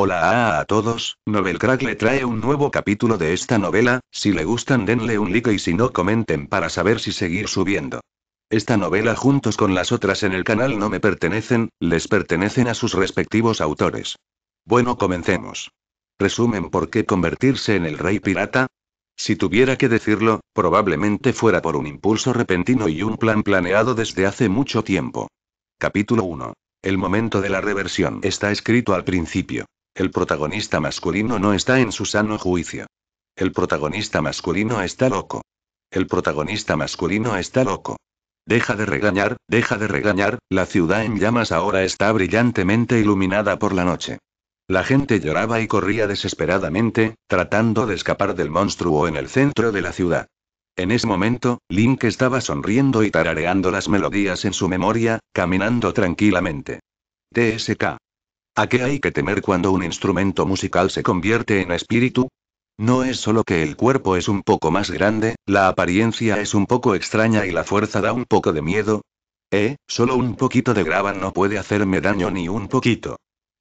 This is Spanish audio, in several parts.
Hola a, todos, Novelcrack le trae un nuevo capítulo de esta novela, si le gustan denle un like y si no comenten para saber si seguir subiendo. Esta novela juntos con las otras en el canal no me pertenecen, les pertenecen a sus respectivos autores. Bueno comencemos. Resumen por qué convertirse en el rey pirata. Si tuviera que decirlo, probablemente fuera por un impulso repentino y un plan planeado desde hace mucho tiempo. Capítulo 1. El momento de la reversión está escrito al principio. El protagonista masculino no está en su sano juicio. El protagonista masculino está loco. El protagonista masculino está loco. Deja de regañar, deja de regañar, la ciudad en llamas ahora está brillantemente iluminada por la noche. La gente lloraba y corría desesperadamente, tratando de escapar del monstruo en el centro de la ciudad. En ese momento, Link estaba sonriendo y tarareando las melodías en su memoria, caminando tranquilamente. TSK. ¿A qué hay que temer cuando un instrumento musical se convierte en espíritu? No es solo que el cuerpo es un poco más grande, la apariencia es un poco extraña y la fuerza da un poco de miedo. Eh, solo un poquito de grava no puede hacerme daño ni un poquito.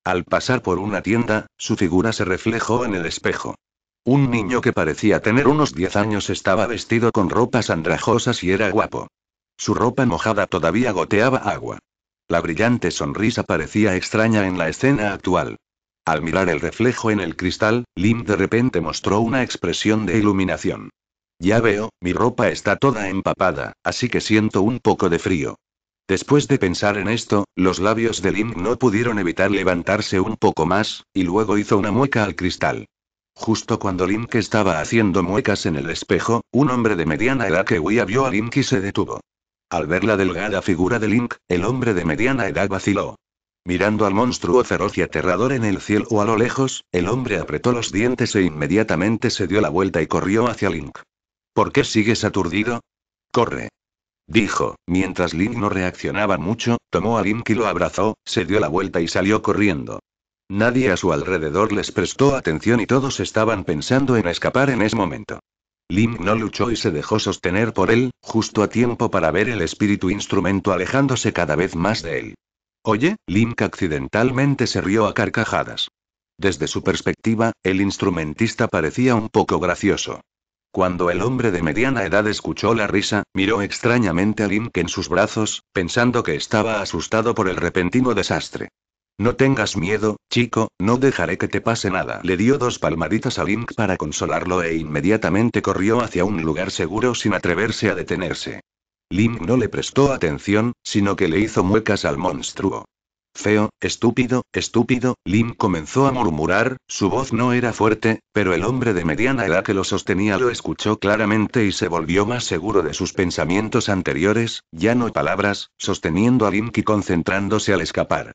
Al pasar por una tienda, su figura se reflejó en el espejo. Un niño que parecía tener unos 10 años estaba vestido con ropas andrajosas y era guapo. Su ropa mojada todavía goteaba agua. La brillante sonrisa parecía extraña en la escena actual. Al mirar el reflejo en el cristal, Link de repente mostró una expresión de iluminación. Ya veo, mi ropa está toda empapada, así que siento un poco de frío. Después de pensar en esto, los labios de Link no pudieron evitar levantarse un poco más, y luego hizo una mueca al cristal. Justo cuando Link estaba haciendo muecas en el espejo, un hombre de mediana edad que huía vio a Link y se detuvo. Al ver la delgada figura de Link, el hombre de mediana edad vaciló. Mirando al monstruo feroz y aterrador en el cielo o a lo lejos, el hombre apretó los dientes e inmediatamente se dio la vuelta y corrió hacia Link. ¿Por qué sigues aturdido? Corre. Dijo, mientras Link no reaccionaba mucho, tomó a Link y lo abrazó, se dio la vuelta y salió corriendo. Nadie a su alrededor les prestó atención y todos estaban pensando en escapar en ese momento. Link no luchó y se dejó sostener por él, justo a tiempo para ver el espíritu instrumento alejándose cada vez más de él. Oye, Link accidentalmente se rió a carcajadas. Desde su perspectiva, el instrumentista parecía un poco gracioso. Cuando el hombre de mediana edad escuchó la risa, miró extrañamente a Link en sus brazos, pensando que estaba asustado por el repentino desastre. No tengas miedo, chico, no dejaré que te pase nada. Le dio dos palmaditas a Link para consolarlo e inmediatamente corrió hacia un lugar seguro sin atreverse a detenerse. Link no le prestó atención, sino que le hizo muecas al monstruo. Feo, estúpido, estúpido, Link comenzó a murmurar, su voz no era fuerte, pero el hombre de mediana edad que lo sostenía lo escuchó claramente y se volvió más seguro de sus pensamientos anteriores, ya no palabras, sosteniendo a Link y concentrándose al escapar.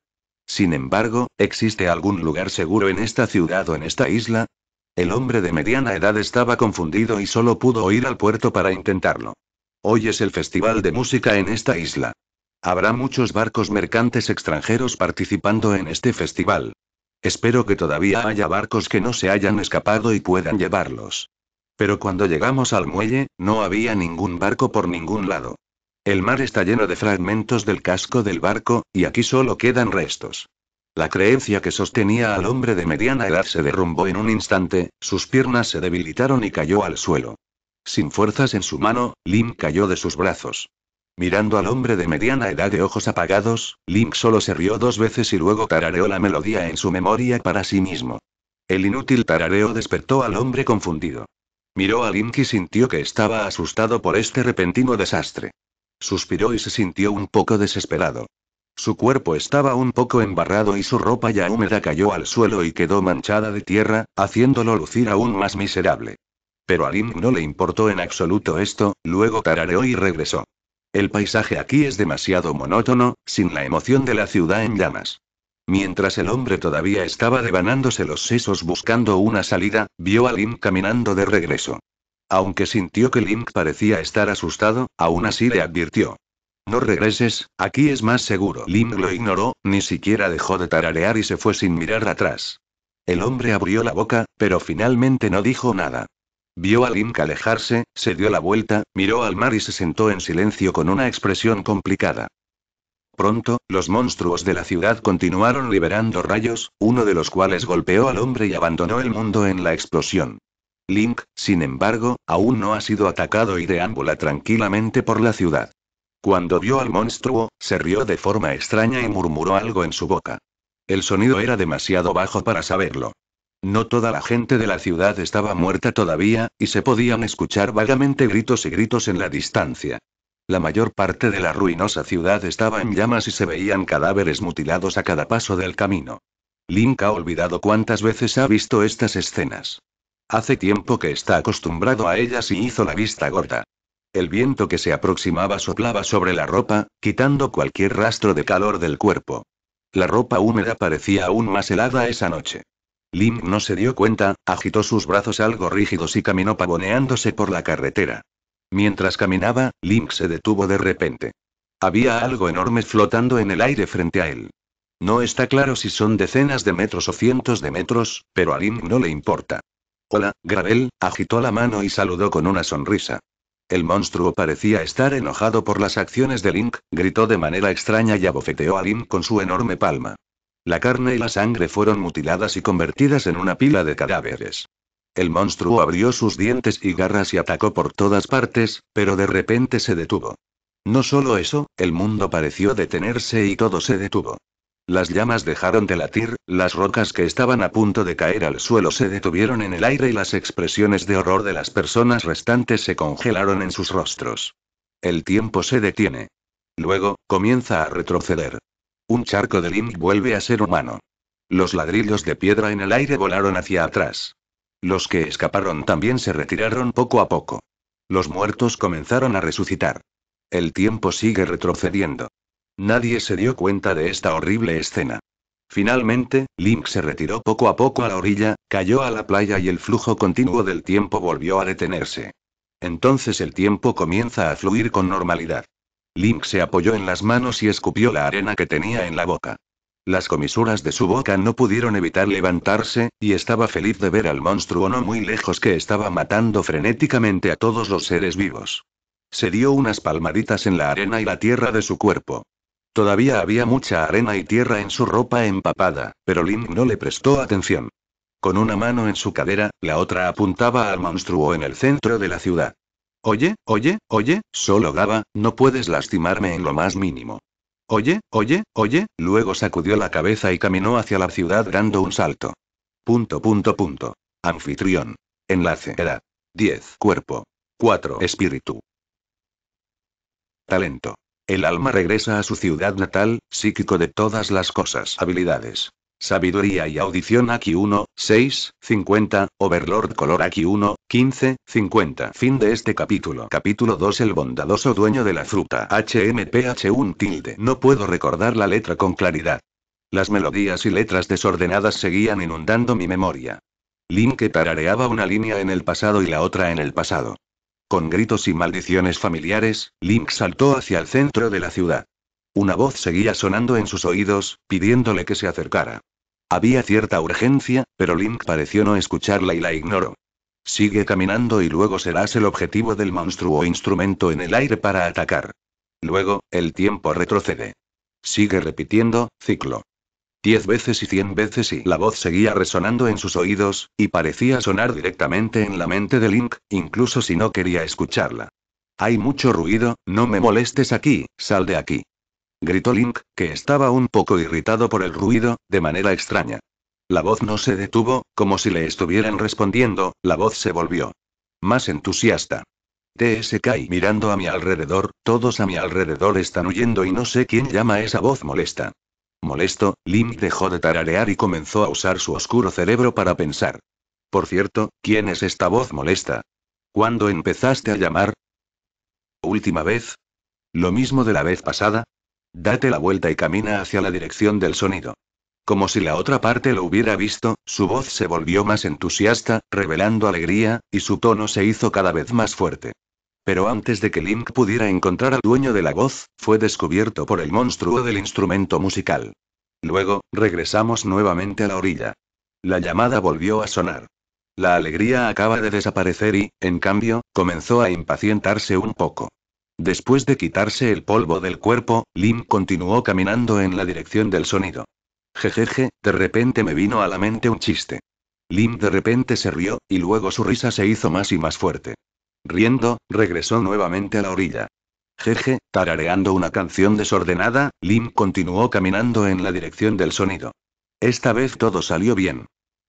Sin embargo, ¿existe algún lugar seguro en esta ciudad o en esta isla? El hombre de mediana edad estaba confundido y solo pudo ir al puerto para intentarlo. Hoy es el festival de música en esta isla. Habrá muchos barcos mercantes extranjeros participando en este festival. Espero que todavía haya barcos que no se hayan escapado y puedan llevarlos. Pero cuando llegamos al muelle, no había ningún barco por ningún lado. El mar está lleno de fragmentos del casco del barco, y aquí solo quedan restos. La creencia que sostenía al hombre de mediana edad se derrumbó en un instante, sus piernas se debilitaron y cayó al suelo. Sin fuerzas en su mano, Link cayó de sus brazos. Mirando al hombre de mediana edad de ojos apagados, Link solo se rió dos veces y luego tarareó la melodía en su memoria para sí mismo. El inútil tarareo despertó al hombre confundido. Miró a Link y sintió que estaba asustado por este repentino desastre. Suspiró y se sintió un poco desesperado. Su cuerpo estaba un poco embarrado y su ropa ya húmeda cayó al suelo y quedó manchada de tierra, haciéndolo lucir aún más miserable. Pero a no le importó en absoluto esto, luego tarareó y regresó. El paisaje aquí es demasiado monótono, sin la emoción de la ciudad en llamas. Mientras el hombre todavía estaba devanándose los sesos buscando una salida, vio a Lin caminando de regreso. Aunque sintió que Link parecía estar asustado, aún así le advirtió. No regreses, aquí es más seguro. Link lo ignoró, ni siquiera dejó de tararear y se fue sin mirar atrás. El hombre abrió la boca, pero finalmente no dijo nada. Vio a Link alejarse, se dio la vuelta, miró al mar y se sentó en silencio con una expresión complicada. Pronto, los monstruos de la ciudad continuaron liberando rayos, uno de los cuales golpeó al hombre y abandonó el mundo en la explosión. Link, sin embargo, aún no ha sido atacado y deambula tranquilamente por la ciudad. Cuando vio al monstruo, se rió de forma extraña y murmuró algo en su boca. El sonido era demasiado bajo para saberlo. No toda la gente de la ciudad estaba muerta todavía, y se podían escuchar vagamente gritos y gritos en la distancia. La mayor parte de la ruinosa ciudad estaba en llamas y se veían cadáveres mutilados a cada paso del camino. Link ha olvidado cuántas veces ha visto estas escenas. Hace tiempo que está acostumbrado a ellas y hizo la vista gorda. El viento que se aproximaba soplaba sobre la ropa, quitando cualquier rastro de calor del cuerpo. La ropa húmeda parecía aún más helada esa noche. Lim no se dio cuenta, agitó sus brazos algo rígidos y caminó pavoneándose por la carretera. Mientras caminaba, Link se detuvo de repente. Había algo enorme flotando en el aire frente a él. No está claro si son decenas de metros o cientos de metros, pero a Link no le importa. Hola, Gravel, agitó la mano y saludó con una sonrisa. El monstruo parecía estar enojado por las acciones de Link, gritó de manera extraña y abofeteó a Link con su enorme palma. La carne y la sangre fueron mutiladas y convertidas en una pila de cadáveres. El monstruo abrió sus dientes y garras y atacó por todas partes, pero de repente se detuvo. No solo eso, el mundo pareció detenerse y todo se detuvo. Las llamas dejaron de latir, las rocas que estaban a punto de caer al suelo se detuvieron en el aire y las expresiones de horror de las personas restantes se congelaron en sus rostros. El tiempo se detiene. Luego, comienza a retroceder. Un charco de lim vuelve a ser humano. Los ladrillos de piedra en el aire volaron hacia atrás. Los que escaparon también se retiraron poco a poco. Los muertos comenzaron a resucitar. El tiempo sigue retrocediendo. Nadie se dio cuenta de esta horrible escena. Finalmente, Link se retiró poco a poco a la orilla, cayó a la playa y el flujo continuo del tiempo volvió a detenerse. Entonces el tiempo comienza a fluir con normalidad. Link se apoyó en las manos y escupió la arena que tenía en la boca. Las comisuras de su boca no pudieron evitar levantarse, y estaba feliz de ver al monstruo no muy lejos que estaba matando frenéticamente a todos los seres vivos. Se dio unas palmaditas en la arena y la tierra de su cuerpo. Todavía había mucha arena y tierra en su ropa empapada, pero Link no le prestó atención. Con una mano en su cadera, la otra apuntaba al monstruo en el centro de la ciudad. Oye, oye, oye, solo Gaba, no puedes lastimarme en lo más mínimo. Oye, oye, oye, luego sacudió la cabeza y caminó hacia la ciudad dando un salto. Punto, punto, punto. Anfitrión. Enlace. era. 10. Cuerpo. 4. Espíritu. Talento. El alma regresa a su ciudad natal, psíquico de todas las cosas. Habilidades. Sabiduría y audición aquí 1, 6, 50, Overlord Color aquí 1, 15, 50. Fin de este capítulo. Capítulo 2 El bondadoso dueño de la fruta. HMPH1 tilde. No puedo recordar la letra con claridad. Las melodías y letras desordenadas seguían inundando mi memoria. Link tarareaba una línea en el pasado y la otra en el pasado. Con gritos y maldiciones familiares, Link saltó hacia el centro de la ciudad. Una voz seguía sonando en sus oídos, pidiéndole que se acercara. Había cierta urgencia, pero Link pareció no escucharla y la ignoró. Sigue caminando y luego serás el objetivo del monstruo o instrumento en el aire para atacar. Luego, el tiempo retrocede. Sigue repitiendo, ciclo. Diez veces y cien veces y la voz seguía resonando en sus oídos, y parecía sonar directamente en la mente de Link, incluso si no quería escucharla. Hay mucho ruido, no me molestes aquí, sal de aquí. Gritó Link, que estaba un poco irritado por el ruido, de manera extraña. La voz no se detuvo, como si le estuvieran respondiendo, la voz se volvió. Más entusiasta. TSK mirando a mi alrededor, todos a mi alrededor están huyendo y no sé quién llama esa voz molesta. Molesto, Lim dejó de tararear y comenzó a usar su oscuro cerebro para pensar. Por cierto, ¿quién es esta voz molesta? ¿Cuándo empezaste a llamar? Última vez. Lo mismo de la vez pasada. Date la vuelta y camina hacia la dirección del sonido. Como si la otra parte lo hubiera visto, su voz se volvió más entusiasta, revelando alegría, y su tono se hizo cada vez más fuerte. Pero antes de que Link pudiera encontrar al dueño de la voz, fue descubierto por el monstruo del instrumento musical. Luego, regresamos nuevamente a la orilla. La llamada volvió a sonar. La alegría acaba de desaparecer y, en cambio, comenzó a impacientarse un poco. Después de quitarse el polvo del cuerpo, Link continuó caminando en la dirección del sonido. Jejeje, de repente me vino a la mente un chiste. Link de repente se rió, y luego su risa se hizo más y más fuerte riendo, regresó nuevamente a la orilla. Jeje, tarareando una canción desordenada, Lim continuó caminando en la dirección del sonido. Esta vez todo salió bien.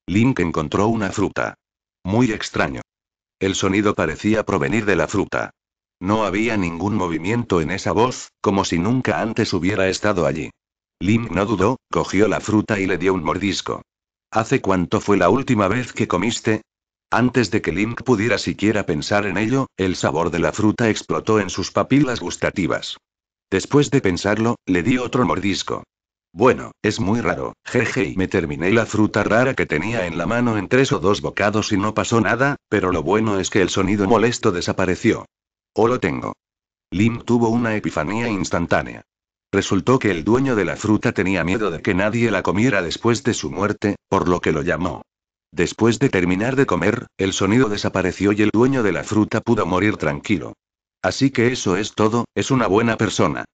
Link encontró una fruta. Muy extraño. El sonido parecía provenir de la fruta. No había ningún movimiento en esa voz, como si nunca antes hubiera estado allí. Lim no dudó, cogió la fruta y le dio un mordisco. ¿Hace cuánto fue la última vez que comiste? Antes de que Link pudiera siquiera pensar en ello, el sabor de la fruta explotó en sus papilas gustativas. Después de pensarlo, le di otro mordisco. Bueno, es muy raro, jeje, y me terminé la fruta rara que tenía en la mano en tres o dos bocados y no pasó nada, pero lo bueno es que el sonido molesto desapareció. O lo tengo. Link tuvo una epifanía instantánea. Resultó que el dueño de la fruta tenía miedo de que nadie la comiera después de su muerte, por lo que lo llamó Después de terminar de comer, el sonido desapareció y el dueño de la fruta pudo morir tranquilo. Así que eso es todo, es una buena persona.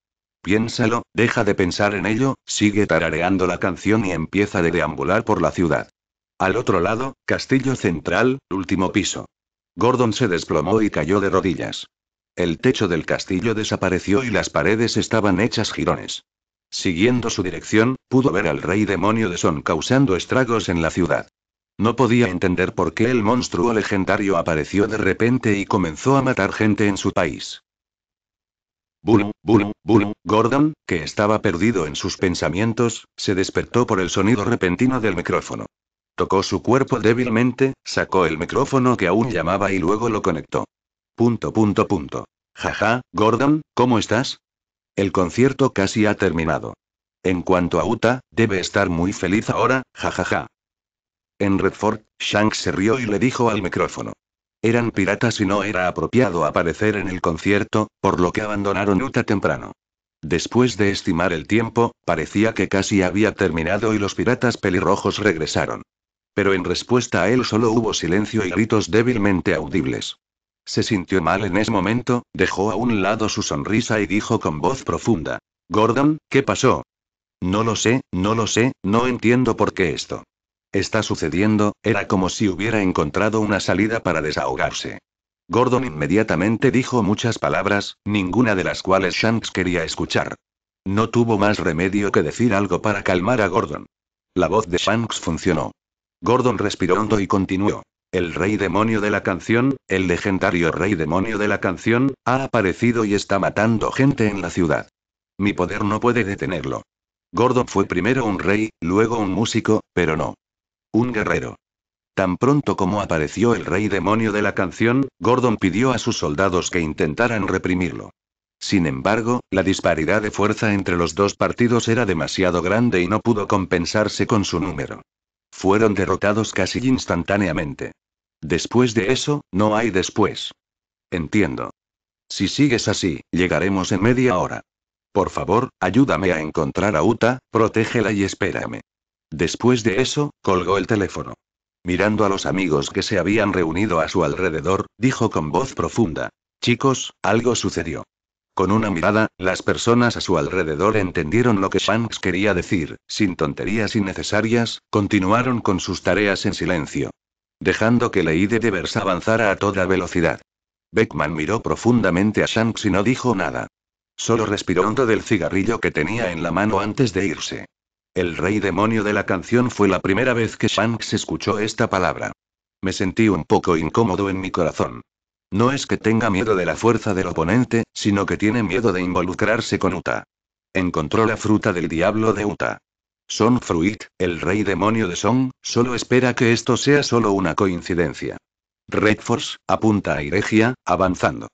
Piénsalo, deja de pensar en ello, sigue tarareando la canción y empieza a de deambular por la ciudad. Al otro lado, Castillo Central, último piso. Gordon se desplomó y cayó de rodillas. El techo del castillo desapareció y las paredes estaban hechas jirones. Siguiendo su dirección, pudo ver al rey demonio de Son causando estragos en la ciudad. No podía entender por qué el monstruo legendario apareció de repente y comenzó a matar gente en su país. Bunu, Bunu, Bunu, Gordon, que estaba perdido en sus pensamientos, se despertó por el sonido repentino del micrófono. Tocó su cuerpo débilmente, sacó el micrófono que aún llamaba y luego lo conectó. Punto, punto, punto. Jaja, Gordon, ¿cómo estás? El concierto casi ha terminado. En cuanto a Uta, debe estar muy feliz ahora, jajaja. En Redford, Shanks se rió y le dijo al micrófono. Eran piratas y no era apropiado aparecer en el concierto, por lo que abandonaron Utah temprano. Después de estimar el tiempo, parecía que casi había terminado y los piratas pelirrojos regresaron. Pero en respuesta a él solo hubo silencio y gritos débilmente audibles. Se sintió mal en ese momento, dejó a un lado su sonrisa y dijo con voz profunda. Gordon, ¿qué pasó? No lo sé, no lo sé, no entiendo por qué esto está sucediendo, era como si hubiera encontrado una salida para desahogarse. Gordon inmediatamente dijo muchas palabras, ninguna de las cuales Shanks quería escuchar. No tuvo más remedio que decir algo para calmar a Gordon. La voz de Shanks funcionó. Gordon respiró hondo y continuó. El rey demonio de la canción, el legendario rey demonio de la canción, ha aparecido y está matando gente en la ciudad. Mi poder no puede detenerlo. Gordon fue primero un rey, luego un músico, pero no. Un guerrero. Tan pronto como apareció el rey demonio de la canción, Gordon pidió a sus soldados que intentaran reprimirlo. Sin embargo, la disparidad de fuerza entre los dos partidos era demasiado grande y no pudo compensarse con su número. Fueron derrotados casi instantáneamente. Después de eso, no hay después. Entiendo. Si sigues así, llegaremos en media hora. Por favor, ayúdame a encontrar a Uta, protégela y espérame. Después de eso, colgó el teléfono. Mirando a los amigos que se habían reunido a su alrededor, dijo con voz profunda. Chicos, algo sucedió. Con una mirada, las personas a su alrededor entendieron lo que Shanks quería decir, sin tonterías innecesarias, continuaron con sus tareas en silencio. Dejando que de Devers avanzara a toda velocidad. Beckman miró profundamente a Shanks y no dijo nada. Solo respiró hondo del cigarrillo que tenía en la mano antes de irse. El rey demonio de la canción fue la primera vez que Shanks escuchó esta palabra. Me sentí un poco incómodo en mi corazón. No es que tenga miedo de la fuerza del oponente, sino que tiene miedo de involucrarse con Uta. Encontró la fruta del diablo de Uta. Son Fruit, el rey demonio de Son, solo espera que esto sea solo una coincidencia. Red Force, apunta a Iregia, avanzando.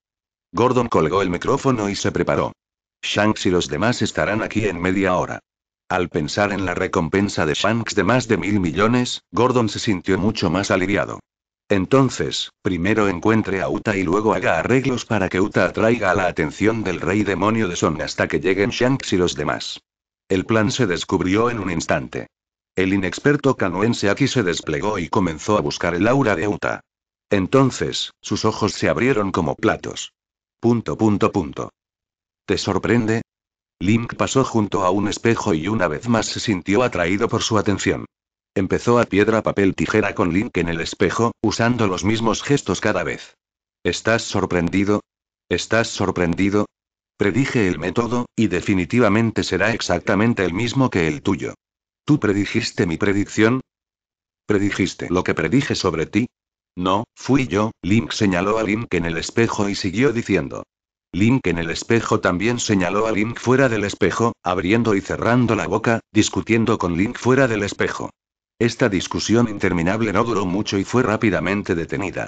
Gordon colgó el micrófono y se preparó. Shanks y los demás estarán aquí en media hora. Al pensar en la recompensa de Shanks de más de mil millones, Gordon se sintió mucho más aliviado. Entonces, primero encuentre a Uta y luego haga arreglos para que Uta atraiga la atención del rey demonio de Son hasta que lleguen Shanks y los demás. El plan se descubrió en un instante. El inexperto canoense aquí se desplegó y comenzó a buscar el aura de Uta. Entonces, sus ojos se abrieron como platos. Punto punto punto. ¿Te sorprende? Link pasó junto a un espejo y una vez más se sintió atraído por su atención. Empezó a piedra, papel, tijera con Link en el espejo, usando los mismos gestos cada vez. ¿Estás sorprendido? ¿Estás sorprendido? Predije el método, y definitivamente será exactamente el mismo que el tuyo. ¿Tú predijiste mi predicción? ¿Predijiste lo que predije sobre ti? No, fui yo, Link señaló a Link en el espejo y siguió diciendo. Link en el espejo también señaló a Link fuera del espejo, abriendo y cerrando la boca, discutiendo con Link fuera del espejo. Esta discusión interminable no duró mucho y fue rápidamente detenida.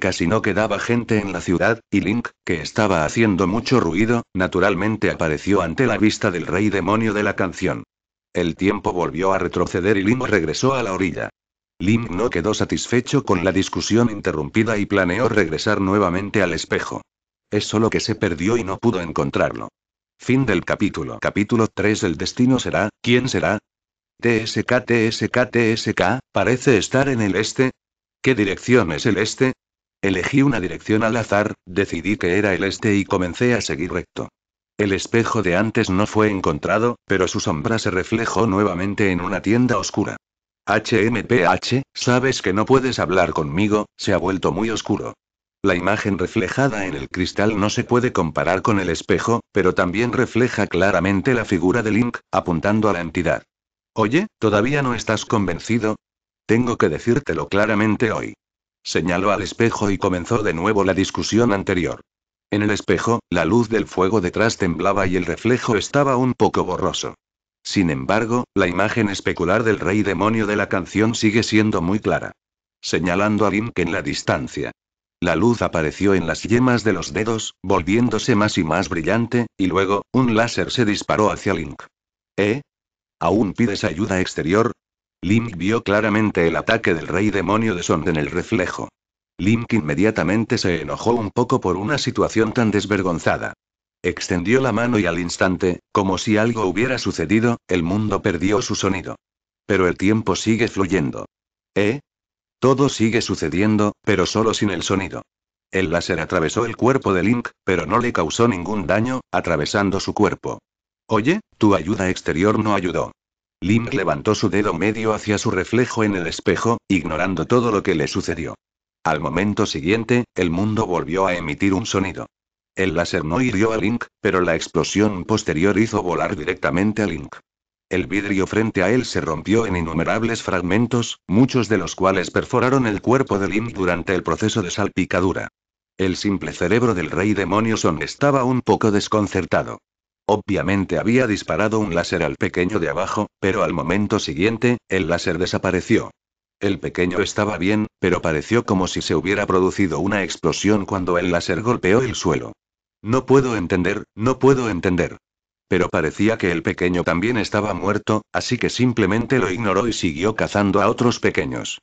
Casi no quedaba gente en la ciudad, y Link, que estaba haciendo mucho ruido, naturalmente apareció ante la vista del rey demonio de la canción. El tiempo volvió a retroceder y Link regresó a la orilla. Link no quedó satisfecho con la discusión interrumpida y planeó regresar nuevamente al espejo. Es solo que se perdió y no pudo encontrarlo. Fin del capítulo. Capítulo 3 El destino será, ¿quién será? TSK, TSK, TSK, parece estar en el este. ¿Qué dirección es el este? Elegí una dirección al azar, decidí que era el este y comencé a seguir recto. El espejo de antes no fue encontrado, pero su sombra se reflejó nuevamente en una tienda oscura. HMPH, sabes que no puedes hablar conmigo, se ha vuelto muy oscuro. La imagen reflejada en el cristal no se puede comparar con el espejo, pero también refleja claramente la figura de Link, apuntando a la entidad. Oye, ¿todavía no estás convencido? Tengo que decírtelo claramente hoy. Señaló al espejo y comenzó de nuevo la discusión anterior. En el espejo, la luz del fuego detrás temblaba y el reflejo estaba un poco borroso. Sin embargo, la imagen especular del rey demonio de la canción sigue siendo muy clara. Señalando a Link en la distancia. La luz apareció en las yemas de los dedos, volviéndose más y más brillante, y luego, un láser se disparó hacia Link. ¿Eh? ¿Aún pides ayuda exterior? Link vio claramente el ataque del rey demonio de sonde en el reflejo. Link inmediatamente se enojó un poco por una situación tan desvergonzada. Extendió la mano y al instante, como si algo hubiera sucedido, el mundo perdió su sonido. Pero el tiempo sigue fluyendo. ¿Eh? Todo sigue sucediendo, pero solo sin el sonido. El láser atravesó el cuerpo de Link, pero no le causó ningún daño, atravesando su cuerpo. Oye, tu ayuda exterior no ayudó. Link levantó su dedo medio hacia su reflejo en el espejo, ignorando todo lo que le sucedió. Al momento siguiente, el mundo volvió a emitir un sonido. El láser no hirió a Link, pero la explosión posterior hizo volar directamente a Link. El vidrio frente a él se rompió en innumerables fragmentos, muchos de los cuales perforaron el cuerpo de Lim durante el proceso de salpicadura. El simple cerebro del rey demonio Son estaba un poco desconcertado. Obviamente había disparado un láser al pequeño de abajo, pero al momento siguiente, el láser desapareció. El pequeño estaba bien, pero pareció como si se hubiera producido una explosión cuando el láser golpeó el suelo. No puedo entender, no puedo entender, pero parecía que el pequeño también estaba muerto, así que simplemente lo ignoró y siguió cazando a otros pequeños.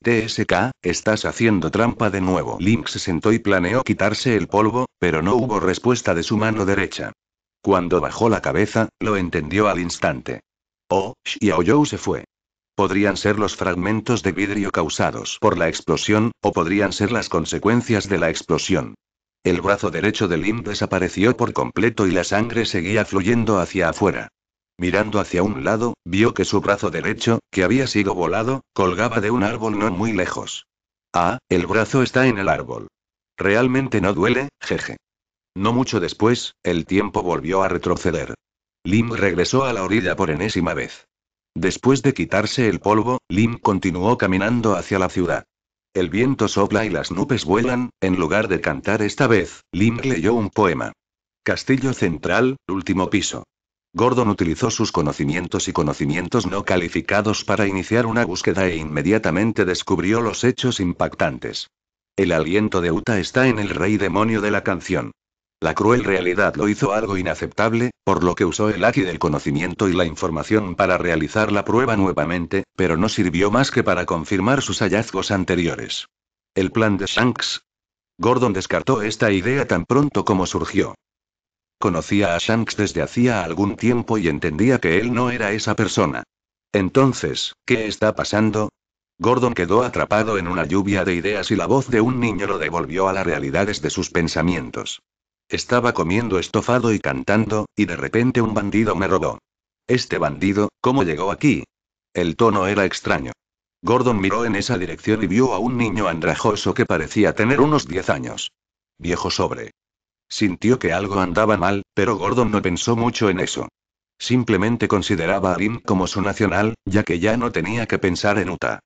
TSK, estás haciendo trampa de nuevo. Link se sentó y planeó quitarse el polvo, pero no hubo respuesta de su mano derecha. Cuando bajó la cabeza, lo entendió al instante. Oh, Xiaoyou se fue. Podrían ser los fragmentos de vidrio causados por la explosión, o podrían ser las consecuencias de la explosión. El brazo derecho de Lim desapareció por completo y la sangre seguía fluyendo hacia afuera. Mirando hacia un lado, vio que su brazo derecho, que había sido volado, colgaba de un árbol no muy lejos. Ah, el brazo está en el árbol. Realmente no duele, jeje. No mucho después, el tiempo volvió a retroceder. Lim regresó a la orilla por enésima vez. Después de quitarse el polvo, Lim continuó caminando hacia la ciudad. El viento sopla y las nubes vuelan, en lugar de cantar esta vez, Lim leyó un poema. Castillo Central, último piso. Gordon utilizó sus conocimientos y conocimientos no calificados para iniciar una búsqueda e inmediatamente descubrió los hechos impactantes. El aliento de Uta está en el rey demonio de la canción. La cruel realidad lo hizo algo inaceptable, por lo que usó el ácido del conocimiento y la información para realizar la prueba nuevamente, pero no sirvió más que para confirmar sus hallazgos anteriores. El plan de Shanks. Gordon descartó esta idea tan pronto como surgió. Conocía a Shanks desde hacía algún tiempo y entendía que él no era esa persona. Entonces, ¿qué está pasando? Gordon quedó atrapado en una lluvia de ideas y la voz de un niño lo devolvió a las realidades de sus pensamientos. Estaba comiendo estofado y cantando, y de repente un bandido me robó. ¿Este bandido, cómo llegó aquí? El tono era extraño. Gordon miró en esa dirección y vio a un niño andrajoso que parecía tener unos 10 años. Viejo sobre. Sintió que algo andaba mal, pero Gordon no pensó mucho en eso. Simplemente consideraba a Lynn como su nacional, ya que ya no tenía que pensar en Utah.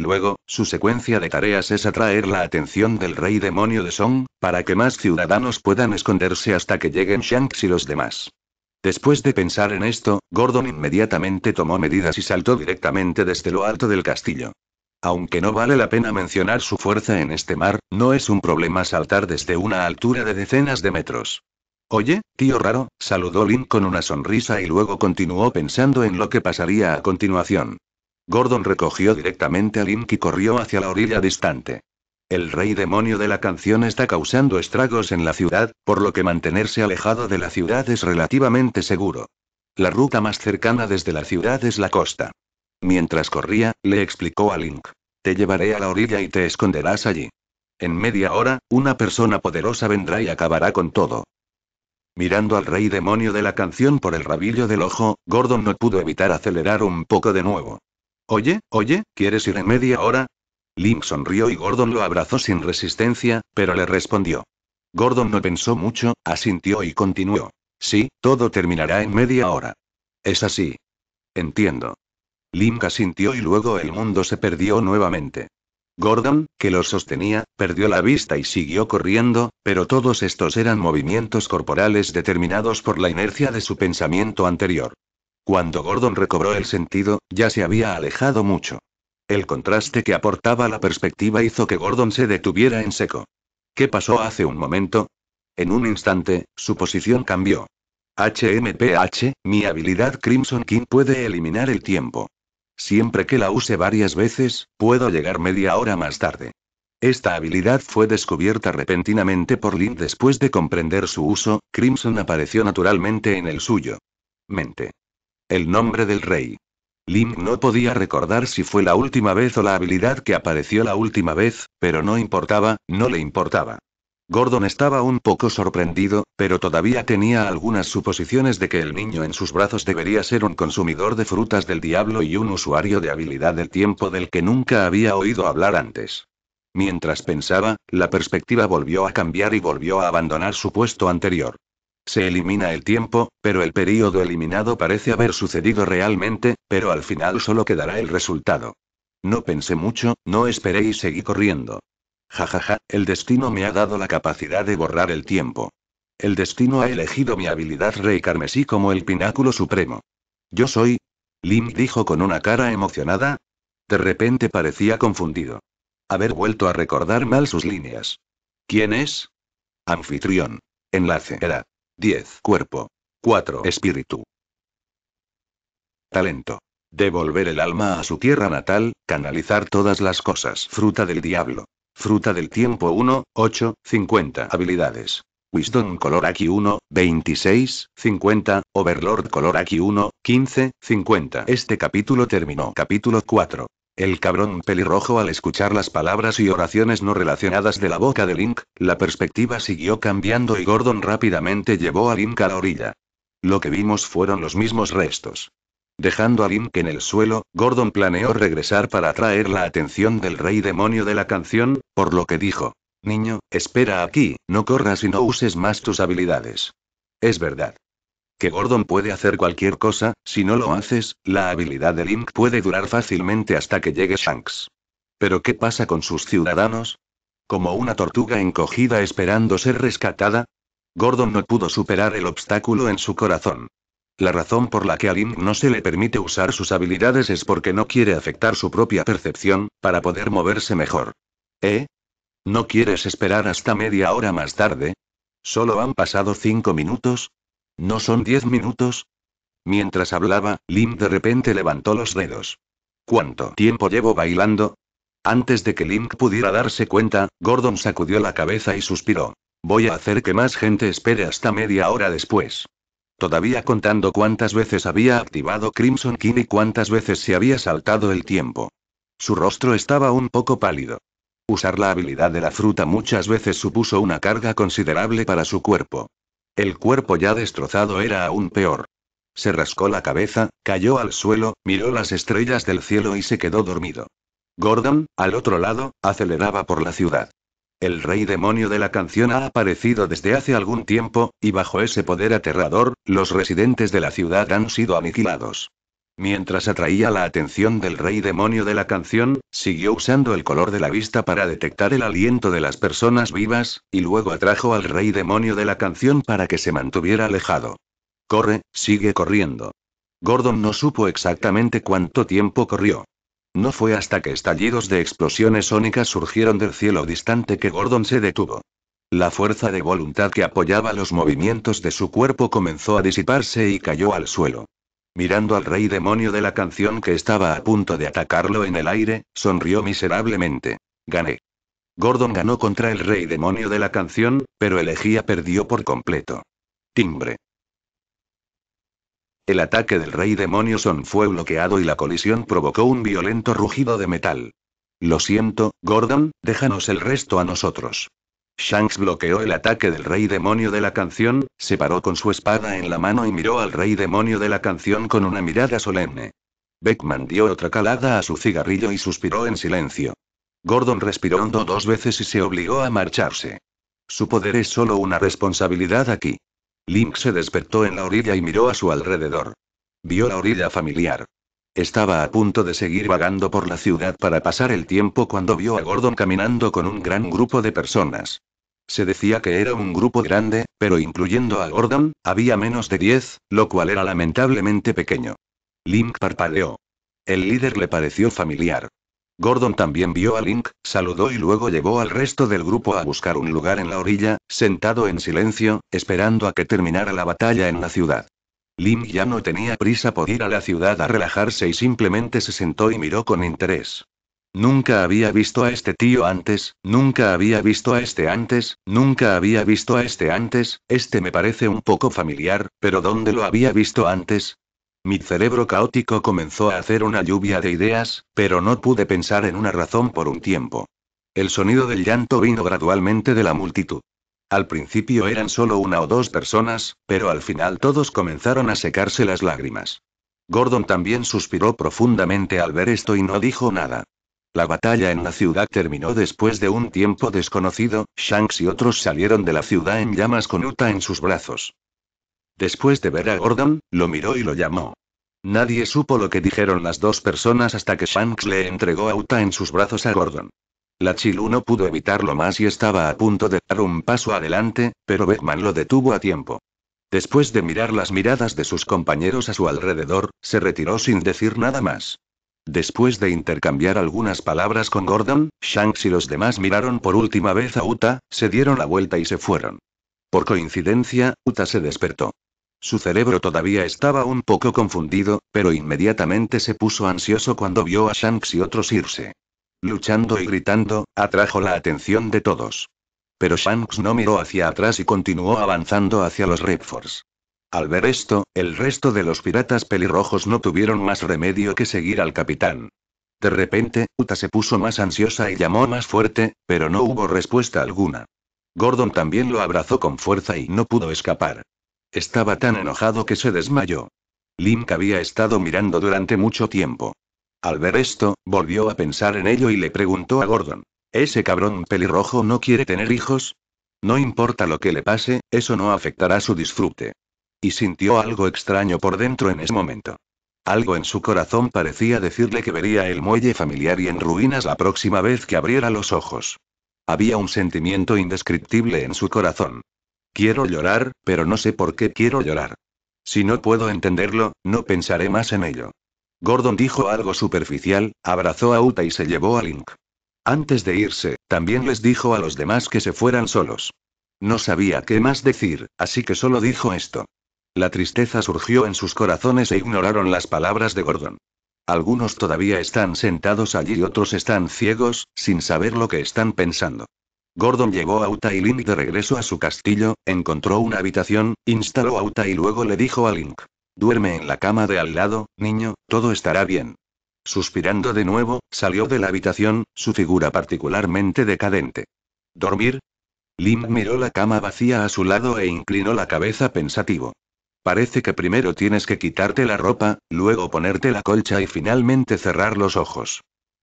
Luego, su secuencia de tareas es atraer la atención del rey demonio de Song, para que más ciudadanos puedan esconderse hasta que lleguen Shanks y los demás. Después de pensar en esto, Gordon inmediatamente tomó medidas y saltó directamente desde lo alto del castillo. Aunque no vale la pena mencionar su fuerza en este mar, no es un problema saltar desde una altura de decenas de metros. Oye, tío raro, saludó Lin con una sonrisa y luego continuó pensando en lo que pasaría a continuación. Gordon recogió directamente a Link y corrió hacia la orilla distante. El rey demonio de la canción está causando estragos en la ciudad, por lo que mantenerse alejado de la ciudad es relativamente seguro. La ruta más cercana desde la ciudad es la costa. Mientras corría, le explicó a Link. Te llevaré a la orilla y te esconderás allí. En media hora, una persona poderosa vendrá y acabará con todo. Mirando al rey demonio de la canción por el rabillo del ojo, Gordon no pudo evitar acelerar un poco de nuevo. Oye, oye, ¿quieres ir en media hora? Lim sonrió y Gordon lo abrazó sin resistencia, pero le respondió. Gordon no pensó mucho, asintió y continuó. Sí, todo terminará en media hora. Es así. Entiendo. Lim asintió y luego el mundo se perdió nuevamente. Gordon, que lo sostenía, perdió la vista y siguió corriendo, pero todos estos eran movimientos corporales determinados por la inercia de su pensamiento anterior. Cuando Gordon recobró el sentido, ya se había alejado mucho. El contraste que aportaba la perspectiva hizo que Gordon se detuviera en seco. ¿Qué pasó hace un momento? En un instante, su posición cambió. HMPH, mi habilidad Crimson King puede eliminar el tiempo. Siempre que la use varias veces, puedo llegar media hora más tarde. Esta habilidad fue descubierta repentinamente por Lynn después de comprender su uso, Crimson apareció naturalmente en el suyo. Mente el nombre del rey. Lim no podía recordar si fue la última vez o la habilidad que apareció la última vez, pero no importaba, no le importaba. Gordon estaba un poco sorprendido, pero todavía tenía algunas suposiciones de que el niño en sus brazos debería ser un consumidor de frutas del diablo y un usuario de habilidad del tiempo del que nunca había oído hablar antes. Mientras pensaba, la perspectiva volvió a cambiar y volvió a abandonar su puesto anterior. Se elimina el tiempo, pero el período eliminado parece haber sucedido realmente, pero al final solo quedará el resultado. No pensé mucho, no esperé y seguí corriendo. Jajaja, ja, ja, el destino me ha dado la capacidad de borrar el tiempo. El destino ha elegido mi habilidad rey carmesí como el pináculo supremo. Yo soy. Lim dijo con una cara emocionada. De repente parecía confundido. Haber vuelto a recordar mal sus líneas. ¿Quién es? Anfitrión. Enlace. Era. 10. Cuerpo. 4. Espíritu. Talento. Devolver el alma a su tierra natal, canalizar todas las cosas. Fruta del diablo. Fruta del tiempo 1, 8, 50. Habilidades. Wisdom color aquí 1, 26, 50, Overlord color aquí 1, 15, 50. Este capítulo terminó. Capítulo 4. El cabrón pelirrojo al escuchar las palabras y oraciones no relacionadas de la boca de Link, la perspectiva siguió cambiando y Gordon rápidamente llevó a Link a la orilla. Lo que vimos fueron los mismos restos. Dejando a Link en el suelo, Gordon planeó regresar para atraer la atención del rey demonio de la canción, por lo que dijo, Niño, espera aquí, no corras y no uses más tus habilidades. Es verdad que Gordon puede hacer cualquier cosa, si no lo haces, la habilidad de Link puede durar fácilmente hasta que llegue Shanks. Pero ¿qué pasa con sus ciudadanos? ¿Como una tortuga encogida esperando ser rescatada? Gordon no pudo superar el obstáculo en su corazón. La razón por la que a Link no se le permite usar sus habilidades es porque no quiere afectar su propia percepción, para poder moverse mejor. ¿Eh? ¿No quieres esperar hasta media hora más tarde? Solo han pasado cinco minutos, ¿No son diez minutos? Mientras hablaba, Link de repente levantó los dedos. ¿Cuánto tiempo llevo bailando? Antes de que Link pudiera darse cuenta, Gordon sacudió la cabeza y suspiró. Voy a hacer que más gente espere hasta media hora después. Todavía contando cuántas veces había activado Crimson King y cuántas veces se había saltado el tiempo. Su rostro estaba un poco pálido. Usar la habilidad de la fruta muchas veces supuso una carga considerable para su cuerpo. El cuerpo ya destrozado era aún peor. Se rascó la cabeza, cayó al suelo, miró las estrellas del cielo y se quedó dormido. Gordon, al otro lado, aceleraba por la ciudad. El rey demonio de la canción ha aparecido desde hace algún tiempo, y bajo ese poder aterrador, los residentes de la ciudad han sido aniquilados. Mientras atraía la atención del rey demonio de la canción, siguió usando el color de la vista para detectar el aliento de las personas vivas, y luego atrajo al rey demonio de la canción para que se mantuviera alejado. Corre, sigue corriendo. Gordon no supo exactamente cuánto tiempo corrió. No fue hasta que estallidos de explosiones sónicas surgieron del cielo distante que Gordon se detuvo. La fuerza de voluntad que apoyaba los movimientos de su cuerpo comenzó a disiparse y cayó al suelo. Mirando al rey demonio de la canción que estaba a punto de atacarlo en el aire, sonrió miserablemente. Gané. Gordon ganó contra el rey demonio de la canción, pero Elegía perdió por completo. Timbre. El ataque del rey demonio son fue bloqueado y la colisión provocó un violento rugido de metal. Lo siento, Gordon, déjanos el resto a nosotros. Shanks bloqueó el ataque del rey demonio de la canción, se paró con su espada en la mano y miró al rey demonio de la canción con una mirada solemne. Beckman dio otra calada a su cigarrillo y suspiró en silencio. Gordon respiró hondo dos veces y se obligó a marcharse. Su poder es solo una responsabilidad aquí. Link se despertó en la orilla y miró a su alrededor. Vio la orilla familiar. Estaba a punto de seguir vagando por la ciudad para pasar el tiempo cuando vio a Gordon caminando con un gran grupo de personas. Se decía que era un grupo grande, pero incluyendo a Gordon, había menos de 10, lo cual era lamentablemente pequeño. Link parpadeó. El líder le pareció familiar. Gordon también vio a Link, saludó y luego llevó al resto del grupo a buscar un lugar en la orilla, sentado en silencio, esperando a que terminara la batalla en la ciudad. Lim ya no tenía prisa por ir a la ciudad a relajarse y simplemente se sentó y miró con interés. Nunca había visto a este tío antes, nunca había visto a este antes, nunca había visto a este antes, este me parece un poco familiar, pero ¿dónde lo había visto antes? Mi cerebro caótico comenzó a hacer una lluvia de ideas, pero no pude pensar en una razón por un tiempo. El sonido del llanto vino gradualmente de la multitud. Al principio eran solo una o dos personas, pero al final todos comenzaron a secarse las lágrimas. Gordon también suspiró profundamente al ver esto y no dijo nada. La batalla en la ciudad terminó después de un tiempo desconocido, Shanks y otros salieron de la ciudad en llamas con Uta en sus brazos. Después de ver a Gordon, lo miró y lo llamó. Nadie supo lo que dijeron las dos personas hasta que Shanks le entregó a Uta en sus brazos a Gordon. La Chilu no pudo evitarlo más y estaba a punto de dar un paso adelante, pero Beckman lo detuvo a tiempo. Después de mirar las miradas de sus compañeros a su alrededor, se retiró sin decir nada más. Después de intercambiar algunas palabras con Gordon, Shanks y los demás miraron por última vez a Uta, se dieron la vuelta y se fueron. Por coincidencia, Uta se despertó. Su cerebro todavía estaba un poco confundido, pero inmediatamente se puso ansioso cuando vio a Shanks y otros irse. Luchando y gritando, atrajo la atención de todos. Pero Shanks no miró hacia atrás y continuó avanzando hacia los Force. Al ver esto, el resto de los piratas pelirrojos no tuvieron más remedio que seguir al capitán. De repente, Uta se puso más ansiosa y llamó más fuerte, pero no hubo respuesta alguna. Gordon también lo abrazó con fuerza y no pudo escapar. Estaba tan enojado que se desmayó. Link había estado mirando durante mucho tiempo. Al ver esto, volvió a pensar en ello y le preguntó a Gordon. ¿Ese cabrón pelirrojo no quiere tener hijos? No importa lo que le pase, eso no afectará su disfrute. Y sintió algo extraño por dentro en ese momento. Algo en su corazón parecía decirle que vería el muelle familiar y en ruinas la próxima vez que abriera los ojos. Había un sentimiento indescriptible en su corazón. Quiero llorar, pero no sé por qué quiero llorar. Si no puedo entenderlo, no pensaré más en ello. Gordon dijo algo superficial, abrazó a Uta y se llevó a Link. Antes de irse, también les dijo a los demás que se fueran solos. No sabía qué más decir, así que solo dijo esto. La tristeza surgió en sus corazones e ignoraron las palabras de Gordon. Algunos todavía están sentados allí y otros están ciegos, sin saber lo que están pensando. Gordon llevó a Uta y Link de regreso a su castillo, encontró una habitación, instaló a Uta y luego le dijo a Link, Duerme en la cama de al lado, niño, todo estará bien. Suspirando de nuevo, salió de la habitación, su figura particularmente decadente. ¿Dormir? Lim miró la cama vacía a su lado e inclinó la cabeza pensativo. Parece que primero tienes que quitarte la ropa, luego ponerte la colcha y finalmente cerrar los ojos.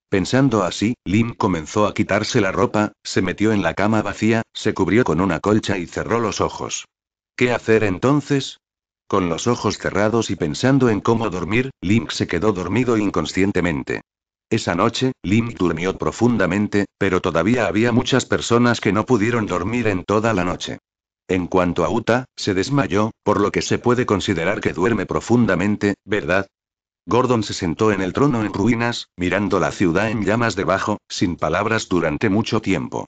Pensando así, Lim comenzó a quitarse la ropa, se metió en la cama vacía, se cubrió con una colcha y cerró los ojos. ¿Qué hacer entonces? Con los ojos cerrados y pensando en cómo dormir, Link se quedó dormido inconscientemente. Esa noche, Link durmió profundamente, pero todavía había muchas personas que no pudieron dormir en toda la noche. En cuanto a Uta, se desmayó, por lo que se puede considerar que duerme profundamente, ¿verdad? Gordon se sentó en el trono en ruinas, mirando la ciudad en llamas debajo, sin palabras durante mucho tiempo.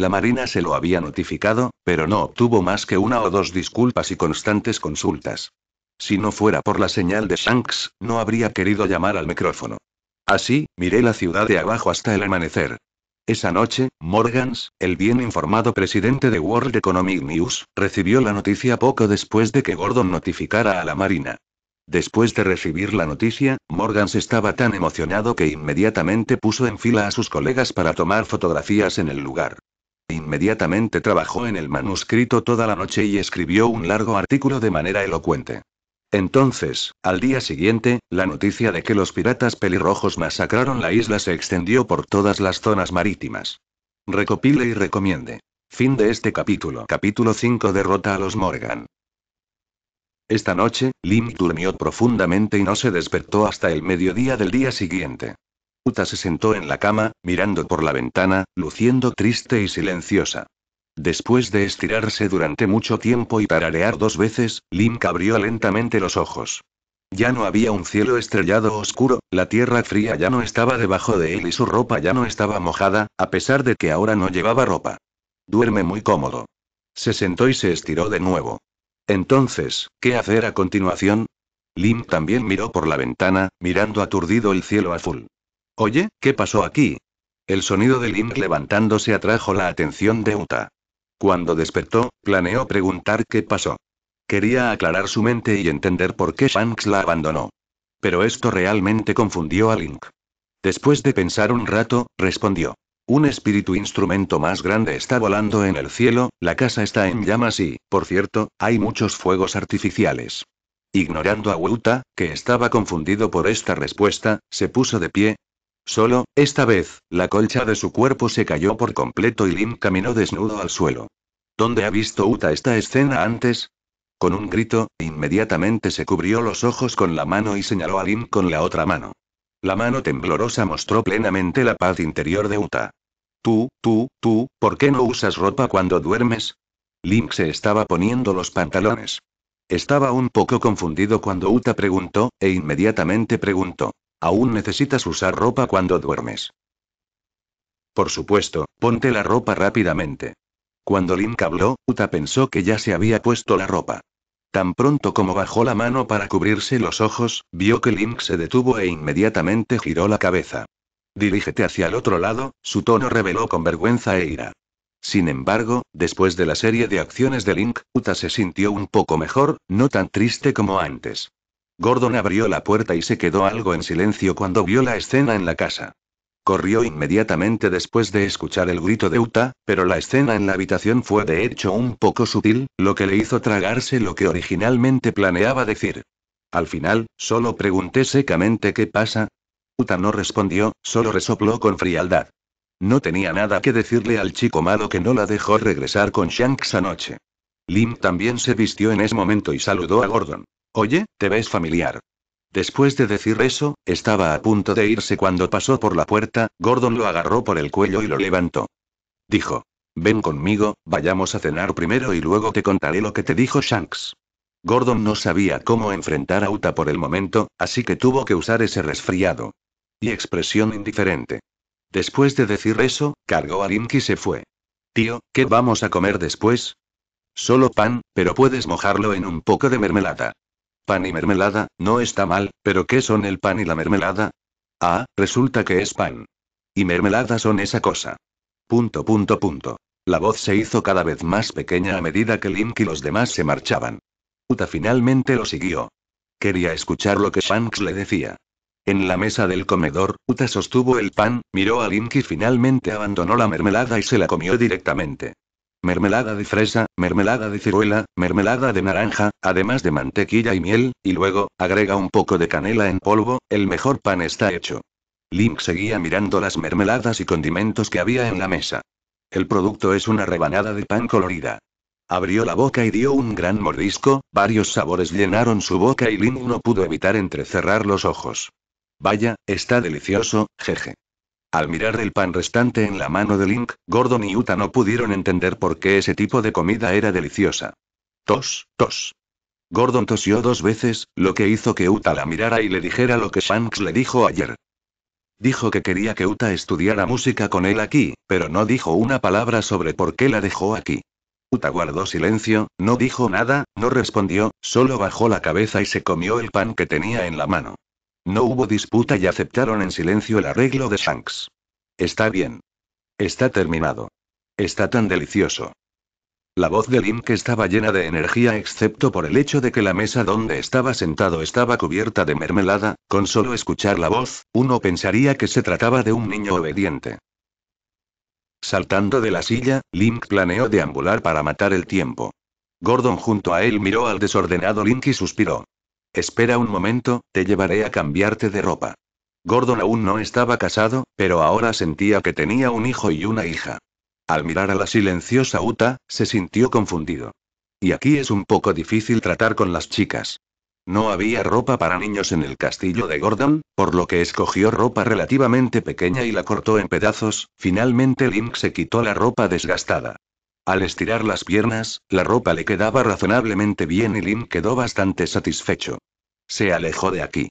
La Marina se lo había notificado, pero no obtuvo más que una o dos disculpas y constantes consultas. Si no fuera por la señal de Shanks, no habría querido llamar al micrófono. Así, miré la ciudad de abajo hasta el amanecer. Esa noche, Morgans, el bien informado presidente de World Economic News, recibió la noticia poco después de que Gordon notificara a la Marina. Después de recibir la noticia, Morgans estaba tan emocionado que inmediatamente puso en fila a sus colegas para tomar fotografías en el lugar. Inmediatamente trabajó en el manuscrito toda la noche y escribió un largo artículo de manera elocuente. Entonces, al día siguiente, la noticia de que los piratas pelirrojos masacraron la isla se extendió por todas las zonas marítimas. Recopile y recomiende. Fin de este capítulo. Capítulo 5 Derrota a los Morgan. Esta noche, Lim durmió profundamente y no se despertó hasta el mediodía del día siguiente. Uta se sentó en la cama, mirando por la ventana, luciendo triste y silenciosa. Después de estirarse durante mucho tiempo y tararear dos veces, Link abrió lentamente los ojos. Ya no había un cielo estrellado oscuro, la tierra fría ya no estaba debajo de él y su ropa ya no estaba mojada, a pesar de que ahora no llevaba ropa. Duerme muy cómodo. Se sentó y se estiró de nuevo. Entonces, ¿qué hacer a continuación? Lim también miró por la ventana, mirando aturdido el cielo azul. Oye, ¿qué pasó aquí? El sonido de Link levantándose atrajo la atención de Uta. Cuando despertó, planeó preguntar qué pasó. Quería aclarar su mente y entender por qué Shanks la abandonó. Pero esto realmente confundió a Link. Después de pensar un rato, respondió. Un espíritu instrumento más grande está volando en el cielo, la casa está en llamas y, por cierto, hay muchos fuegos artificiales. Ignorando a Uta, que estaba confundido por esta respuesta, se puso de pie, Solo, esta vez, la colcha de su cuerpo se cayó por completo y Lim caminó desnudo al suelo. ¿Dónde ha visto Uta esta escena antes? Con un grito, inmediatamente se cubrió los ojos con la mano y señaló a Lim con la otra mano. La mano temblorosa mostró plenamente la paz interior de Uta. Tú, tú, tú, ¿por qué no usas ropa cuando duermes? Lim se estaba poniendo los pantalones. Estaba un poco confundido cuando Uta preguntó, e inmediatamente preguntó. Aún necesitas usar ropa cuando duermes. Por supuesto, ponte la ropa rápidamente. Cuando Link habló, Uta pensó que ya se había puesto la ropa. Tan pronto como bajó la mano para cubrirse los ojos, vio que Link se detuvo e inmediatamente giró la cabeza. Dirígete hacia el otro lado, su tono reveló con vergüenza e ira. Sin embargo, después de la serie de acciones de Link, Uta se sintió un poco mejor, no tan triste como antes. Gordon abrió la puerta y se quedó algo en silencio cuando vio la escena en la casa. Corrió inmediatamente después de escuchar el grito de Uta, pero la escena en la habitación fue de hecho un poco sutil, lo que le hizo tragarse lo que originalmente planeaba decir. Al final, solo pregunté secamente qué pasa. Uta no respondió, solo resopló con frialdad. No tenía nada que decirle al chico malo que no la dejó regresar con Shanks anoche. Lim también se vistió en ese momento y saludó a Gordon. Oye, te ves familiar. Después de decir eso, estaba a punto de irse cuando pasó por la puerta, Gordon lo agarró por el cuello y lo levantó. Dijo, ven conmigo, vayamos a cenar primero y luego te contaré lo que te dijo Shanks. Gordon no sabía cómo enfrentar a Uta por el momento, así que tuvo que usar ese resfriado. Y expresión indiferente. Después de decir eso, cargó a Link y se fue. Tío, ¿qué vamos a comer después? Solo pan, pero puedes mojarlo en un poco de mermelada. Pan y mermelada, no está mal, pero ¿qué son el pan y la mermelada? Ah, resulta que es pan. Y mermelada son esa cosa. Punto, punto, punto. La voz se hizo cada vez más pequeña a medida que Link y los demás se marchaban. Uta finalmente lo siguió. Quería escuchar lo que Shanks le decía. En la mesa del comedor, Uta sostuvo el pan, miró a Link y finalmente abandonó la mermelada y se la comió directamente mermelada de fresa, mermelada de ciruela, mermelada de naranja, además de mantequilla y miel, y luego, agrega un poco de canela en polvo, el mejor pan está hecho. Link seguía mirando las mermeladas y condimentos que había en la mesa. El producto es una rebanada de pan colorida. Abrió la boca y dio un gran mordisco, varios sabores llenaron su boca y Link no pudo evitar entrecerrar los ojos. Vaya, está delicioso, jeje. Al mirar el pan restante en la mano de Link, Gordon y Uta no pudieron entender por qué ese tipo de comida era deliciosa. Tos, tos. Gordon tosió dos veces, lo que hizo que Uta la mirara y le dijera lo que Shanks le dijo ayer. Dijo que quería que Uta estudiara música con él aquí, pero no dijo una palabra sobre por qué la dejó aquí. Uta guardó silencio, no dijo nada, no respondió, solo bajó la cabeza y se comió el pan que tenía en la mano. No hubo disputa y aceptaron en silencio el arreglo de Shanks. Está bien. Está terminado. Está tan delicioso. La voz de Link estaba llena de energía excepto por el hecho de que la mesa donde estaba sentado estaba cubierta de mermelada, con solo escuchar la voz, uno pensaría que se trataba de un niño obediente. Saltando de la silla, Link planeó deambular para matar el tiempo. Gordon junto a él miró al desordenado Link y suspiró. Espera un momento, te llevaré a cambiarte de ropa. Gordon aún no estaba casado, pero ahora sentía que tenía un hijo y una hija. Al mirar a la silenciosa Uta, se sintió confundido. Y aquí es un poco difícil tratar con las chicas. No había ropa para niños en el castillo de Gordon, por lo que escogió ropa relativamente pequeña y la cortó en pedazos, finalmente Link se quitó la ropa desgastada. Al estirar las piernas, la ropa le quedaba razonablemente bien y Lin quedó bastante satisfecho. Se alejó de aquí.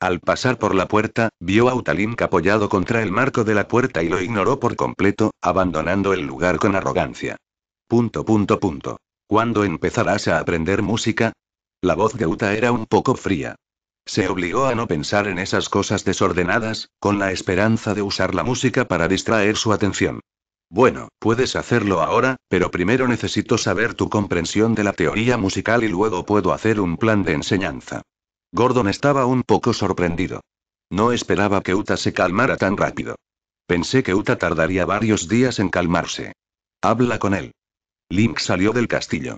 Al pasar por la puerta, vio a Uta Link apoyado contra el marco de la puerta y lo ignoró por completo, abandonando el lugar con arrogancia. Punto punto punto. ¿Cuándo empezarás a aprender música? La voz de Uta era un poco fría. Se obligó a no pensar en esas cosas desordenadas, con la esperanza de usar la música para distraer su atención. Bueno, puedes hacerlo ahora, pero primero necesito saber tu comprensión de la teoría musical y luego puedo hacer un plan de enseñanza. Gordon estaba un poco sorprendido. No esperaba que Uta se calmara tan rápido. Pensé que Uta tardaría varios días en calmarse. Habla con él. Link salió del castillo.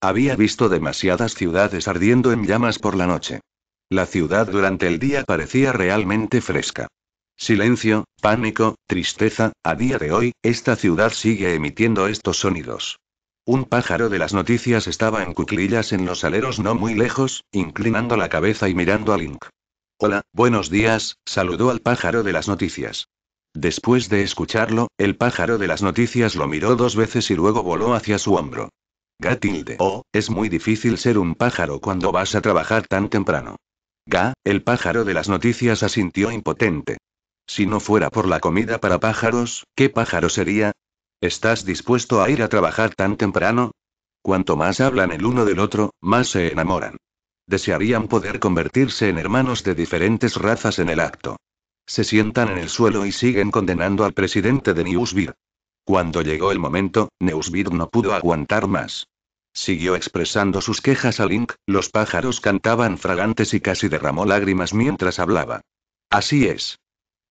Había visto demasiadas ciudades ardiendo en llamas por la noche. La ciudad durante el día parecía realmente fresca. Silencio, pánico, tristeza, a día de hoy, esta ciudad sigue emitiendo estos sonidos. Un pájaro de las noticias estaba en cuclillas en los aleros no muy lejos, inclinando la cabeza y mirando a Link. Hola, buenos días, saludó al pájaro de las noticias. Después de escucharlo, el pájaro de las noticias lo miró dos veces y luego voló hacia su hombro. Gatilde. Oh, es muy difícil ser un pájaro cuando vas a trabajar tan temprano. Ga, el pájaro de las noticias asintió impotente. Si no fuera por la comida para pájaros, ¿qué pájaro sería? ¿Estás dispuesto a ir a trabajar tan temprano? Cuanto más hablan el uno del otro, más se enamoran. Desearían poder convertirse en hermanos de diferentes razas en el acto. Se sientan en el suelo y siguen condenando al presidente de Newsbir. Cuando llegó el momento, Neusbir no pudo aguantar más. Siguió expresando sus quejas a Link, los pájaros cantaban fragantes y casi derramó lágrimas mientras hablaba. Así es.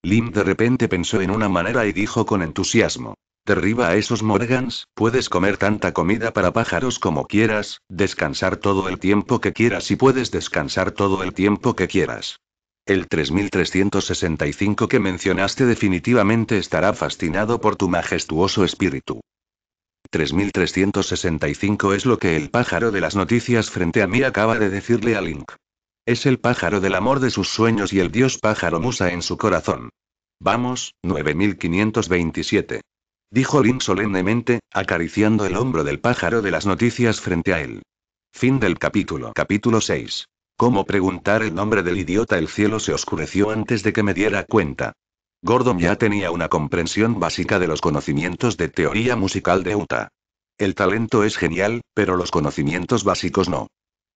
Link de repente pensó en una manera y dijo con entusiasmo. Derriba a esos Morgans, puedes comer tanta comida para pájaros como quieras, descansar todo el tiempo que quieras y puedes descansar todo el tiempo que quieras. El 3365 que mencionaste definitivamente estará fascinado por tu majestuoso espíritu. 3365 es lo que el pájaro de las noticias frente a mí acaba de decirle a Link. Es el pájaro del amor de sus sueños y el dios pájaro Musa en su corazón. Vamos, 9527. Dijo Lin solemnemente, acariciando el hombro del pájaro de las noticias frente a él. Fin del capítulo. Capítulo 6. ¿Cómo preguntar el nombre del idiota? El cielo se oscureció antes de que me diera cuenta. Gordon ya tenía una comprensión básica de los conocimientos de teoría musical de Utah. El talento es genial, pero los conocimientos básicos no.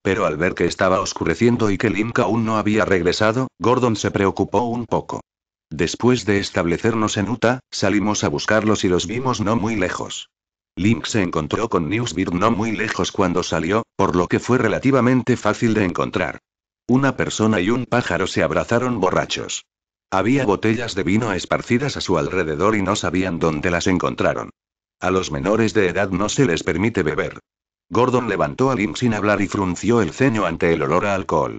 Pero al ver que estaba oscureciendo y que Link aún no había regresado, Gordon se preocupó un poco. Después de establecernos en Utah, salimos a buscarlos y los vimos no muy lejos. Link se encontró con Newsbeard no muy lejos cuando salió, por lo que fue relativamente fácil de encontrar. Una persona y un pájaro se abrazaron borrachos. Había botellas de vino esparcidas a su alrededor y no sabían dónde las encontraron. A los menores de edad no se les permite beber. Gordon levantó a Lim sin hablar y frunció el ceño ante el olor a alcohol.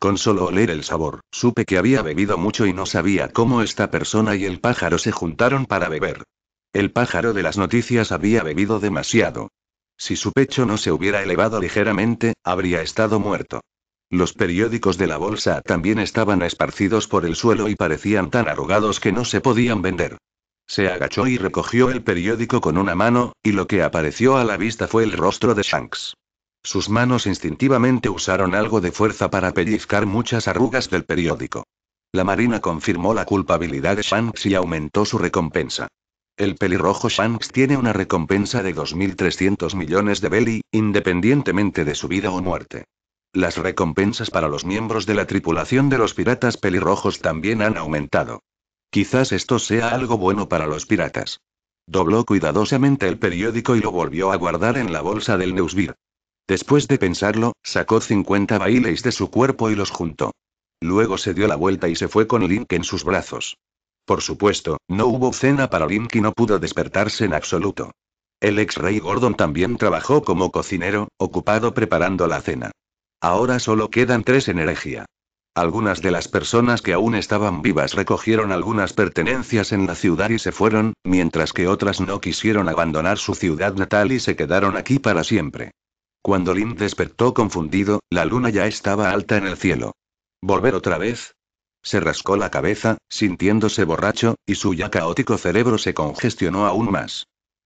Con solo oler el sabor, supe que había bebido mucho y no sabía cómo esta persona y el pájaro se juntaron para beber. El pájaro de las noticias había bebido demasiado. Si su pecho no se hubiera elevado ligeramente, habría estado muerto. Los periódicos de la bolsa también estaban esparcidos por el suelo y parecían tan arrugados que no se podían vender. Se agachó y recogió el periódico con una mano, y lo que apareció a la vista fue el rostro de Shanks. Sus manos instintivamente usaron algo de fuerza para pellizcar muchas arrugas del periódico. La marina confirmó la culpabilidad de Shanks y aumentó su recompensa. El pelirrojo Shanks tiene una recompensa de 2.300 millones de belly, independientemente de su vida o muerte. Las recompensas para los miembros de la tripulación de los piratas pelirrojos también han aumentado. Quizás esto sea algo bueno para los piratas. Dobló cuidadosamente el periódico y lo volvió a guardar en la bolsa del Neusbir. Después de pensarlo, sacó 50 bailes de su cuerpo y los juntó. Luego se dio la vuelta y se fue con Link en sus brazos. Por supuesto, no hubo cena para Link y no pudo despertarse en absoluto. El ex rey Gordon también trabajó como cocinero, ocupado preparando la cena. Ahora solo quedan tres en herejía. Algunas de las personas que aún estaban vivas recogieron algunas pertenencias en la ciudad y se fueron, mientras que otras no quisieron abandonar su ciudad natal y se quedaron aquí para siempre. Cuando Lin despertó confundido, la luna ya estaba alta en el cielo. ¿Volver otra vez? Se rascó la cabeza, sintiéndose borracho, y su ya caótico cerebro se congestionó aún más.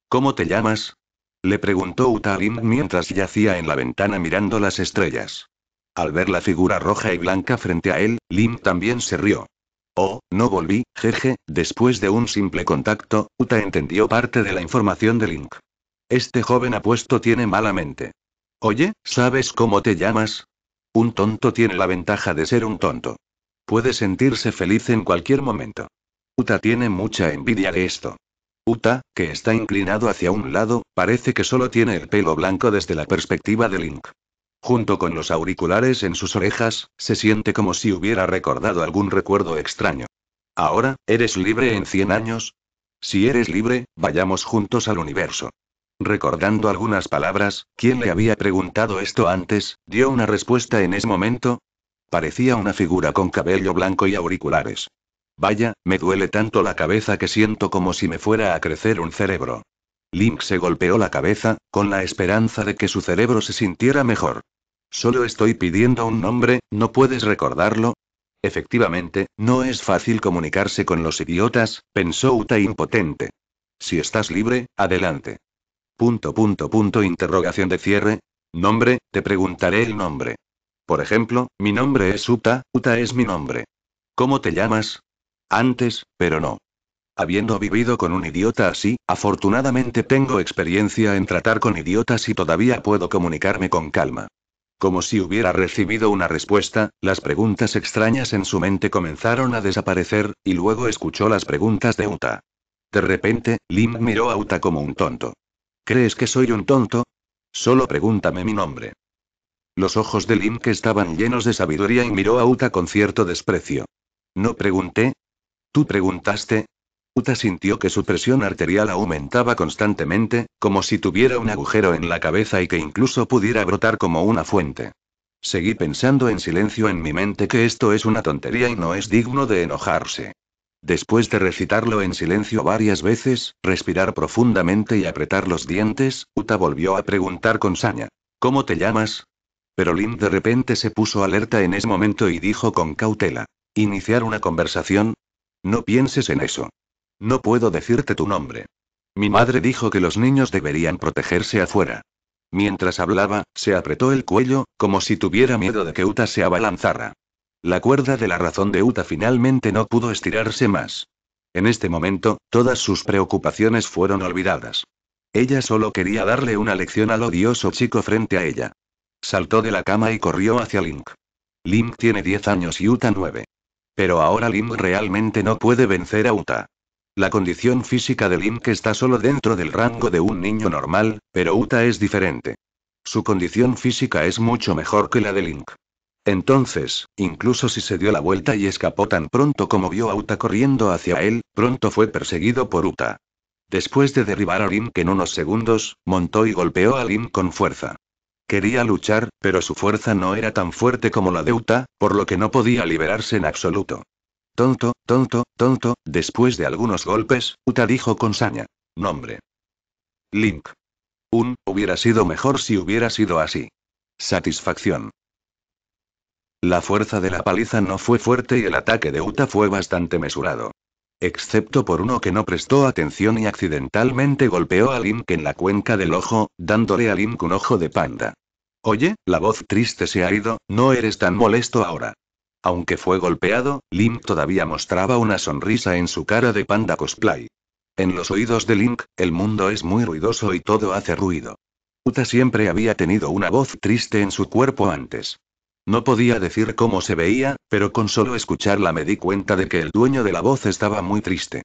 ¿Cómo te llamas? Le preguntó Utalin mientras yacía en la ventana mirando las estrellas. Al ver la figura roja y blanca frente a él, Link también se rió. Oh, no volví, jeje, después de un simple contacto, Uta entendió parte de la información de Link. Este joven apuesto tiene mala mente. Oye, ¿sabes cómo te llamas? Un tonto tiene la ventaja de ser un tonto. Puede sentirse feliz en cualquier momento. Uta tiene mucha envidia de esto. Uta, que está inclinado hacia un lado, parece que solo tiene el pelo blanco desde la perspectiva de Link. Junto con los auriculares en sus orejas, se siente como si hubiera recordado algún recuerdo extraño. Ahora, ¿eres libre en 100 años? Si eres libre, vayamos juntos al universo. Recordando algunas palabras, ¿quién le había preguntado esto antes? Dio una respuesta en ese momento. Parecía una figura con cabello blanco y auriculares. Vaya, me duele tanto la cabeza que siento como si me fuera a crecer un cerebro. Link se golpeó la cabeza, con la esperanza de que su cerebro se sintiera mejor. Solo estoy pidiendo un nombre, ¿no puedes recordarlo? Efectivamente, no es fácil comunicarse con los idiotas, pensó Uta impotente. Si estás libre, adelante. Punto, punto, punto, interrogación de cierre. Nombre, te preguntaré el nombre. Por ejemplo, mi nombre es Uta, Uta es mi nombre. ¿Cómo te llamas? Antes, pero no. Habiendo vivido con un idiota así, afortunadamente tengo experiencia en tratar con idiotas y todavía puedo comunicarme con calma. Como si hubiera recibido una respuesta, las preguntas extrañas en su mente comenzaron a desaparecer, y luego escuchó las preguntas de Uta. De repente, Lim miró a Uta como un tonto. ¿Crees que soy un tonto? Solo pregúntame mi nombre. Los ojos de Lim que estaban llenos de sabiduría y miró a Uta con cierto desprecio. No pregunté. Tú preguntaste, Uta sintió que su presión arterial aumentaba constantemente, como si tuviera un agujero en la cabeza y que incluso pudiera brotar como una fuente. Seguí pensando en silencio en mi mente que esto es una tontería y no es digno de enojarse. Después de recitarlo en silencio varias veces, respirar profundamente y apretar los dientes, Uta volvió a preguntar con saña. ¿Cómo te llamas? Pero Lin de repente se puso alerta en ese momento y dijo con cautela. ¿Iniciar una conversación? No pienses en eso. No puedo decirte tu nombre. Mi madre dijo que los niños deberían protegerse afuera. Mientras hablaba, se apretó el cuello, como si tuviera miedo de que Uta se abalanzara. La cuerda de la razón de Uta finalmente no pudo estirarse más. En este momento, todas sus preocupaciones fueron olvidadas. Ella solo quería darle una lección al odioso chico frente a ella. Saltó de la cama y corrió hacia Link. Link tiene 10 años y Uta 9. Pero ahora Link realmente no puede vencer a Uta. La condición física de Link está solo dentro del rango de un niño normal, pero Uta es diferente. Su condición física es mucho mejor que la de Link. Entonces, incluso si se dio la vuelta y escapó tan pronto como vio a Uta corriendo hacia él, pronto fue perseguido por Uta. Después de derribar a Link en unos segundos, montó y golpeó a Link con fuerza. Quería luchar, pero su fuerza no era tan fuerte como la de Uta, por lo que no podía liberarse en absoluto. Tonto, tonto, tonto, después de algunos golpes, Uta dijo con saña. Nombre. Link. Un, hubiera sido mejor si hubiera sido así. Satisfacción. La fuerza de la paliza no fue fuerte y el ataque de Uta fue bastante mesurado. Excepto por uno que no prestó atención y accidentalmente golpeó a Link en la cuenca del ojo, dándole a Link un ojo de panda. Oye, la voz triste se ha ido, no eres tan molesto ahora. Aunque fue golpeado, Link todavía mostraba una sonrisa en su cara de panda cosplay. En los oídos de Link, el mundo es muy ruidoso y todo hace ruido. Uta siempre había tenido una voz triste en su cuerpo antes. No podía decir cómo se veía, pero con solo escucharla me di cuenta de que el dueño de la voz estaba muy triste.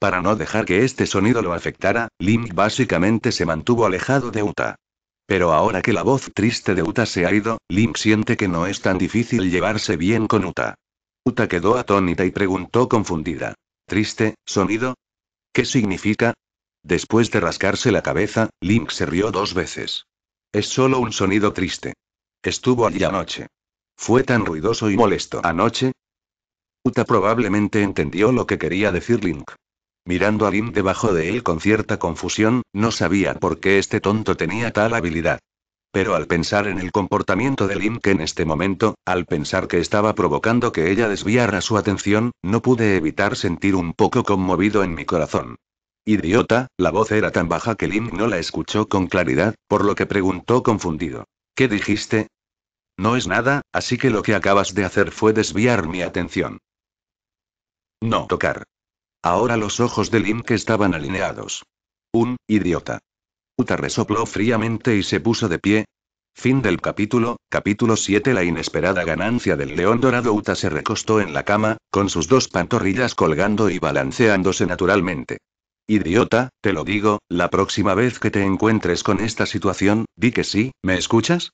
Para no dejar que este sonido lo afectara, Link básicamente se mantuvo alejado de Uta. Pero ahora que la voz triste de Uta se ha ido, Link siente que no es tan difícil llevarse bien con Uta. Uta quedó atónita y preguntó confundida. ¿Triste, sonido? ¿Qué significa? Después de rascarse la cabeza, Link se rió dos veces. Es solo un sonido triste. Estuvo allí anoche. Fue tan ruidoso y molesto anoche. Uta probablemente entendió lo que quería decir Link mirando a Link debajo de él con cierta confusión, no sabía por qué este tonto tenía tal habilidad. Pero al pensar en el comportamiento de Link en este momento, al pensar que estaba provocando que ella desviara su atención, no pude evitar sentir un poco conmovido en mi corazón. Idiota, la voz era tan baja que Link no la escuchó con claridad, por lo que preguntó confundido. ¿Qué dijiste? No es nada, así que lo que acabas de hacer fue desviar mi atención. No tocar. Ahora los ojos de Link estaban alineados. Un idiota. Uta resopló fríamente y se puso de pie. Fin del capítulo, capítulo 7 La inesperada ganancia del león dorado Uta se recostó en la cama, con sus dos pantorrillas colgando y balanceándose naturalmente. Idiota, te lo digo, la próxima vez que te encuentres con esta situación, di que sí, ¿me escuchas?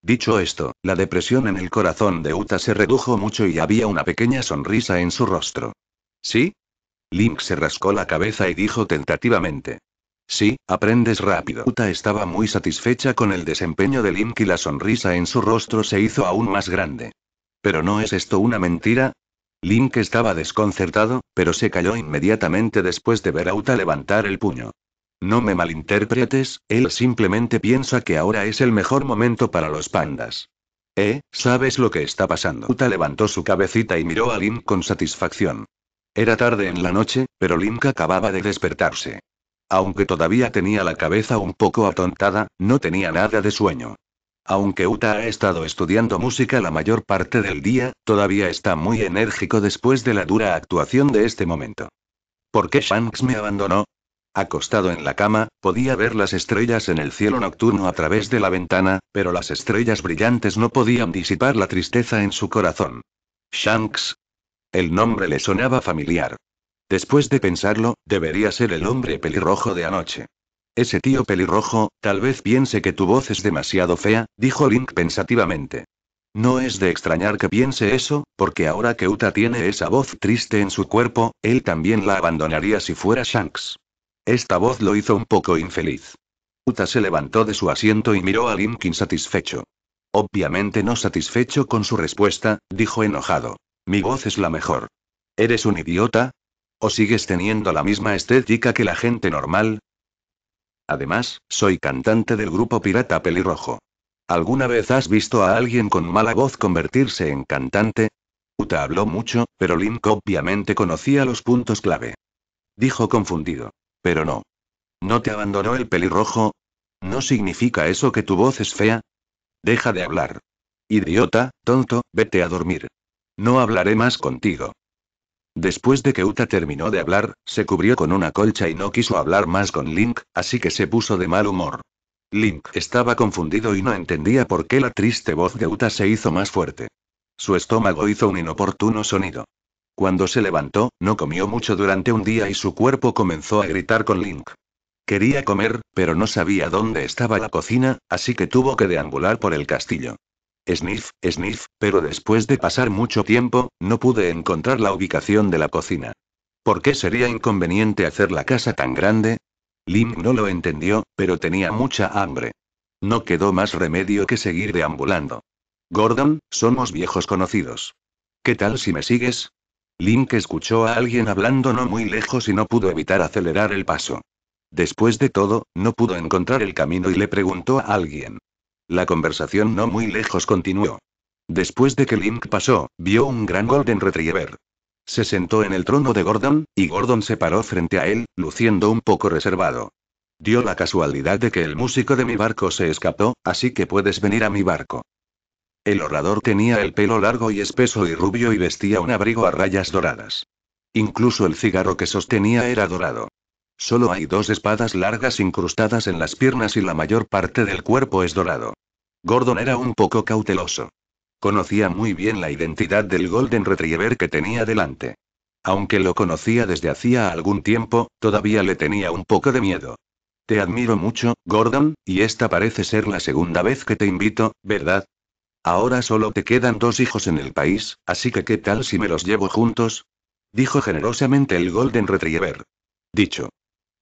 Dicho esto, la depresión en el corazón de Uta se redujo mucho y había una pequeña sonrisa en su rostro. ¿Sí? Link se rascó la cabeza y dijo tentativamente. Sí, aprendes rápido. Uta estaba muy satisfecha con el desempeño de Link y la sonrisa en su rostro se hizo aún más grande. ¿Pero no es esto una mentira? Link estaba desconcertado, pero se calló inmediatamente después de ver a Uta levantar el puño. No me malinterpretes, él simplemente piensa que ahora es el mejor momento para los pandas. ¿Eh? ¿Sabes lo que está pasando? Uta levantó su cabecita y miró a Link con satisfacción. Era tarde en la noche, pero Link acababa de despertarse. Aunque todavía tenía la cabeza un poco atontada, no tenía nada de sueño. Aunque Uta ha estado estudiando música la mayor parte del día, todavía está muy enérgico después de la dura actuación de este momento. ¿Por qué Shanks me abandonó? Acostado en la cama, podía ver las estrellas en el cielo nocturno a través de la ventana, pero las estrellas brillantes no podían disipar la tristeza en su corazón. Shanks, el nombre le sonaba familiar. Después de pensarlo, debería ser el hombre pelirrojo de anoche. Ese tío pelirrojo, tal vez piense que tu voz es demasiado fea, dijo Link pensativamente. No es de extrañar que piense eso, porque ahora que Uta tiene esa voz triste en su cuerpo, él también la abandonaría si fuera Shanks. Esta voz lo hizo un poco infeliz. Uta se levantó de su asiento y miró a Link insatisfecho. Obviamente no satisfecho con su respuesta, dijo enojado. Mi voz es la mejor. ¿Eres un idiota? ¿O sigues teniendo la misma estética que la gente normal? Además, soy cantante del grupo Pirata Pelirrojo. ¿Alguna vez has visto a alguien con mala voz convertirse en cantante? Uta habló mucho, pero Link obviamente conocía los puntos clave. Dijo confundido. Pero no. ¿No te abandonó el pelirrojo? ¿No significa eso que tu voz es fea? Deja de hablar. Idiota, tonto, vete a dormir. No hablaré más contigo. Después de que Uta terminó de hablar, se cubrió con una colcha y no quiso hablar más con Link, así que se puso de mal humor. Link estaba confundido y no entendía por qué la triste voz de Uta se hizo más fuerte. Su estómago hizo un inoportuno sonido. Cuando se levantó, no comió mucho durante un día y su cuerpo comenzó a gritar con Link. Quería comer, pero no sabía dónde estaba la cocina, así que tuvo que deambular por el castillo. Sniff, sniff, pero después de pasar mucho tiempo, no pude encontrar la ubicación de la cocina. ¿Por qué sería inconveniente hacer la casa tan grande? Link no lo entendió, pero tenía mucha hambre. No quedó más remedio que seguir deambulando. Gordon, somos viejos conocidos. ¿Qué tal si me sigues? Link escuchó a alguien hablando no muy lejos y no pudo evitar acelerar el paso. Después de todo, no pudo encontrar el camino y le preguntó a alguien, la conversación no muy lejos continuó. Después de que Link pasó, vio un gran Golden Retriever. Se sentó en el trono de Gordon, y Gordon se paró frente a él, luciendo un poco reservado. Dio la casualidad de que el músico de mi barco se escapó, así que puedes venir a mi barco. El orador tenía el pelo largo y espeso y rubio y vestía un abrigo a rayas doradas. Incluso el cigarro que sostenía era dorado. Solo hay dos espadas largas incrustadas en las piernas y la mayor parte del cuerpo es dorado. Gordon era un poco cauteloso. Conocía muy bien la identidad del Golden Retriever que tenía delante. Aunque lo conocía desde hacía algún tiempo, todavía le tenía un poco de miedo. Te admiro mucho, Gordon, y esta parece ser la segunda vez que te invito, ¿verdad? Ahora solo te quedan dos hijos en el país, así que ¿qué tal si me los llevo juntos? Dijo generosamente el Golden Retriever. Dicho.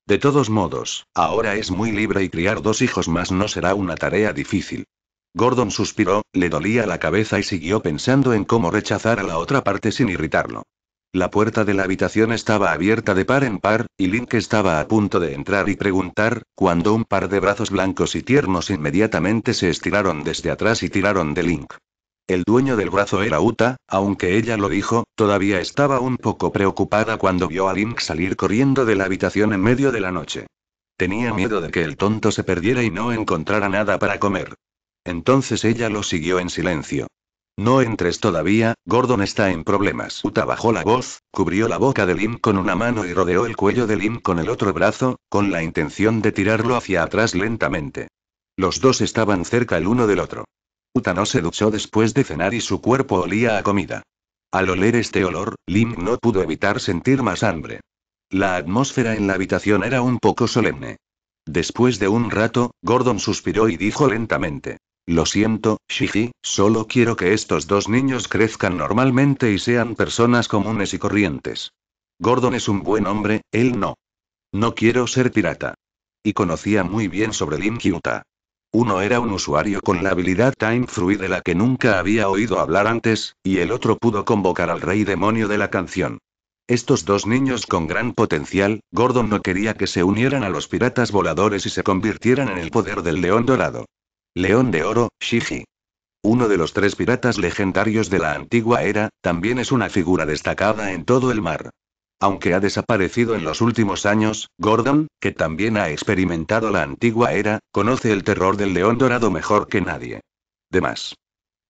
De todos modos, ahora es muy libre y criar dos hijos más no será una tarea difícil. Gordon suspiró, le dolía la cabeza y siguió pensando en cómo rechazar a la otra parte sin irritarlo. La puerta de la habitación estaba abierta de par en par, y Link estaba a punto de entrar y preguntar, cuando un par de brazos blancos y tiernos inmediatamente se estiraron desde atrás y tiraron de Link. El dueño del brazo era Uta, aunque ella lo dijo, todavía estaba un poco preocupada cuando vio a Link salir corriendo de la habitación en medio de la noche. Tenía miedo de que el tonto se perdiera y no encontrara nada para comer. Entonces ella lo siguió en silencio. No entres todavía, Gordon está en problemas. Uta bajó la voz, cubrió la boca de Lim con una mano y rodeó el cuello de Lim con el otro brazo, con la intención de tirarlo hacia atrás lentamente. Los dos estaban cerca el uno del otro. Uta no se duchó después de cenar y su cuerpo olía a comida. Al oler este olor, Lim no pudo evitar sentir más hambre. La atmósfera en la habitación era un poco solemne. Después de un rato, Gordon suspiró y dijo lentamente. Lo siento, Shiji, solo quiero que estos dos niños crezcan normalmente y sean personas comunes y corrientes. Gordon es un buen hombre, él no. No quiero ser pirata. Y conocía muy bien sobre Lin Uno era un usuario con la habilidad Time Fruit de la que nunca había oído hablar antes, y el otro pudo convocar al rey demonio de la canción. Estos dos niños con gran potencial, Gordon no quería que se unieran a los piratas voladores y se convirtieran en el poder del león dorado. León de Oro, Shiji. Uno de los tres piratas legendarios de la antigua era, también es una figura destacada en todo el mar. Aunque ha desaparecido en los últimos años, Gordon, que también ha experimentado la antigua era, conoce el terror del león dorado mejor que nadie. Demás.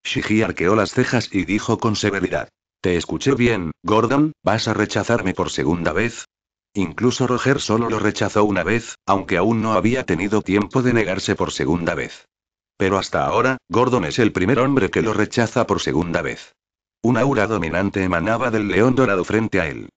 Shiji arqueó las cejas y dijo con severidad. Te escuché bien, Gordon, ¿vas a rechazarme por segunda vez? Incluso Roger solo lo rechazó una vez, aunque aún no había tenido tiempo de negarse por segunda vez. Pero hasta ahora, Gordon es el primer hombre que lo rechaza por segunda vez. Un aura dominante emanaba del león dorado frente a él.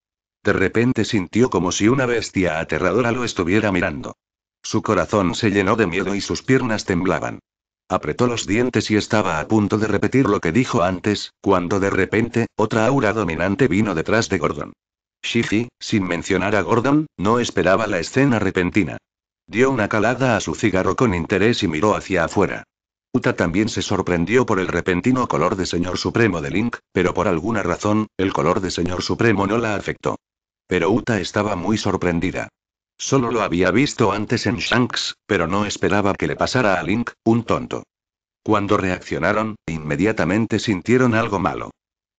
De repente sintió como si una bestia aterradora lo estuviera mirando. Su corazón se llenó de miedo y sus piernas temblaban. Apretó los dientes y estaba a punto de repetir lo que dijo antes, cuando de repente, otra aura dominante vino detrás de Gordon. Shifi, sin mencionar a Gordon, no esperaba la escena repentina. Dio una calada a su cigarro con interés y miró hacia afuera. Uta también se sorprendió por el repentino color de señor supremo de Link, pero por alguna razón, el color de señor supremo no la afectó. Pero Uta estaba muy sorprendida. Solo lo había visto antes en Shanks, pero no esperaba que le pasara a Link, un tonto. Cuando reaccionaron, inmediatamente sintieron algo malo.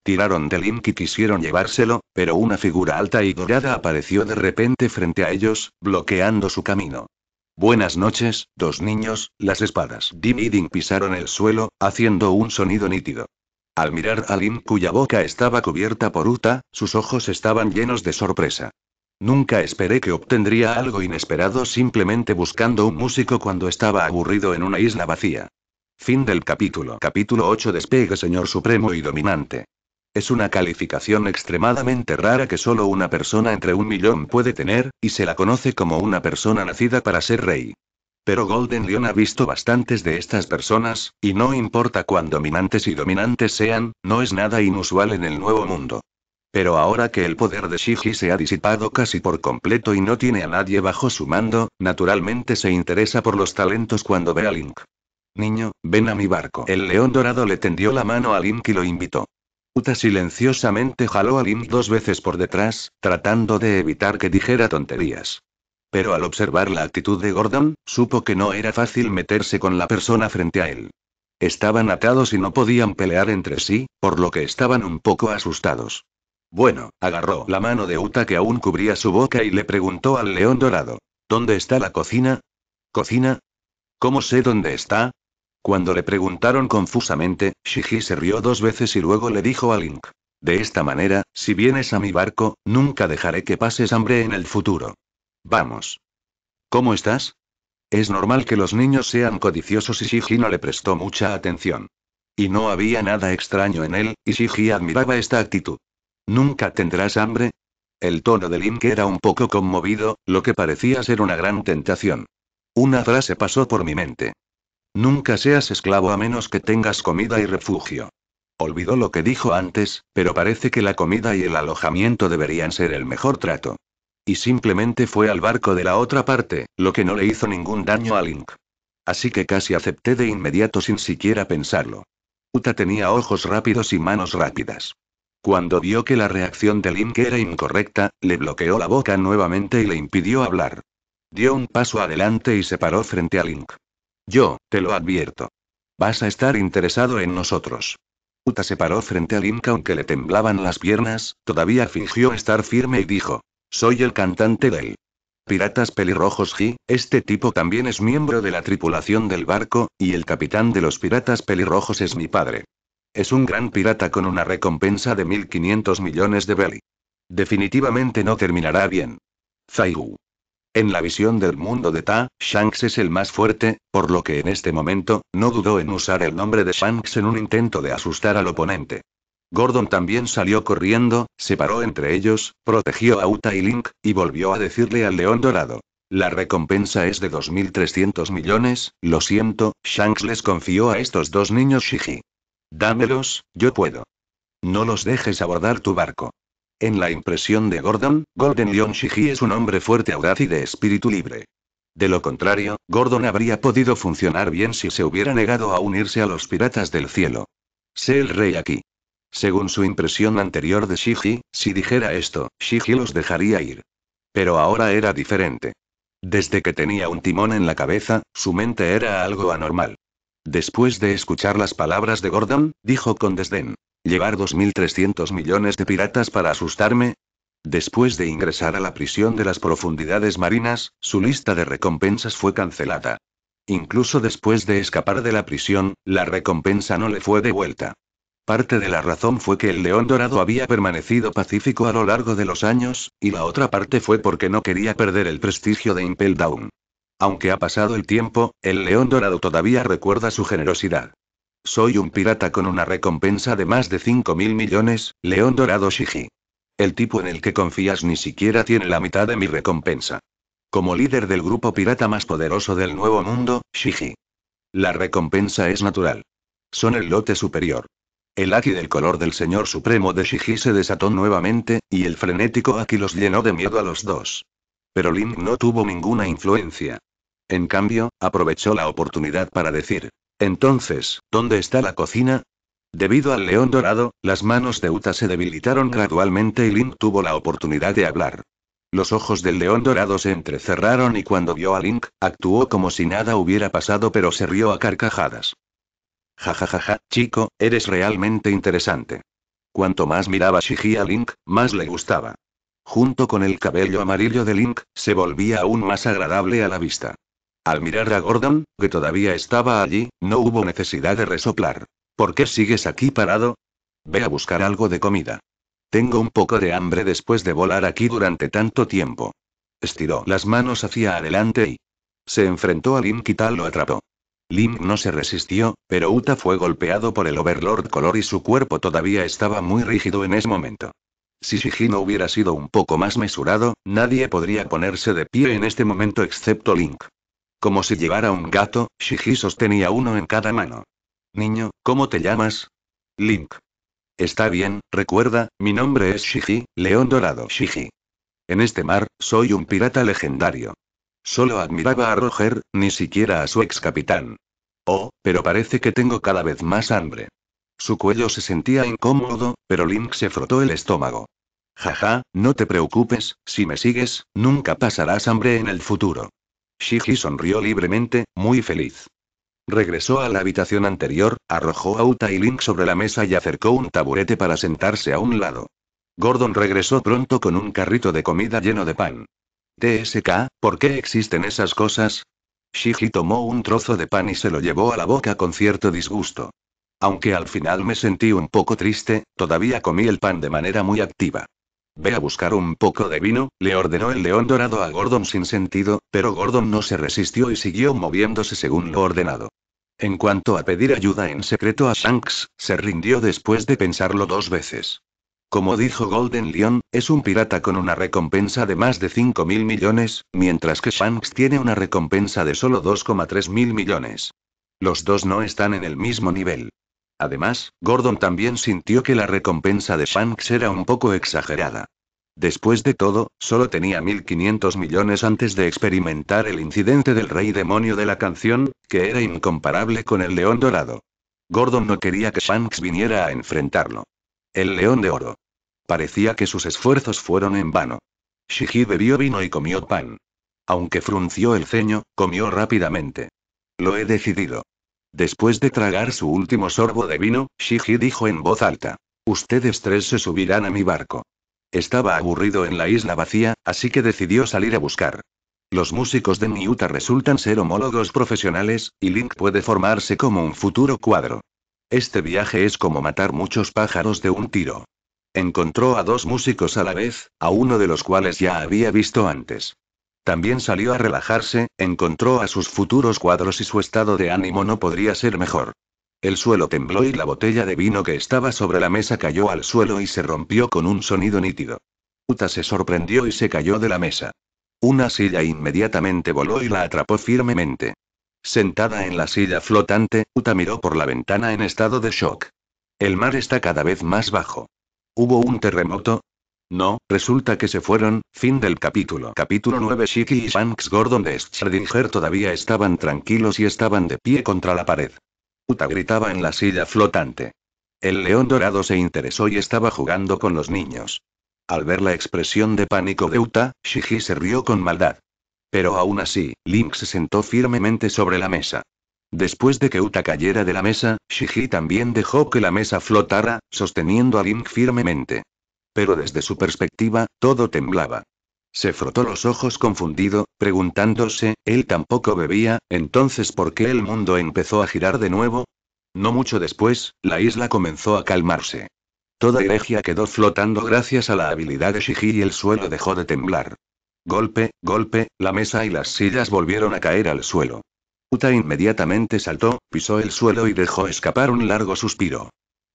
Tiraron de Link y quisieron llevárselo, pero una figura alta y dorada apareció de repente frente a ellos, bloqueando su camino. Buenas noches, dos niños, las espadas. Dim y Ding pisaron el suelo, haciendo un sonido nítido. Al mirar a Lin cuya boca estaba cubierta por Uta, sus ojos estaban llenos de sorpresa. Nunca esperé que obtendría algo inesperado simplemente buscando un músico cuando estaba aburrido en una isla vacía. Fin del capítulo. Capítulo 8 Despegue Señor Supremo y Dominante. Es una calificación extremadamente rara que solo una persona entre un millón puede tener, y se la conoce como una persona nacida para ser rey. Pero Golden Lion ha visto bastantes de estas personas, y no importa cuán dominantes y dominantes sean, no es nada inusual en el Nuevo Mundo. Pero ahora que el poder de Shiji se ha disipado casi por completo y no tiene a nadie bajo su mando, naturalmente se interesa por los talentos cuando ve a Link. Niño, ven a mi barco. El león dorado le tendió la mano a Link y lo invitó. Uta silenciosamente jaló a Lim dos veces por detrás, tratando de evitar que dijera tonterías. Pero al observar la actitud de Gordon, supo que no era fácil meterse con la persona frente a él. Estaban atados y no podían pelear entre sí, por lo que estaban un poco asustados. Bueno, agarró la mano de Uta que aún cubría su boca y le preguntó al león dorado. ¿Dónde está la cocina? ¿Cocina? ¿Cómo sé dónde está? Cuando le preguntaron confusamente, Shiji se rió dos veces y luego le dijo a Link. De esta manera, si vienes a mi barco, nunca dejaré que pases hambre en el futuro. Vamos. ¿Cómo estás? Es normal que los niños sean codiciosos y Shiji no le prestó mucha atención. Y no había nada extraño en él, y Shiji admiraba esta actitud. ¿Nunca tendrás hambre? El tono de Link era un poco conmovido, lo que parecía ser una gran tentación. Una frase pasó por mi mente. Nunca seas esclavo a menos que tengas comida y refugio. Olvidó lo que dijo antes, pero parece que la comida y el alojamiento deberían ser el mejor trato. Y simplemente fue al barco de la otra parte, lo que no le hizo ningún daño a Link. Así que casi acepté de inmediato sin siquiera pensarlo. Uta tenía ojos rápidos y manos rápidas. Cuando vio que la reacción de Link era incorrecta, le bloqueó la boca nuevamente y le impidió hablar. Dio un paso adelante y se paró frente a Link. Yo, te lo advierto. Vas a estar interesado en nosotros. Uta se paró frente al Inca aunque le temblaban las piernas, todavía fingió estar firme y dijo, soy el cantante del... Piratas pelirrojos G, este tipo también es miembro de la tripulación del barco, y el capitán de los piratas pelirrojos es mi padre. Es un gran pirata con una recompensa de 1.500 millones de belly. Definitivamente no terminará bien. Zaihu. En la visión del mundo de Ta, Shanks es el más fuerte, por lo que en este momento, no dudó en usar el nombre de Shanks en un intento de asustar al oponente. Gordon también salió corriendo, se paró entre ellos, protegió a Uta y Link, y volvió a decirle al león dorado. La recompensa es de 2.300 millones, lo siento, Shanks les confió a estos dos niños Shiji. Dámelos, yo puedo. No los dejes abordar tu barco. En la impresión de Gordon, Golden Lion Shiji es un hombre fuerte, audaz y de espíritu libre. De lo contrario, Gordon habría podido funcionar bien si se hubiera negado a unirse a los piratas del cielo. Sé el rey aquí. Según su impresión anterior de Shiji, si dijera esto, Shiji los dejaría ir. Pero ahora era diferente. Desde que tenía un timón en la cabeza, su mente era algo anormal. Después de escuchar las palabras de Gordon, dijo con desdén. ¿Llevar 2.300 millones de piratas para asustarme? Después de ingresar a la prisión de las profundidades marinas, su lista de recompensas fue cancelada. Incluso después de escapar de la prisión, la recompensa no le fue devuelta. Parte de la razón fue que el león dorado había permanecido pacífico a lo largo de los años, y la otra parte fue porque no quería perder el prestigio de Impel Down. Aunque ha pasado el tiempo, el león dorado todavía recuerda su generosidad. Soy un pirata con una recompensa de más de 5 mil millones, León Dorado Shiji. El tipo en el que confías ni siquiera tiene la mitad de mi recompensa. Como líder del grupo pirata más poderoso del Nuevo Mundo, Shiji. La recompensa es natural. Son el lote superior. El Aki del color del Señor Supremo de Shiji se desató nuevamente, y el frenético Aki los llenó de miedo a los dos. Pero Lin no tuvo ninguna influencia. En cambio, aprovechó la oportunidad para decir, entonces, ¿dónde está la cocina? Debido al león dorado, las manos de Uta se debilitaron gradualmente y Link tuvo la oportunidad de hablar. Los ojos del león dorado se entrecerraron y cuando vio a Link, actuó como si nada hubiera pasado pero se rió a carcajadas. Ja ja ja chico, eres realmente interesante. Cuanto más miraba Shiji a Link, más le gustaba. Junto con el cabello amarillo de Link, se volvía aún más agradable a la vista. Al mirar a Gordon, que todavía estaba allí, no hubo necesidad de resoplar. ¿Por qué sigues aquí parado? Ve a buscar algo de comida. Tengo un poco de hambre después de volar aquí durante tanto tiempo. Estiró las manos hacia adelante y se enfrentó a Link y tal lo atrapó. Link no se resistió, pero Uta fue golpeado por el Overlord Color y su cuerpo todavía estaba muy rígido en ese momento. Si no hubiera sido un poco más mesurado, nadie podría ponerse de pie en este momento excepto Link. Como si llevara un gato, Shiji sostenía uno en cada mano. Niño, ¿cómo te llamas? Link. Está bien, recuerda, mi nombre es Shiji, León Dorado Shiji. En este mar, soy un pirata legendario. Solo admiraba a Roger, ni siquiera a su ex capitán. Oh, pero parece que tengo cada vez más hambre. Su cuello se sentía incómodo, pero Link se frotó el estómago. Jaja, no te preocupes, si me sigues, nunca pasarás hambre en el futuro. Shiji sonrió libremente, muy feliz. Regresó a la habitación anterior, arrojó a Uta y Link sobre la mesa y acercó un taburete para sentarse a un lado. Gordon regresó pronto con un carrito de comida lleno de pan. TSK, ¿por qué existen esas cosas? Shiji tomó un trozo de pan y se lo llevó a la boca con cierto disgusto. Aunque al final me sentí un poco triste, todavía comí el pan de manera muy activa. Ve a buscar un poco de vino, le ordenó el león dorado a Gordon sin sentido, pero Gordon no se resistió y siguió moviéndose según lo ordenado. En cuanto a pedir ayuda en secreto a Shanks, se rindió después de pensarlo dos veces. Como dijo Golden Leon, es un pirata con una recompensa de más de 5 mil millones, mientras que Shanks tiene una recompensa de solo 2,3 mil millones. Los dos no están en el mismo nivel. Además, Gordon también sintió que la recompensa de Shanks era un poco exagerada. Después de todo, solo tenía 1.500 millones antes de experimentar el incidente del rey demonio de la canción, que era incomparable con el león dorado. Gordon no quería que Shanks viniera a enfrentarlo. El león de oro. Parecía que sus esfuerzos fueron en vano. Shiji bebió vino y comió pan. Aunque frunció el ceño, comió rápidamente. Lo he decidido. Después de tragar su último sorbo de vino, Shiji dijo en voz alta. Ustedes tres se subirán a mi barco. Estaba aburrido en la isla vacía, así que decidió salir a buscar. Los músicos de Miuta resultan ser homólogos profesionales, y Link puede formarse como un futuro cuadro. Este viaje es como matar muchos pájaros de un tiro. Encontró a dos músicos a la vez, a uno de los cuales ya había visto antes. También salió a relajarse, encontró a sus futuros cuadros y su estado de ánimo no podría ser mejor. El suelo tembló y la botella de vino que estaba sobre la mesa cayó al suelo y se rompió con un sonido nítido. Uta se sorprendió y se cayó de la mesa. Una silla inmediatamente voló y la atrapó firmemente. Sentada en la silla flotante, Uta miró por la ventana en estado de shock. El mar está cada vez más bajo. Hubo un terremoto, no, resulta que se fueron, fin del capítulo. Capítulo 9 Shiki y Shanks Gordon de Schrödinger todavía estaban tranquilos y estaban de pie contra la pared. Uta gritaba en la silla flotante. El león dorado se interesó y estaba jugando con los niños. Al ver la expresión de pánico de Uta, Shiki se rió con maldad. Pero aún así, Link se sentó firmemente sobre la mesa. Después de que Uta cayera de la mesa, Shiji también dejó que la mesa flotara, sosteniendo a Link firmemente pero desde su perspectiva, todo temblaba. Se frotó los ojos confundido, preguntándose, él tampoco bebía, entonces ¿por qué el mundo empezó a girar de nuevo? No mucho después, la isla comenzó a calmarse. Toda herejia quedó flotando gracias a la habilidad de Shiji y el suelo dejó de temblar. Golpe, golpe, la mesa y las sillas volvieron a caer al suelo. Uta inmediatamente saltó, pisó el suelo y dejó escapar un largo suspiro.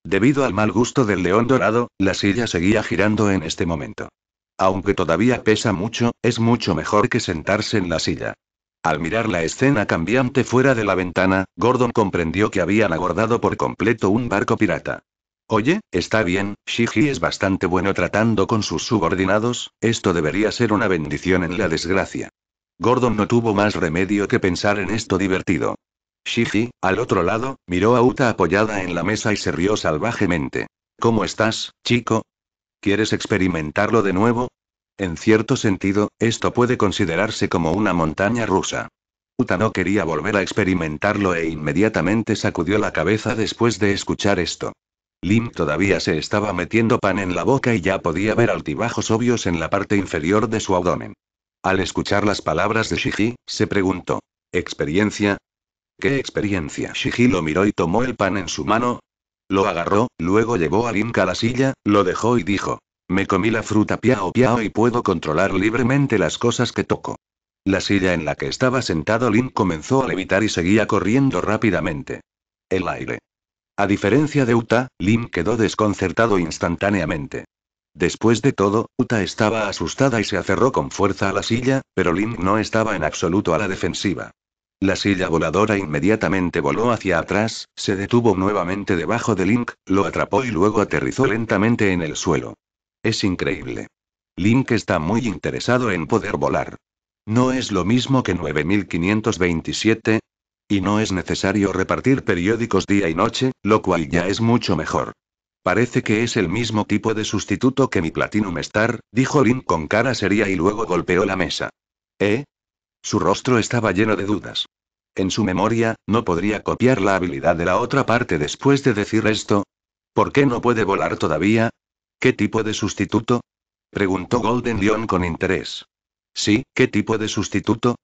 Debido al mal gusto del león dorado, la silla seguía girando en este momento. Aunque todavía pesa mucho, es mucho mejor que sentarse en la silla. Al mirar la escena cambiante fuera de la ventana, Gordon comprendió que habían abordado por completo un barco pirata. Oye, está bien, Shiji es bastante bueno tratando con sus subordinados, esto debería ser una bendición en la desgracia. Gordon no tuvo más remedio que pensar en esto divertido. Shiji, al otro lado, miró a Uta apoyada en la mesa y se rió salvajemente. ¿Cómo estás, chico? ¿Quieres experimentarlo de nuevo? En cierto sentido, esto puede considerarse como una montaña rusa. Uta no quería volver a experimentarlo e inmediatamente sacudió la cabeza después de escuchar esto. Lim todavía se estaba metiendo pan en la boca y ya podía ver altibajos obvios en la parte inferior de su abdomen. Al escuchar las palabras de Shiji, se preguntó. ¿Experiencia? ¿Qué experiencia? Shiji lo miró y tomó el pan en su mano. Lo agarró, luego llevó a Link a la silla, lo dejó y dijo. Me comí la fruta piao piao y puedo controlar libremente las cosas que toco. La silla en la que estaba sentado Link comenzó a levitar y seguía corriendo rápidamente. El aire. A diferencia de Uta, Link quedó desconcertado instantáneamente. Después de todo, Uta estaba asustada y se aferró con fuerza a la silla, pero Link no estaba en absoluto a la defensiva. La silla voladora inmediatamente voló hacia atrás, se detuvo nuevamente debajo de Link, lo atrapó y luego aterrizó lentamente en el suelo. Es increíble. Link está muy interesado en poder volar. ¿No es lo mismo que 9527? Y no es necesario repartir periódicos día y noche, lo cual ya es mucho mejor. Parece que es el mismo tipo de sustituto que mi Platinum Star, dijo Link con cara seria y luego golpeó la mesa. ¿Eh? Su rostro estaba lleno de dudas. En su memoria, no podría copiar la habilidad de la otra parte después de decir esto. ¿Por qué no puede volar todavía? ¿Qué tipo de sustituto? Preguntó Golden Lion con interés. Sí, ¿qué tipo de sustituto?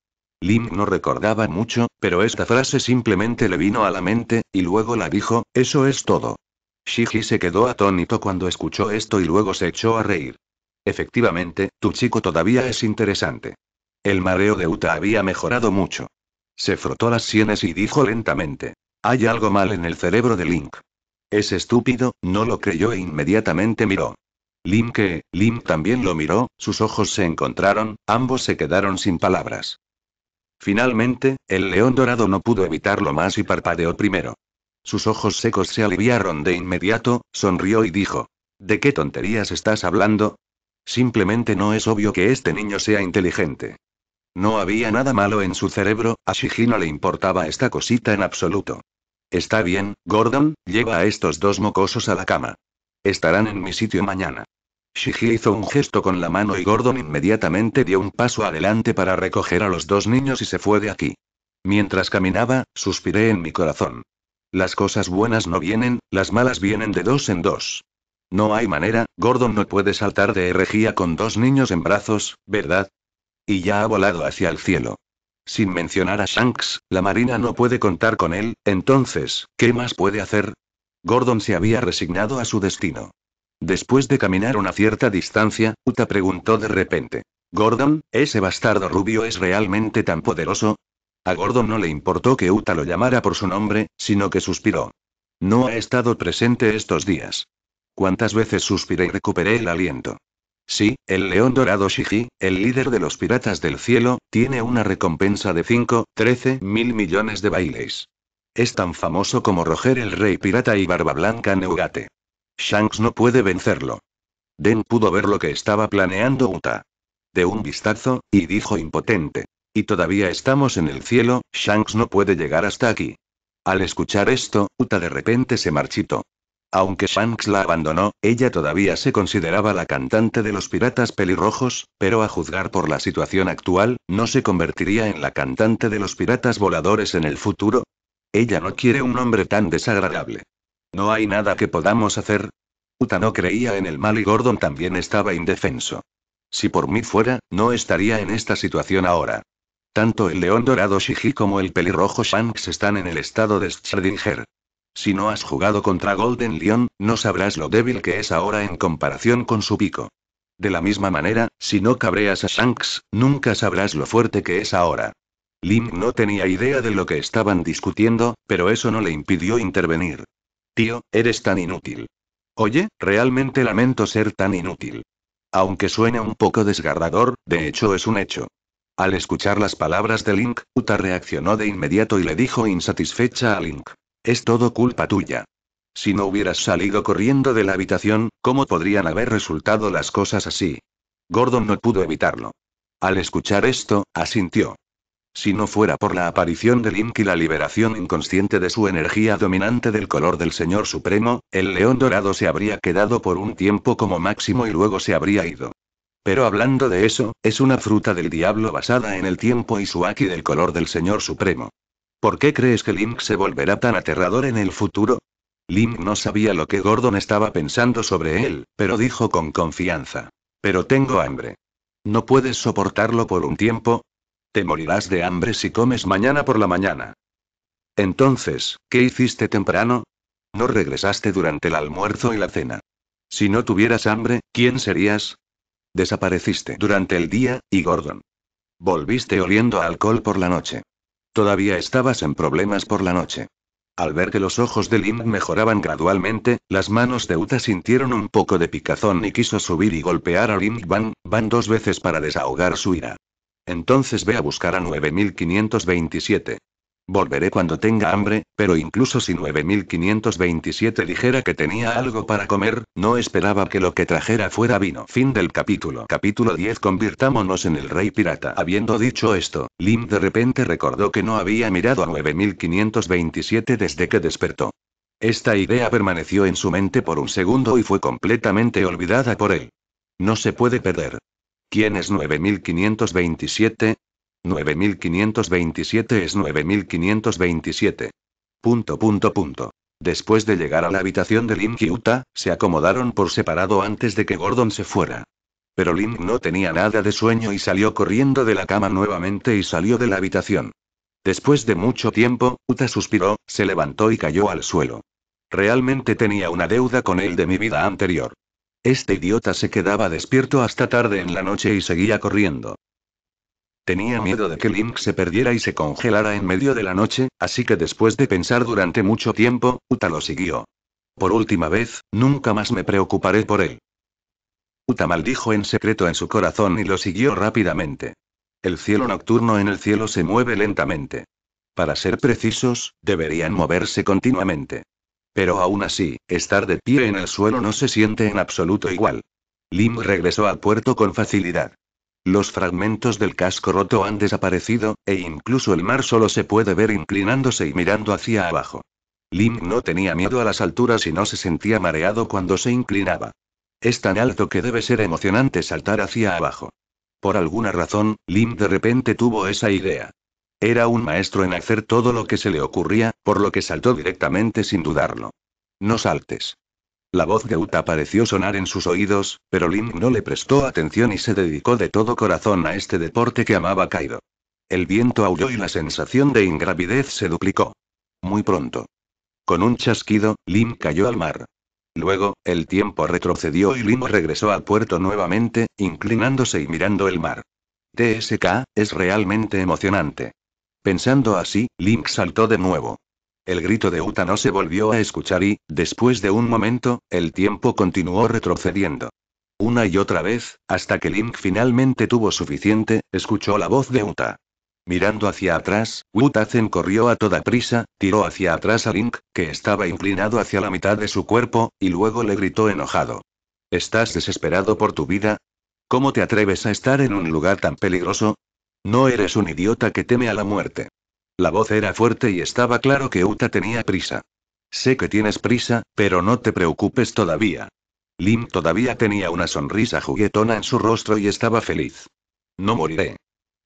Lim no recordaba mucho, pero esta frase simplemente le vino a la mente, y luego la dijo, eso es todo. Shiji se quedó atónito cuando escuchó esto y luego se echó a reír. Efectivamente, tu chico todavía es interesante. El mareo de Uta había mejorado mucho. Se frotó las sienes y dijo lentamente. Hay algo mal en el cerebro de Link. Es estúpido, no lo creyó e inmediatamente miró. Link, que, eh, también lo miró, sus ojos se encontraron, ambos se quedaron sin palabras. Finalmente, el león dorado no pudo evitarlo más y parpadeó primero. Sus ojos secos se aliviaron de inmediato, sonrió y dijo. ¿De qué tonterías estás hablando? Simplemente no es obvio que este niño sea inteligente. No había nada malo en su cerebro, a Shiji no le importaba esta cosita en absoluto. Está bien, Gordon, lleva a estos dos mocosos a la cama. Estarán en mi sitio mañana. Shiji hizo un gesto con la mano y Gordon inmediatamente dio un paso adelante para recoger a los dos niños y se fue de aquí. Mientras caminaba, suspiré en mi corazón. Las cosas buenas no vienen, las malas vienen de dos en dos. No hay manera, Gordon no puede saltar de herejía con dos niños en brazos, ¿verdad? Y ya ha volado hacia el cielo. Sin mencionar a Shanks, la Marina no puede contar con él, entonces, ¿qué más puede hacer? Gordon se había resignado a su destino. Después de caminar una cierta distancia, Uta preguntó de repente. Gordon, ¿ese bastardo rubio es realmente tan poderoso? A Gordon no le importó que Uta lo llamara por su nombre, sino que suspiró. No ha estado presente estos días. Cuántas veces suspiré y recuperé el aliento. Sí, el león dorado Shiji, el líder de los piratas del cielo, tiene una recompensa de 5, 13 mil millones de bailes. Es tan famoso como Roger el rey pirata y Barba Blanca Neugate. Shanks no puede vencerlo. Den pudo ver lo que estaba planeando Uta. De un vistazo, y dijo impotente. Y todavía estamos en el cielo, Shanks no puede llegar hasta aquí. Al escuchar esto, Uta de repente se marchitó. Aunque Shanks la abandonó, ella todavía se consideraba la cantante de los piratas pelirrojos, pero a juzgar por la situación actual, ¿no se convertiría en la cantante de los piratas voladores en el futuro? Ella no quiere un hombre tan desagradable. No hay nada que podamos hacer. Uta no creía en el mal y Gordon también estaba indefenso. Si por mí fuera, no estaría en esta situación ahora. Tanto el león dorado Shiji como el pelirrojo Shanks están en el estado de Schrödinger. Si no has jugado contra Golden Lion, no sabrás lo débil que es ahora en comparación con su pico. De la misma manera, si no cabreas a Shanks, nunca sabrás lo fuerte que es ahora. Link no tenía idea de lo que estaban discutiendo, pero eso no le impidió intervenir. Tío, eres tan inútil. Oye, realmente lamento ser tan inútil. Aunque suene un poco desgarrador, de hecho es un hecho. Al escuchar las palabras de Link, Uta reaccionó de inmediato y le dijo insatisfecha a Link. Es todo culpa tuya. Si no hubieras salido corriendo de la habitación, ¿cómo podrían haber resultado las cosas así? Gordon no pudo evitarlo. Al escuchar esto, asintió. Si no fuera por la aparición de Link y la liberación inconsciente de su energía dominante del color del Señor Supremo, el león dorado se habría quedado por un tiempo como máximo y luego se habría ido. Pero hablando de eso, es una fruta del diablo basada en el tiempo y su aki del color del Señor Supremo. ¿Por qué crees que Link se volverá tan aterrador en el futuro? Link no sabía lo que Gordon estaba pensando sobre él, pero dijo con confianza. Pero tengo hambre. ¿No puedes soportarlo por un tiempo? Te morirás de hambre si comes mañana por la mañana. Entonces, ¿qué hiciste temprano? No regresaste durante el almuerzo y la cena. Si no tuvieras hambre, ¿quién serías? Desapareciste durante el día, y Gordon. Volviste oliendo alcohol por la noche. Todavía estabas en problemas por la noche. Al ver que los ojos de Lim mejoraban gradualmente, las manos de Uta sintieron un poco de picazón y quiso subir y golpear a Lim Van, Van dos veces para desahogar su ira. Entonces ve a buscar a 9527. Volveré cuando tenga hambre, pero incluso si 9527 dijera que tenía algo para comer, no esperaba que lo que trajera fuera vino. Fin del capítulo. Capítulo 10 Convirtámonos en el rey pirata. Habiendo dicho esto, Lim de repente recordó que no había mirado a 9527 desde que despertó. Esta idea permaneció en su mente por un segundo y fue completamente olvidada por él. No se puede perder. ¿Quién es 9527? 9527 es 9527. Punto punto punto. Después de llegar a la habitación de Link y Uta, se acomodaron por separado antes de que Gordon se fuera. Pero Link no tenía nada de sueño y salió corriendo de la cama nuevamente y salió de la habitación. Después de mucho tiempo, Uta suspiró, se levantó y cayó al suelo. Realmente tenía una deuda con él de mi vida anterior. Este idiota se quedaba despierto hasta tarde en la noche y seguía corriendo. Tenía miedo de que Link se perdiera y se congelara en medio de la noche, así que después de pensar durante mucho tiempo, Uta lo siguió. Por última vez, nunca más me preocuparé por él. Uta maldijo en secreto en su corazón y lo siguió rápidamente. El cielo nocturno en el cielo se mueve lentamente. Para ser precisos, deberían moverse continuamente. Pero aún así, estar de pie en el suelo no se siente en absoluto igual. Link regresó al puerto con facilidad. Los fragmentos del casco roto han desaparecido, e incluso el mar solo se puede ver inclinándose y mirando hacia abajo. Lim no tenía miedo a las alturas y no se sentía mareado cuando se inclinaba. Es tan alto que debe ser emocionante saltar hacia abajo. Por alguna razón, Lim de repente tuvo esa idea. Era un maestro en hacer todo lo que se le ocurría, por lo que saltó directamente sin dudarlo. No saltes. La voz de Uta pareció sonar en sus oídos, pero Link no le prestó atención y se dedicó de todo corazón a este deporte que amaba Kaido. El viento aulló y la sensación de ingravidez se duplicó. Muy pronto. Con un chasquido, Lim cayó al mar. Luego, el tiempo retrocedió y Lim regresó al puerto nuevamente, inclinándose y mirando el mar. TSK, es realmente emocionante. Pensando así, Link saltó de nuevo. El grito de Uta no se volvió a escuchar y, después de un momento, el tiempo continuó retrocediendo. Una y otra vez, hasta que Link finalmente tuvo suficiente, escuchó la voz de Uta. Mirando hacia atrás, Zen corrió a toda prisa, tiró hacia atrás a Link, que estaba inclinado hacia la mitad de su cuerpo, y luego le gritó enojado. ¿Estás desesperado por tu vida? ¿Cómo te atreves a estar en un lugar tan peligroso? No eres un idiota que teme a la muerte. La voz era fuerte y estaba claro que Uta tenía prisa. Sé que tienes prisa, pero no te preocupes todavía. Lim todavía tenía una sonrisa juguetona en su rostro y estaba feliz. No moriré.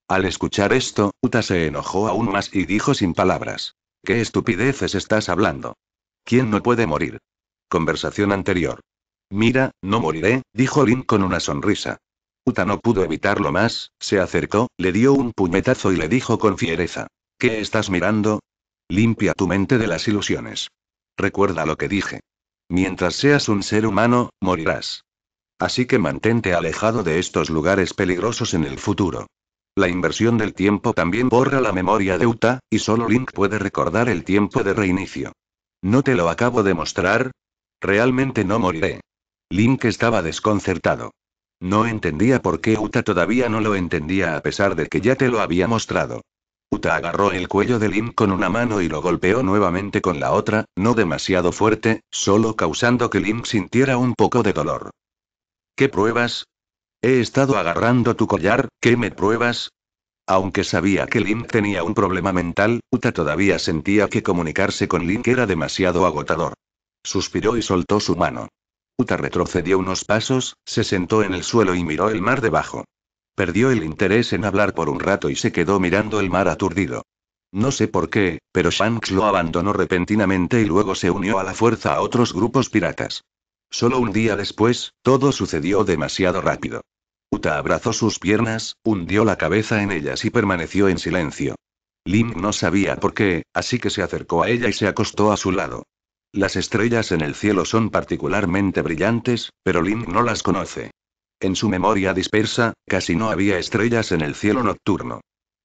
Al escuchar esto, Uta se enojó aún más y dijo sin palabras. ¿Qué estupideces estás hablando? ¿Quién no puede morir? Conversación anterior. Mira, no moriré, dijo Lin con una sonrisa. Uta no pudo evitarlo más, se acercó, le dio un puñetazo y le dijo con fiereza. ¿Qué estás mirando? Limpia tu mente de las ilusiones. Recuerda lo que dije. Mientras seas un ser humano, morirás. Así que mantente alejado de estos lugares peligrosos en el futuro. La inversión del tiempo también borra la memoria de Uta, y solo Link puede recordar el tiempo de reinicio. ¿No te lo acabo de mostrar? Realmente no moriré. Link estaba desconcertado. No entendía por qué Uta todavía no lo entendía a pesar de que ya te lo había mostrado. Uta agarró el cuello de Link con una mano y lo golpeó nuevamente con la otra, no demasiado fuerte, solo causando que Link sintiera un poco de dolor. ¿Qué pruebas? He estado agarrando tu collar, ¿qué me pruebas? Aunque sabía que Link tenía un problema mental, Uta todavía sentía que comunicarse con Link era demasiado agotador. Suspiró y soltó su mano. Uta retrocedió unos pasos, se sentó en el suelo y miró el mar debajo. Perdió el interés en hablar por un rato y se quedó mirando el mar aturdido. No sé por qué, pero Shanks lo abandonó repentinamente y luego se unió a la fuerza a otros grupos piratas. Solo un día después, todo sucedió demasiado rápido. Uta abrazó sus piernas, hundió la cabeza en ellas y permaneció en silencio. Link no sabía por qué, así que se acercó a ella y se acostó a su lado. Las estrellas en el cielo son particularmente brillantes, pero Link no las conoce. En su memoria dispersa, casi no había estrellas en el cielo nocturno.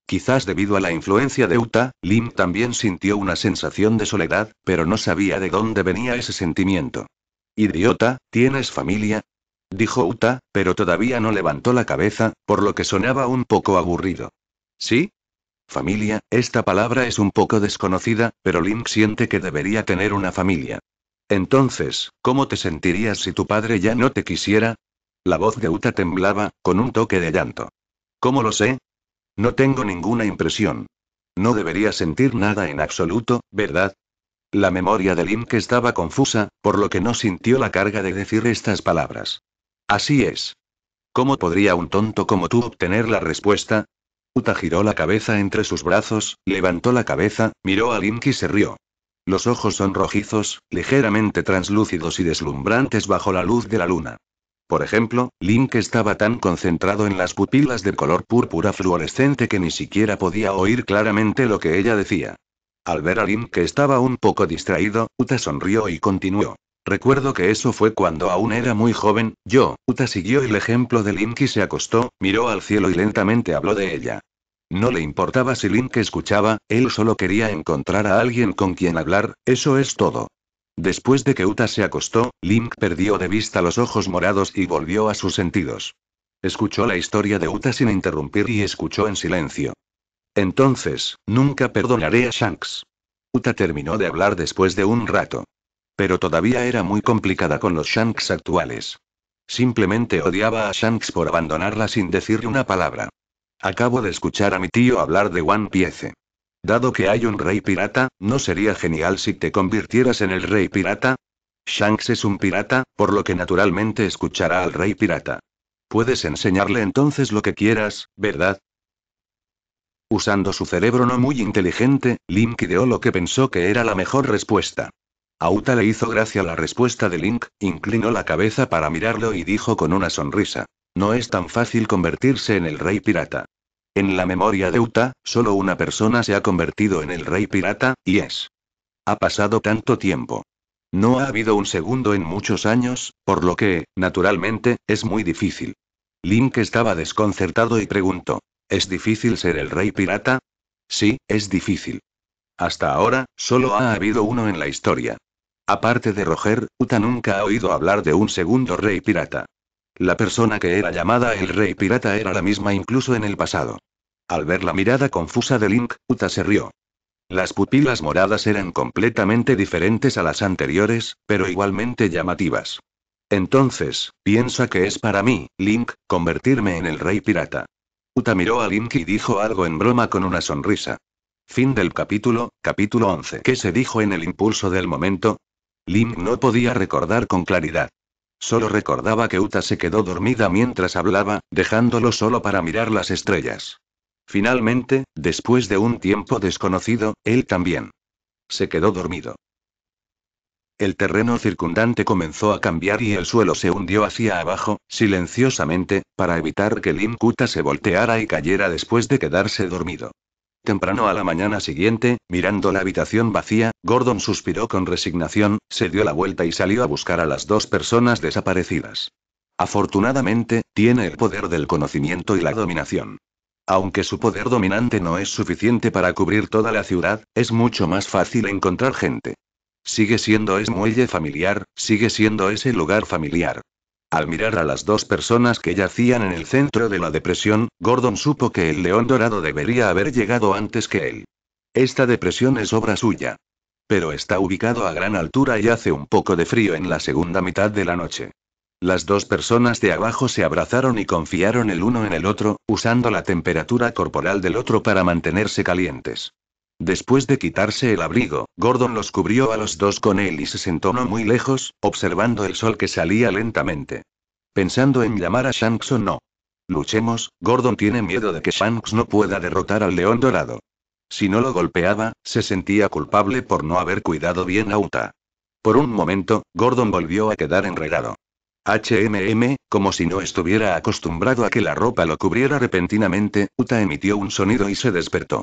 Quizás debido a la influencia de Uta, Lim también sintió una sensación de soledad, pero no sabía de dónde venía ese sentimiento. Idiota, ¿tienes familia? dijo Uta, pero todavía no levantó la cabeza, por lo que sonaba un poco aburrido. ¿Sí? Familia, esta palabra es un poco desconocida, pero Link siente que debería tener una familia. Entonces, ¿cómo te sentirías si tu padre ya no te quisiera? La voz de Uta temblaba, con un toque de llanto. ¿Cómo lo sé? No tengo ninguna impresión. No debería sentir nada en absoluto, ¿verdad? La memoria de Link estaba confusa, por lo que no sintió la carga de decir estas palabras. Así es. ¿Cómo podría un tonto como tú obtener la respuesta? Uta giró la cabeza entre sus brazos, levantó la cabeza, miró a Link y se rió. Los ojos son rojizos, ligeramente translúcidos y deslumbrantes bajo la luz de la luna. Por ejemplo, Link estaba tan concentrado en las pupilas de color púrpura fluorescente que ni siquiera podía oír claramente lo que ella decía. Al ver a Link que estaba un poco distraído, Uta sonrió y continuó. Recuerdo que eso fue cuando aún era muy joven, yo, Uta siguió el ejemplo de Link y se acostó, miró al cielo y lentamente habló de ella. No le importaba si Link escuchaba, él solo quería encontrar a alguien con quien hablar, eso es todo. Después de que Uta se acostó, Link perdió de vista los ojos morados y volvió a sus sentidos. Escuchó la historia de Uta sin interrumpir y escuchó en silencio. Entonces, nunca perdonaré a Shanks. Uta terminó de hablar después de un rato. Pero todavía era muy complicada con los Shanks actuales. Simplemente odiaba a Shanks por abandonarla sin decirle una palabra. Acabo de escuchar a mi tío hablar de One Piece. Dado que hay un rey pirata, ¿no sería genial si te convirtieras en el rey pirata? Shanks es un pirata, por lo que naturalmente escuchará al rey pirata. Puedes enseñarle entonces lo que quieras, ¿verdad? Usando su cerebro no muy inteligente, Link ideó lo que pensó que era la mejor respuesta. Auta le hizo gracia la respuesta de Link, inclinó la cabeza para mirarlo y dijo con una sonrisa. No es tan fácil convertirse en el rey pirata. En la memoria de Uta, solo una persona se ha convertido en el rey pirata, y es. Ha pasado tanto tiempo. No ha habido un segundo en muchos años, por lo que, naturalmente, es muy difícil. Link estaba desconcertado y preguntó, ¿es difícil ser el rey pirata? Sí, es difícil. Hasta ahora, solo ha habido uno en la historia. Aparte de Roger, Uta nunca ha oído hablar de un segundo rey pirata. La persona que era llamada el rey pirata era la misma incluso en el pasado. Al ver la mirada confusa de Link, Uta se rió. Las pupilas moradas eran completamente diferentes a las anteriores, pero igualmente llamativas. Entonces, piensa que es para mí, Link, convertirme en el rey pirata. Uta miró a Link y dijo algo en broma con una sonrisa. Fin del capítulo, capítulo 11. ¿Qué se dijo en el impulso del momento? Link no podía recordar con claridad. Solo recordaba que Uta se quedó dormida mientras hablaba, dejándolo solo para mirar las estrellas. Finalmente, después de un tiempo desconocido, él también. Se quedó dormido. El terreno circundante comenzó a cambiar y el suelo se hundió hacia abajo, silenciosamente, para evitar que Lin Kuta se volteara y cayera después de quedarse dormido. Temprano a la mañana siguiente, mirando la habitación vacía, Gordon suspiró con resignación, se dio la vuelta y salió a buscar a las dos personas desaparecidas. Afortunadamente, tiene el poder del conocimiento y la dominación. Aunque su poder dominante no es suficiente para cubrir toda la ciudad, es mucho más fácil encontrar gente. Sigue siendo ese muelle familiar, sigue siendo ese lugar familiar, al mirar a las dos personas que yacían en el centro de la depresión, Gordon supo que el león dorado debería haber llegado antes que él. Esta depresión es obra suya. Pero está ubicado a gran altura y hace un poco de frío en la segunda mitad de la noche. Las dos personas de abajo se abrazaron y confiaron el uno en el otro, usando la temperatura corporal del otro para mantenerse calientes. Después de quitarse el abrigo, Gordon los cubrió a los dos con él y se sentó no muy lejos, observando el sol que salía lentamente. Pensando en llamar a Shanks o no. Luchemos, Gordon tiene miedo de que Shanks no pueda derrotar al león dorado. Si no lo golpeaba, se sentía culpable por no haber cuidado bien a Uta. Por un momento, Gordon volvió a quedar enredado. HMM, como si no estuviera acostumbrado a que la ropa lo cubriera repentinamente, Uta emitió un sonido y se despertó.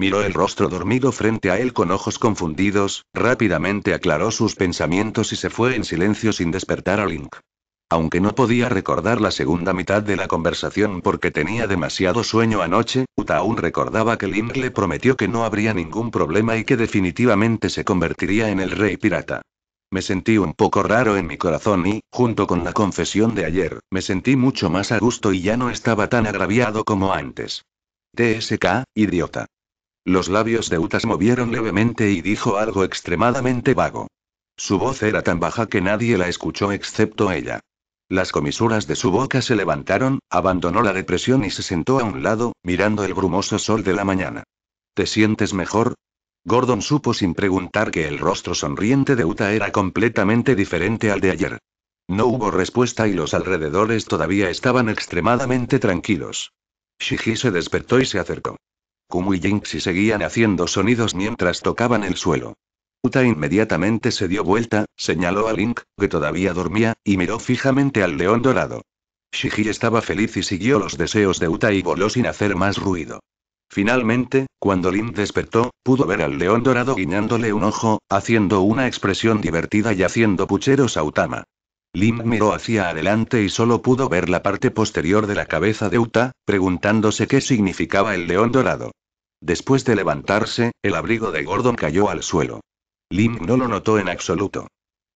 Miró el rostro dormido frente a él con ojos confundidos, rápidamente aclaró sus pensamientos y se fue en silencio sin despertar a Link. Aunque no podía recordar la segunda mitad de la conversación porque tenía demasiado sueño anoche, Uta aún recordaba que Link le prometió que no habría ningún problema y que definitivamente se convertiría en el rey pirata. Me sentí un poco raro en mi corazón y, junto con la confesión de ayer, me sentí mucho más a gusto y ya no estaba tan agraviado como antes. TSK, idiota. Los labios de Uta se movieron levemente y dijo algo extremadamente vago. Su voz era tan baja que nadie la escuchó excepto ella. Las comisuras de su boca se levantaron, abandonó la depresión y se sentó a un lado, mirando el brumoso sol de la mañana. ¿Te sientes mejor? Gordon supo sin preguntar que el rostro sonriente de Uta era completamente diferente al de ayer. No hubo respuesta y los alrededores todavía estaban extremadamente tranquilos. Shiji se despertó y se acercó. Kumu y Jinxi seguían haciendo sonidos mientras tocaban el suelo. Uta inmediatamente se dio vuelta, señaló a Link, que todavía dormía, y miró fijamente al león dorado. Shiji estaba feliz y siguió los deseos de Uta y voló sin hacer más ruido. Finalmente, cuando Link despertó, pudo ver al león dorado guiñándole un ojo, haciendo una expresión divertida y haciendo pucheros a Utama. Link miró hacia adelante y solo pudo ver la parte posterior de la cabeza de Uta, preguntándose qué significaba el león dorado. Después de levantarse, el abrigo de Gordon cayó al suelo. Lim no lo notó en absoluto.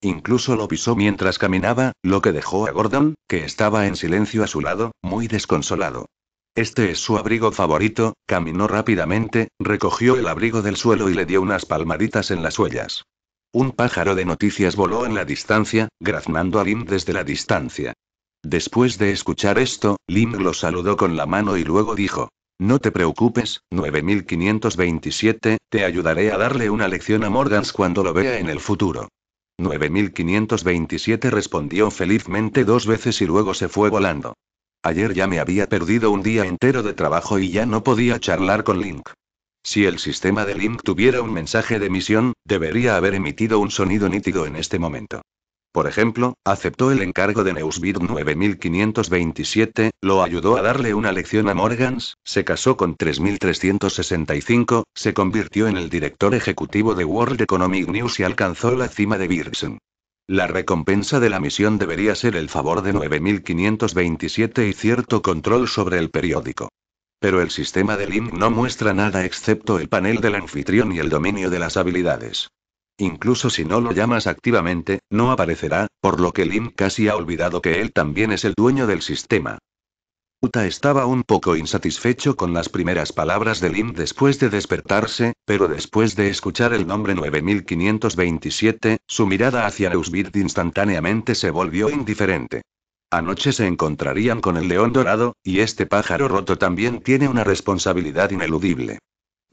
Incluso lo pisó mientras caminaba, lo que dejó a Gordon, que estaba en silencio a su lado, muy desconsolado. Este es su abrigo favorito, caminó rápidamente, recogió el abrigo del suelo y le dio unas palmaditas en las huellas. Un pájaro de noticias voló en la distancia, graznando a Lim desde la distancia. Después de escuchar esto, Lim lo saludó con la mano y luego dijo, no te preocupes, 9527, te ayudaré a darle una lección a Morgans cuando lo vea en el futuro. 9527 respondió felizmente dos veces y luego se fue volando. Ayer ya me había perdido un día entero de trabajo y ya no podía charlar con Link. Si el sistema de Link tuviera un mensaje de misión, debería haber emitido un sonido nítido en este momento. Por ejemplo, aceptó el encargo de Neusbit 9527, lo ayudó a darle una lección a Morgans, se casó con 3365, se convirtió en el director ejecutivo de World Economic News y alcanzó la cima de Birson. La recompensa de la misión debería ser el favor de 9527 y cierto control sobre el periódico. Pero el sistema de LIM no muestra nada excepto el panel del anfitrión y el dominio de las habilidades. Incluso si no lo llamas activamente, no aparecerá, por lo que Lim casi ha olvidado que él también es el dueño del sistema. Uta estaba un poco insatisfecho con las primeras palabras de Lim después de despertarse, pero después de escuchar el nombre 9527, su mirada hacia Eusbit instantáneamente se volvió indiferente. Anoche se encontrarían con el león dorado, y este pájaro roto también tiene una responsabilidad ineludible.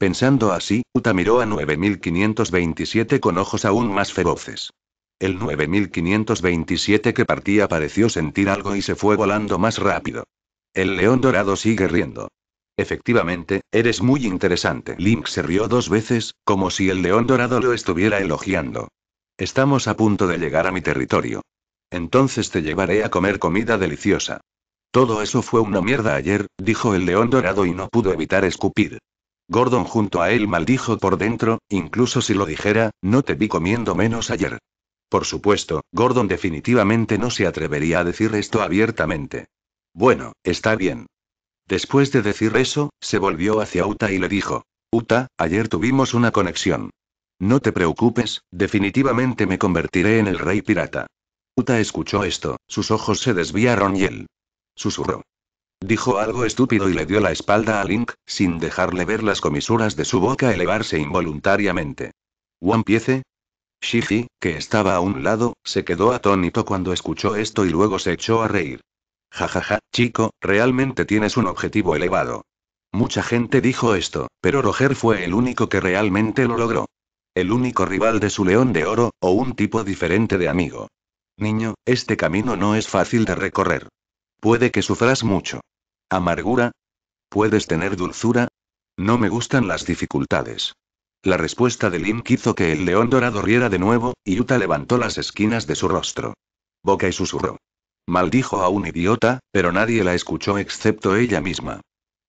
Pensando así, Uta miró a 9527 con ojos aún más feroces. El 9527 que partía pareció sentir algo y se fue volando más rápido. El león dorado sigue riendo. Efectivamente, eres muy interesante. Link se rió dos veces, como si el león dorado lo estuviera elogiando. Estamos a punto de llegar a mi territorio. Entonces te llevaré a comer comida deliciosa. Todo eso fue una mierda ayer, dijo el león dorado y no pudo evitar escupir. Gordon junto a él maldijo por dentro, incluso si lo dijera, no te vi comiendo menos ayer. Por supuesto, Gordon definitivamente no se atrevería a decir esto abiertamente. Bueno, está bien. Después de decir eso, se volvió hacia Uta y le dijo, Uta, ayer tuvimos una conexión. No te preocupes, definitivamente me convertiré en el rey pirata. Uta escuchó esto, sus ojos se desviaron y él susurró. Dijo algo estúpido y le dio la espalda a Link, sin dejarle ver las comisuras de su boca elevarse involuntariamente. One Piece. Shiji, que estaba a un lado, se quedó atónito cuando escuchó esto y luego se echó a reír. Jajaja, chico, realmente tienes un objetivo elevado. Mucha gente dijo esto, pero Roger fue el único que realmente lo logró. El único rival de su león de oro, o un tipo diferente de amigo. Niño, este camino no es fácil de recorrer. Puede que sufras mucho. ¿Amargura? ¿Puedes tener dulzura? No me gustan las dificultades. La respuesta de Link hizo que el león dorado riera de nuevo, y Uta levantó las esquinas de su rostro. Boca y susurró. Maldijo a un idiota, pero nadie la escuchó excepto ella misma.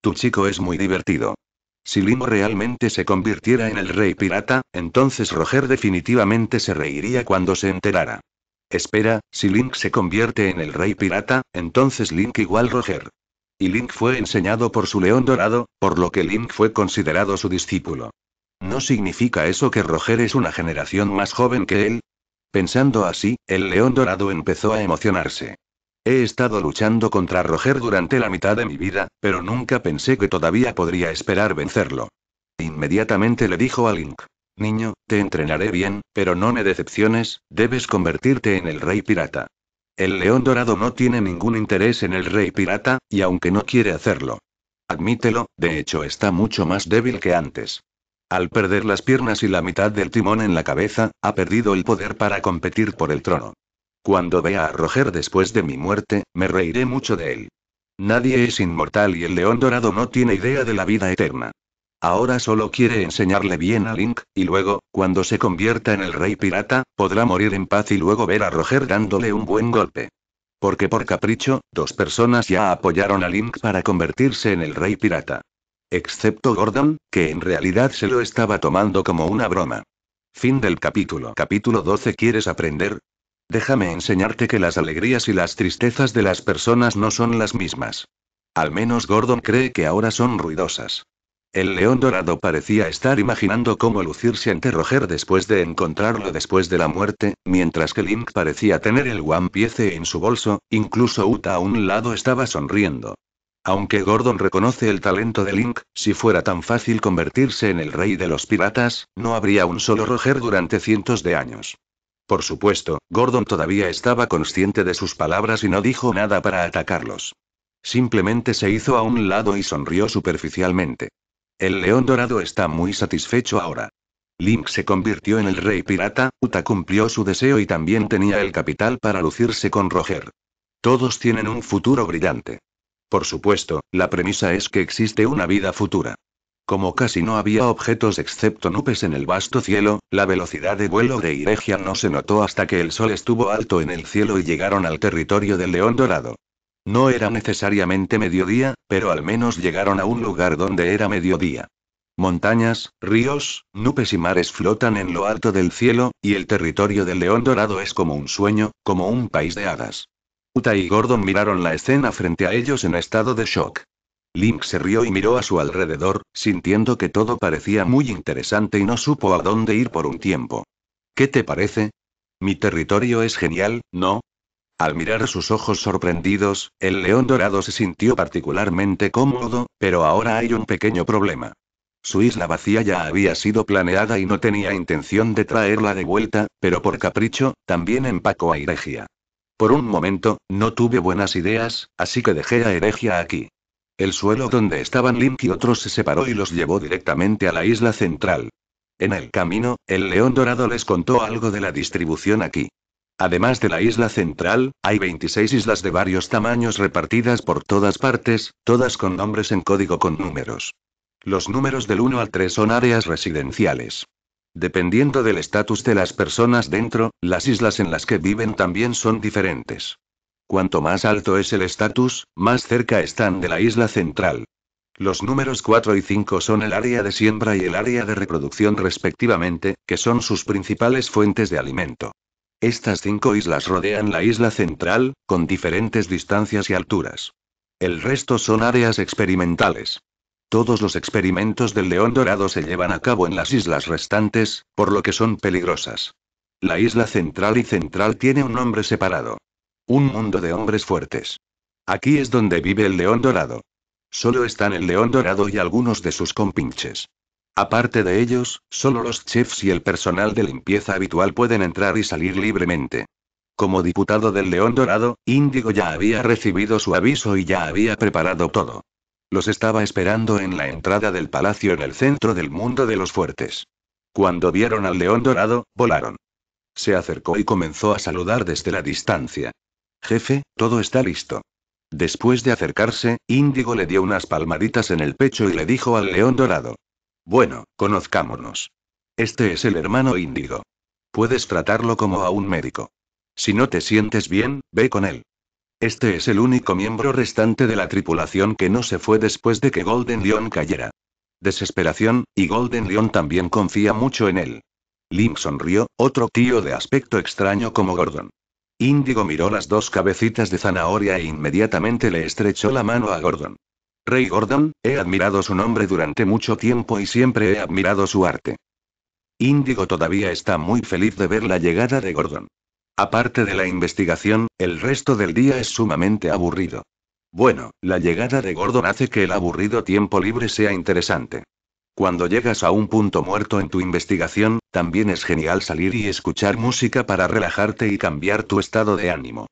Tu chico es muy divertido. Si Link realmente se convirtiera en el rey pirata, entonces Roger definitivamente se reiría cuando se enterara. Espera, si Link se convierte en el rey pirata, entonces Link igual Roger y Link fue enseñado por su león dorado, por lo que Link fue considerado su discípulo. ¿No significa eso que Roger es una generación más joven que él? Pensando así, el león dorado empezó a emocionarse. He estado luchando contra Roger durante la mitad de mi vida, pero nunca pensé que todavía podría esperar vencerlo. Inmediatamente le dijo a Link. Niño, te entrenaré bien, pero no me decepciones, debes convertirte en el rey pirata. El león dorado no tiene ningún interés en el rey pirata, y aunque no quiere hacerlo. Admítelo, de hecho está mucho más débil que antes. Al perder las piernas y la mitad del timón en la cabeza, ha perdido el poder para competir por el trono. Cuando vea a Roger después de mi muerte, me reiré mucho de él. Nadie es inmortal y el león dorado no tiene idea de la vida eterna. Ahora solo quiere enseñarle bien a Link, y luego, cuando se convierta en el rey pirata, podrá morir en paz y luego ver a Roger dándole un buen golpe. Porque por capricho, dos personas ya apoyaron a Link para convertirse en el rey pirata. Excepto Gordon, que en realidad se lo estaba tomando como una broma. Fin del capítulo. Capítulo 12 ¿Quieres aprender? Déjame enseñarte que las alegrías y las tristezas de las personas no son las mismas. Al menos Gordon cree que ahora son ruidosas. El león dorado parecía estar imaginando cómo lucirse ante Roger después de encontrarlo después de la muerte, mientras que Link parecía tener el One Piece en su bolso, incluso Uta a un lado estaba sonriendo. Aunque Gordon reconoce el talento de Link, si fuera tan fácil convertirse en el rey de los piratas, no habría un solo Roger durante cientos de años. Por supuesto, Gordon todavía estaba consciente de sus palabras y no dijo nada para atacarlos. Simplemente se hizo a un lado y sonrió superficialmente. El león dorado está muy satisfecho ahora. Link se convirtió en el rey pirata, Uta cumplió su deseo y también tenía el capital para lucirse con Roger. Todos tienen un futuro brillante. Por supuesto, la premisa es que existe una vida futura. Como casi no había objetos excepto nubes en el vasto cielo, la velocidad de vuelo de Iregia no se notó hasta que el sol estuvo alto en el cielo y llegaron al territorio del león dorado. No era necesariamente mediodía, pero al menos llegaron a un lugar donde era mediodía. Montañas, ríos, nubes y mares flotan en lo alto del cielo, y el territorio del león dorado es como un sueño, como un país de hadas. Uta y Gordon miraron la escena frente a ellos en estado de shock. Link se rió y miró a su alrededor, sintiendo que todo parecía muy interesante y no supo a dónde ir por un tiempo. ¿Qué te parece? Mi territorio es genial, ¿no? Al mirar sus ojos sorprendidos, el león dorado se sintió particularmente cómodo, pero ahora hay un pequeño problema. Su isla vacía ya había sido planeada y no tenía intención de traerla de vuelta, pero por capricho, también empacó a Iregia. Por un momento, no tuve buenas ideas, así que dejé a heregia aquí. El suelo donde estaban Link y otros se separó y los llevó directamente a la isla central. En el camino, el león dorado les contó algo de la distribución aquí. Además de la isla central, hay 26 islas de varios tamaños repartidas por todas partes, todas con nombres en código con números. Los números del 1 al 3 son áreas residenciales. Dependiendo del estatus de las personas dentro, las islas en las que viven también son diferentes. Cuanto más alto es el estatus, más cerca están de la isla central. Los números 4 y 5 son el área de siembra y el área de reproducción respectivamente, que son sus principales fuentes de alimento. Estas cinco islas rodean la isla central, con diferentes distancias y alturas. El resto son áreas experimentales. Todos los experimentos del león dorado se llevan a cabo en las islas restantes, por lo que son peligrosas. La isla central y central tiene un nombre separado. Un mundo de hombres fuertes. Aquí es donde vive el león dorado. Solo están el león dorado y algunos de sus compinches. Aparte de ellos, solo los chefs y el personal de limpieza habitual pueden entrar y salir libremente. Como diputado del León Dorado, Índigo ya había recibido su aviso y ya había preparado todo. Los estaba esperando en la entrada del palacio en el centro del mundo de los fuertes. Cuando vieron al León Dorado, volaron. Se acercó y comenzó a saludar desde la distancia. Jefe, todo está listo. Después de acercarse, Índigo le dio unas palmaditas en el pecho y le dijo al León Dorado. Bueno, conozcámonos. Este es el hermano Índigo. Puedes tratarlo como a un médico. Si no te sientes bien, ve con él. Este es el único miembro restante de la tripulación que no se fue después de que Golden Lion cayera. Desesperación, y Golden Lion también confía mucho en él. Link sonrió, otro tío de aspecto extraño como Gordon. Índigo miró las dos cabecitas de zanahoria e inmediatamente le estrechó la mano a Gordon. Rey Gordon, he admirado su nombre durante mucho tiempo y siempre he admirado su arte. Índigo todavía está muy feliz de ver la llegada de Gordon. Aparte de la investigación, el resto del día es sumamente aburrido. Bueno, la llegada de Gordon hace que el aburrido tiempo libre sea interesante. Cuando llegas a un punto muerto en tu investigación, también es genial salir y escuchar música para relajarte y cambiar tu estado de ánimo.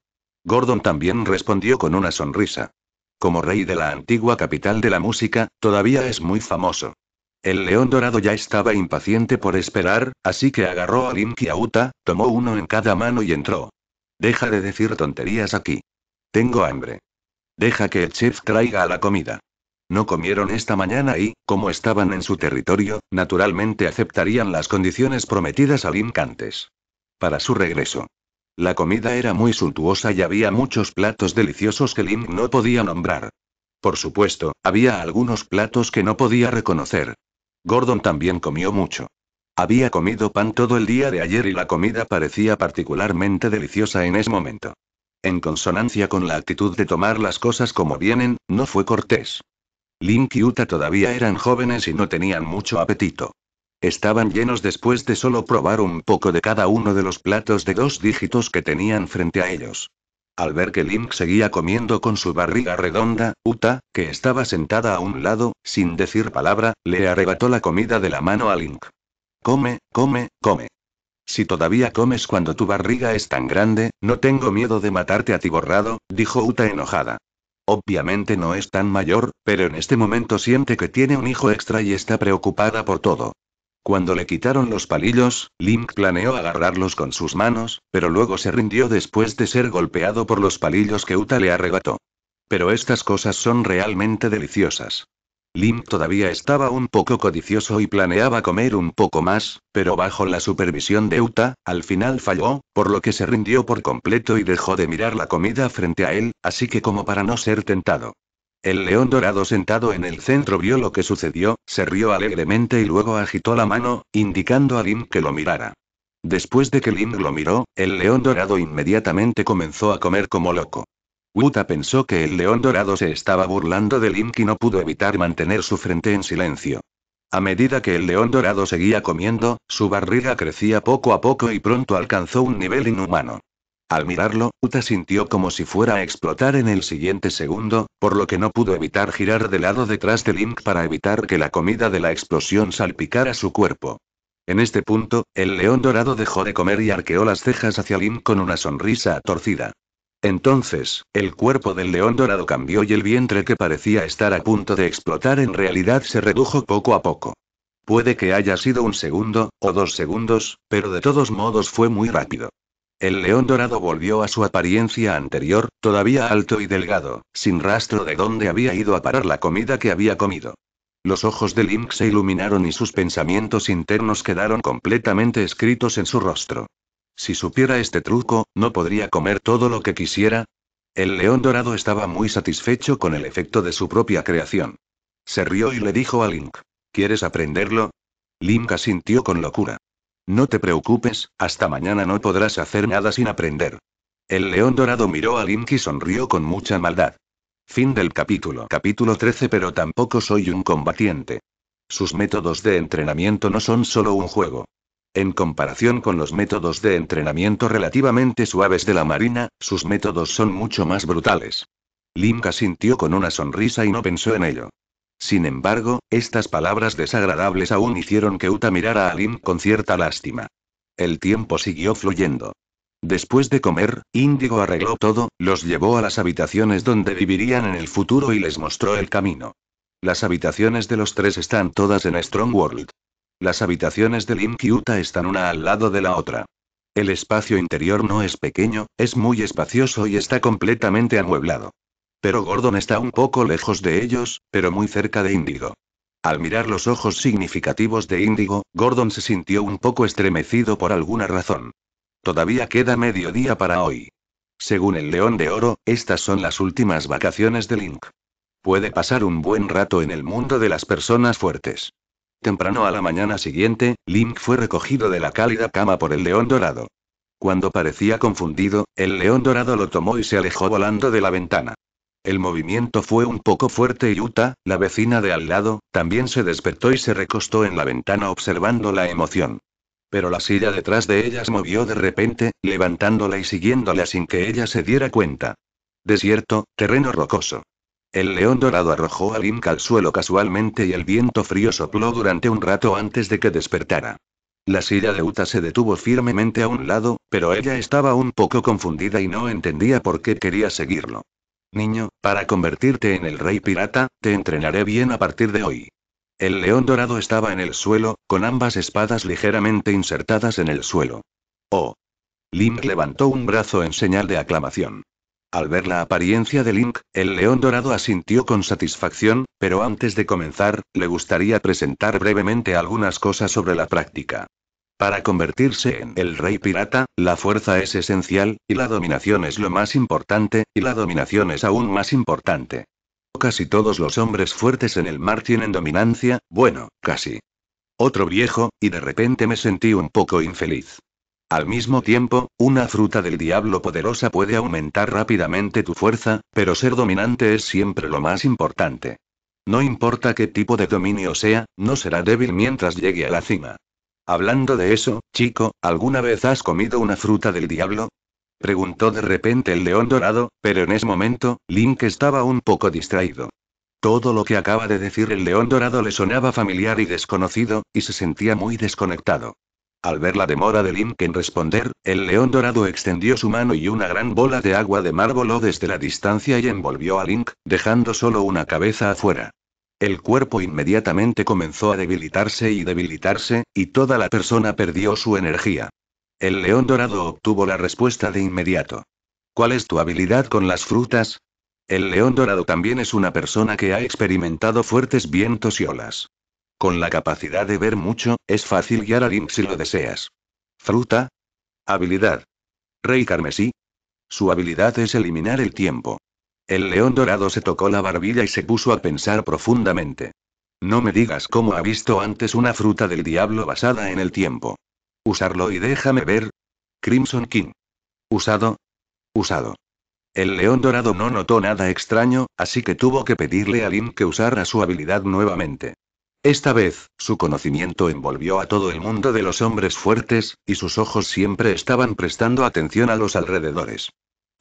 Gordon también respondió con una sonrisa como rey de la antigua capital de la música, todavía es muy famoso. El león dorado ya estaba impaciente por esperar, así que agarró a a Uta, tomó uno en cada mano y entró. Deja de decir tonterías aquí. Tengo hambre. Deja que el chef traiga la comida. No comieron esta mañana y, como estaban en su territorio, naturalmente aceptarían las condiciones prometidas a Link antes. Para su regreso, la comida era muy suntuosa y había muchos platos deliciosos que Link no podía nombrar. Por supuesto, había algunos platos que no podía reconocer. Gordon también comió mucho. Había comido pan todo el día de ayer y la comida parecía particularmente deliciosa en ese momento. En consonancia con la actitud de tomar las cosas como vienen, no fue cortés. Link y Uta todavía eran jóvenes y no tenían mucho apetito. Estaban llenos después de solo probar un poco de cada uno de los platos de dos dígitos que tenían frente a ellos. Al ver que Link seguía comiendo con su barriga redonda, Uta, que estaba sentada a un lado, sin decir palabra, le arrebató la comida de la mano a Link. Come, come, come. Si todavía comes cuando tu barriga es tan grande, no tengo miedo de matarte a ti borrado, dijo Uta enojada. Obviamente no es tan mayor, pero en este momento siente que tiene un hijo extra y está preocupada por todo. Cuando le quitaron los palillos, Link planeó agarrarlos con sus manos, pero luego se rindió después de ser golpeado por los palillos que Uta le arrebató. Pero estas cosas son realmente deliciosas. Link todavía estaba un poco codicioso y planeaba comer un poco más, pero bajo la supervisión de Uta, al final falló, por lo que se rindió por completo y dejó de mirar la comida frente a él, así que como para no ser tentado. El león dorado sentado en el centro vio lo que sucedió, se rió alegremente y luego agitó la mano, indicando a Lin que lo mirara. Después de que Lin lo miró, el león dorado inmediatamente comenzó a comer como loco. Wuta pensó que el león dorado se estaba burlando de Link y no pudo evitar mantener su frente en silencio. A medida que el león dorado seguía comiendo, su barriga crecía poco a poco y pronto alcanzó un nivel inhumano. Al mirarlo, Uta sintió como si fuera a explotar en el siguiente segundo, por lo que no pudo evitar girar de lado detrás de Link para evitar que la comida de la explosión salpicara su cuerpo. En este punto, el león dorado dejó de comer y arqueó las cejas hacia Link con una sonrisa torcida. Entonces, el cuerpo del león dorado cambió y el vientre que parecía estar a punto de explotar en realidad se redujo poco a poco. Puede que haya sido un segundo, o dos segundos, pero de todos modos fue muy rápido. El león dorado volvió a su apariencia anterior, todavía alto y delgado, sin rastro de dónde había ido a parar la comida que había comido. Los ojos de Link se iluminaron y sus pensamientos internos quedaron completamente escritos en su rostro. Si supiera este truco, ¿no podría comer todo lo que quisiera? El león dorado estaba muy satisfecho con el efecto de su propia creación. Se rió y le dijo a Link. ¿Quieres aprenderlo? Link asintió con locura. No te preocupes, hasta mañana no podrás hacer nada sin aprender. El león dorado miró a Link y sonrió con mucha maldad. Fin del capítulo. Capítulo 13 Pero tampoco soy un combatiente. Sus métodos de entrenamiento no son solo un juego. En comparación con los métodos de entrenamiento relativamente suaves de la Marina, sus métodos son mucho más brutales. Link asintió con una sonrisa y no pensó en ello. Sin embargo, estas palabras desagradables aún hicieron que Uta mirara a Link con cierta lástima. El tiempo siguió fluyendo. Después de comer, Indigo arregló todo, los llevó a las habitaciones donde vivirían en el futuro y les mostró el camino. Las habitaciones de los tres están todas en Strong World. Las habitaciones de Link y Uta están una al lado de la otra. El espacio interior no es pequeño, es muy espacioso y está completamente amueblado. Pero Gordon está un poco lejos de ellos, pero muy cerca de Índigo. Al mirar los ojos significativos de Índigo, Gordon se sintió un poco estremecido por alguna razón. Todavía queda mediodía para hoy. Según el León de Oro, estas son las últimas vacaciones de Link. Puede pasar un buen rato en el mundo de las personas fuertes. Temprano a la mañana siguiente, Link fue recogido de la cálida cama por el León Dorado. Cuando parecía confundido, el León Dorado lo tomó y se alejó volando de la ventana. El movimiento fue un poco fuerte y Uta, la vecina de al lado, también se despertó y se recostó en la ventana observando la emoción. Pero la silla detrás de ellas movió de repente, levantándola y siguiéndola sin que ella se diera cuenta. Desierto, terreno rocoso. El león dorado arrojó a Link al suelo casualmente y el viento frío sopló durante un rato antes de que despertara. La silla de Uta se detuvo firmemente a un lado, pero ella estaba un poco confundida y no entendía por qué quería seguirlo. Niño, para convertirte en el rey pirata, te entrenaré bien a partir de hoy. El león dorado estaba en el suelo, con ambas espadas ligeramente insertadas en el suelo. Oh. Link levantó un brazo en señal de aclamación. Al ver la apariencia de Link, el león dorado asintió con satisfacción, pero antes de comenzar, le gustaría presentar brevemente algunas cosas sobre la práctica. Para convertirse en el rey pirata, la fuerza es esencial, y la dominación es lo más importante, y la dominación es aún más importante. Casi todos los hombres fuertes en el mar tienen dominancia, bueno, casi. Otro viejo, y de repente me sentí un poco infeliz. Al mismo tiempo, una fruta del diablo poderosa puede aumentar rápidamente tu fuerza, pero ser dominante es siempre lo más importante. No importa qué tipo de dominio sea, no será débil mientras llegue a la cima. Hablando de eso, chico, ¿alguna vez has comido una fruta del diablo? Preguntó de repente el león dorado, pero en ese momento, Link estaba un poco distraído. Todo lo que acaba de decir el león dorado le sonaba familiar y desconocido, y se sentía muy desconectado. Al ver la demora de Link en responder, el león dorado extendió su mano y una gran bola de agua de mar voló desde la distancia y envolvió a Link, dejando solo una cabeza afuera. El cuerpo inmediatamente comenzó a debilitarse y debilitarse, y toda la persona perdió su energía. El león dorado obtuvo la respuesta de inmediato. ¿Cuál es tu habilidad con las frutas? El león dorado también es una persona que ha experimentado fuertes vientos y olas. Con la capacidad de ver mucho, es fácil guiar a si lo deseas. Fruta. Habilidad. Rey carmesí. Su habilidad es eliminar el tiempo. El león dorado se tocó la barbilla y se puso a pensar profundamente. No me digas cómo ha visto antes una fruta del diablo basada en el tiempo. Usarlo y déjame ver. Crimson King. Usado. Usado. El león dorado no notó nada extraño, así que tuvo que pedirle a Lin que usara su habilidad nuevamente. Esta vez, su conocimiento envolvió a todo el mundo de los hombres fuertes, y sus ojos siempre estaban prestando atención a los alrededores.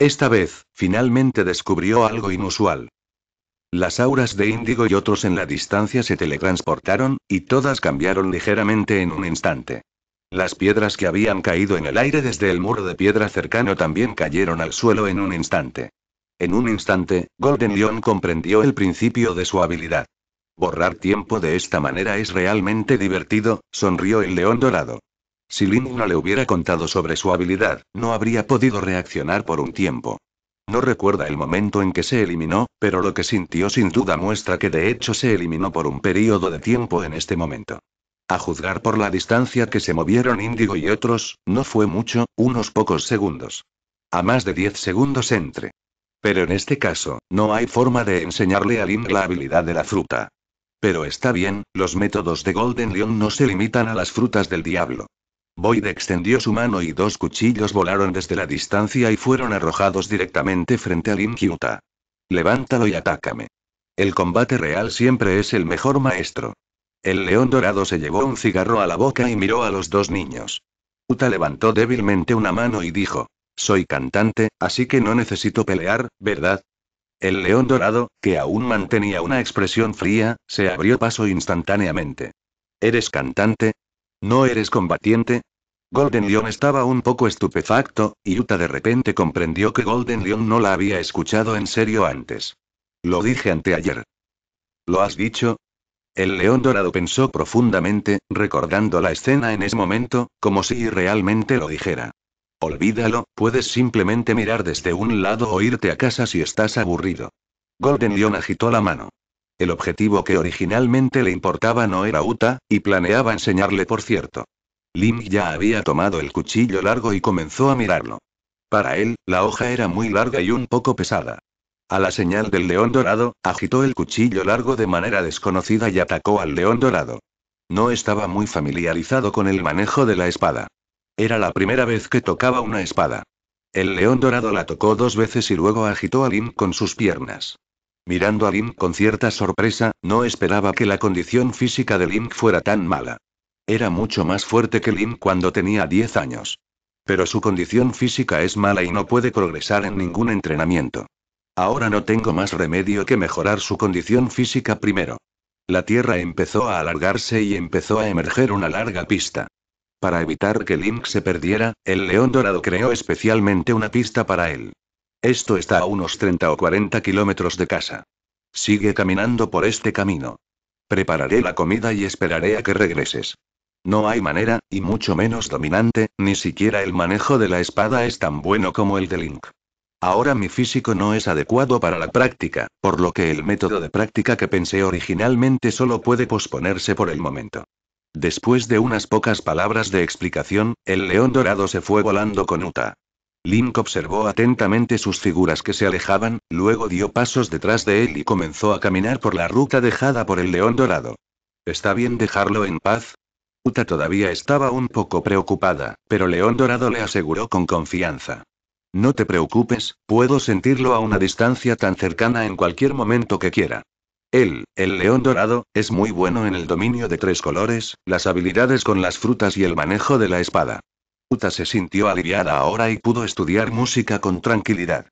Esta vez, finalmente descubrió algo inusual. Las auras de índigo y otros en la distancia se teletransportaron, y todas cambiaron ligeramente en un instante. Las piedras que habían caído en el aire desde el muro de piedra cercano también cayeron al suelo en un instante. En un instante, Golden Leon comprendió el principio de su habilidad. Borrar tiempo de esta manera es realmente divertido, sonrió el león dorado. Si no le hubiera contado sobre su habilidad, no habría podido reaccionar por un tiempo. No recuerda el momento en que se eliminó, pero lo que sintió sin duda muestra que de hecho se eliminó por un periodo de tiempo en este momento. A juzgar por la distancia que se movieron Índigo y otros, no fue mucho, unos pocos segundos. A más de 10 segundos entre. Pero en este caso, no hay forma de enseñarle a Ling la habilidad de la fruta. Pero está bien, los métodos de Golden Leon no se limitan a las frutas del diablo. Boyd extendió su mano y dos cuchillos volaron desde la distancia y fueron arrojados directamente frente a Lin Levántalo y atácame. El combate real siempre es el mejor maestro. El león dorado se llevó un cigarro a la boca y miró a los dos niños. Uta levantó débilmente una mano y dijo, Soy cantante, así que no necesito pelear, ¿verdad? El león dorado, que aún mantenía una expresión fría, se abrió paso instantáneamente. ¿Eres cantante? ¿No eres combatiente? Golden Lion estaba un poco estupefacto, y Uta de repente comprendió que Golden Lion no la había escuchado en serio antes. Lo dije anteayer. ¿Lo has dicho? El león dorado pensó profundamente, recordando la escena en ese momento, como si realmente lo dijera. Olvídalo, puedes simplemente mirar desde un lado o irte a casa si estás aburrido. Golden Lion agitó la mano. El objetivo que originalmente le importaba no era Uta, y planeaba enseñarle por cierto. Link ya había tomado el cuchillo largo y comenzó a mirarlo. Para él, la hoja era muy larga y un poco pesada. A la señal del león dorado, agitó el cuchillo largo de manera desconocida y atacó al león dorado. No estaba muy familiarizado con el manejo de la espada. Era la primera vez que tocaba una espada. El león dorado la tocó dos veces y luego agitó a Link con sus piernas. Mirando a Link con cierta sorpresa, no esperaba que la condición física de Link fuera tan mala. Era mucho más fuerte que Link cuando tenía 10 años. Pero su condición física es mala y no puede progresar en ningún entrenamiento. Ahora no tengo más remedio que mejorar su condición física primero. La tierra empezó a alargarse y empezó a emerger una larga pista. Para evitar que Link se perdiera, el león dorado creó especialmente una pista para él. Esto está a unos 30 o 40 kilómetros de casa. Sigue caminando por este camino. Prepararé la comida y esperaré a que regreses. No hay manera, y mucho menos dominante, ni siquiera el manejo de la espada es tan bueno como el de Link. Ahora mi físico no es adecuado para la práctica, por lo que el método de práctica que pensé originalmente solo puede posponerse por el momento. Después de unas pocas palabras de explicación, el león dorado se fue volando con Uta. Link observó atentamente sus figuras que se alejaban, luego dio pasos detrás de él y comenzó a caminar por la ruta dejada por el león dorado. Está bien dejarlo en paz, Uta todavía estaba un poco preocupada, pero León Dorado le aseguró con confianza. No te preocupes, puedo sentirlo a una distancia tan cercana en cualquier momento que quiera. Él, el león dorado, es muy bueno en el dominio de tres colores, las habilidades con las frutas y el manejo de la espada. Uta se sintió aliviada ahora y pudo estudiar música con tranquilidad.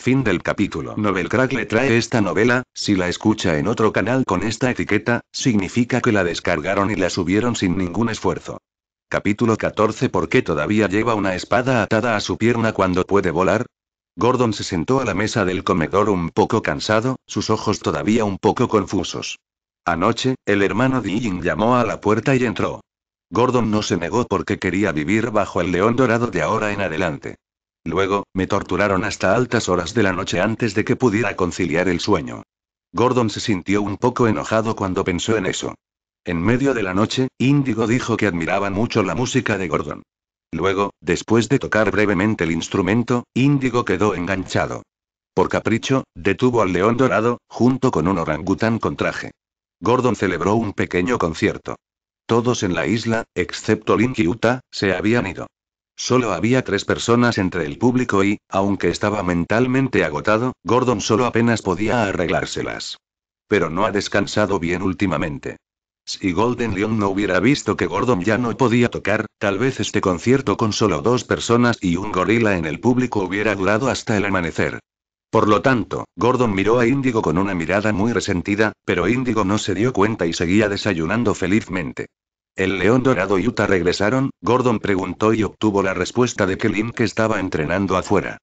Fin del capítulo. Novelcrack le trae esta novela, si la escucha en otro canal con esta etiqueta, significa que la descargaron y la subieron sin ningún esfuerzo. Capítulo 14 ¿Por qué todavía lleva una espada atada a su pierna cuando puede volar? Gordon se sentó a la mesa del comedor un poco cansado, sus ojos todavía un poco confusos. Anoche, el hermano de llamó a la puerta y entró. Gordon no se negó porque quería vivir bajo el león dorado de ahora en adelante. Luego, me torturaron hasta altas horas de la noche antes de que pudiera conciliar el sueño. Gordon se sintió un poco enojado cuando pensó en eso. En medio de la noche, Índigo dijo que admiraba mucho la música de Gordon. Luego, después de tocar brevemente el instrumento, Índigo quedó enganchado. Por capricho, detuvo al león dorado, junto con un orangután con traje. Gordon celebró un pequeño concierto. Todos en la isla, excepto Link y se habían ido. Solo había tres personas entre el público y, aunque estaba mentalmente agotado, Gordon solo apenas podía arreglárselas. Pero no ha descansado bien últimamente. Si Golden Leon no hubiera visto que Gordon ya no podía tocar, tal vez este concierto con solo dos personas y un gorila en el público hubiera durado hasta el amanecer. Por lo tanto, Gordon miró a Índigo con una mirada muy resentida, pero Índigo no se dio cuenta y seguía desayunando felizmente. El león dorado y Utah regresaron, Gordon preguntó y obtuvo la respuesta de que Link estaba entrenando afuera.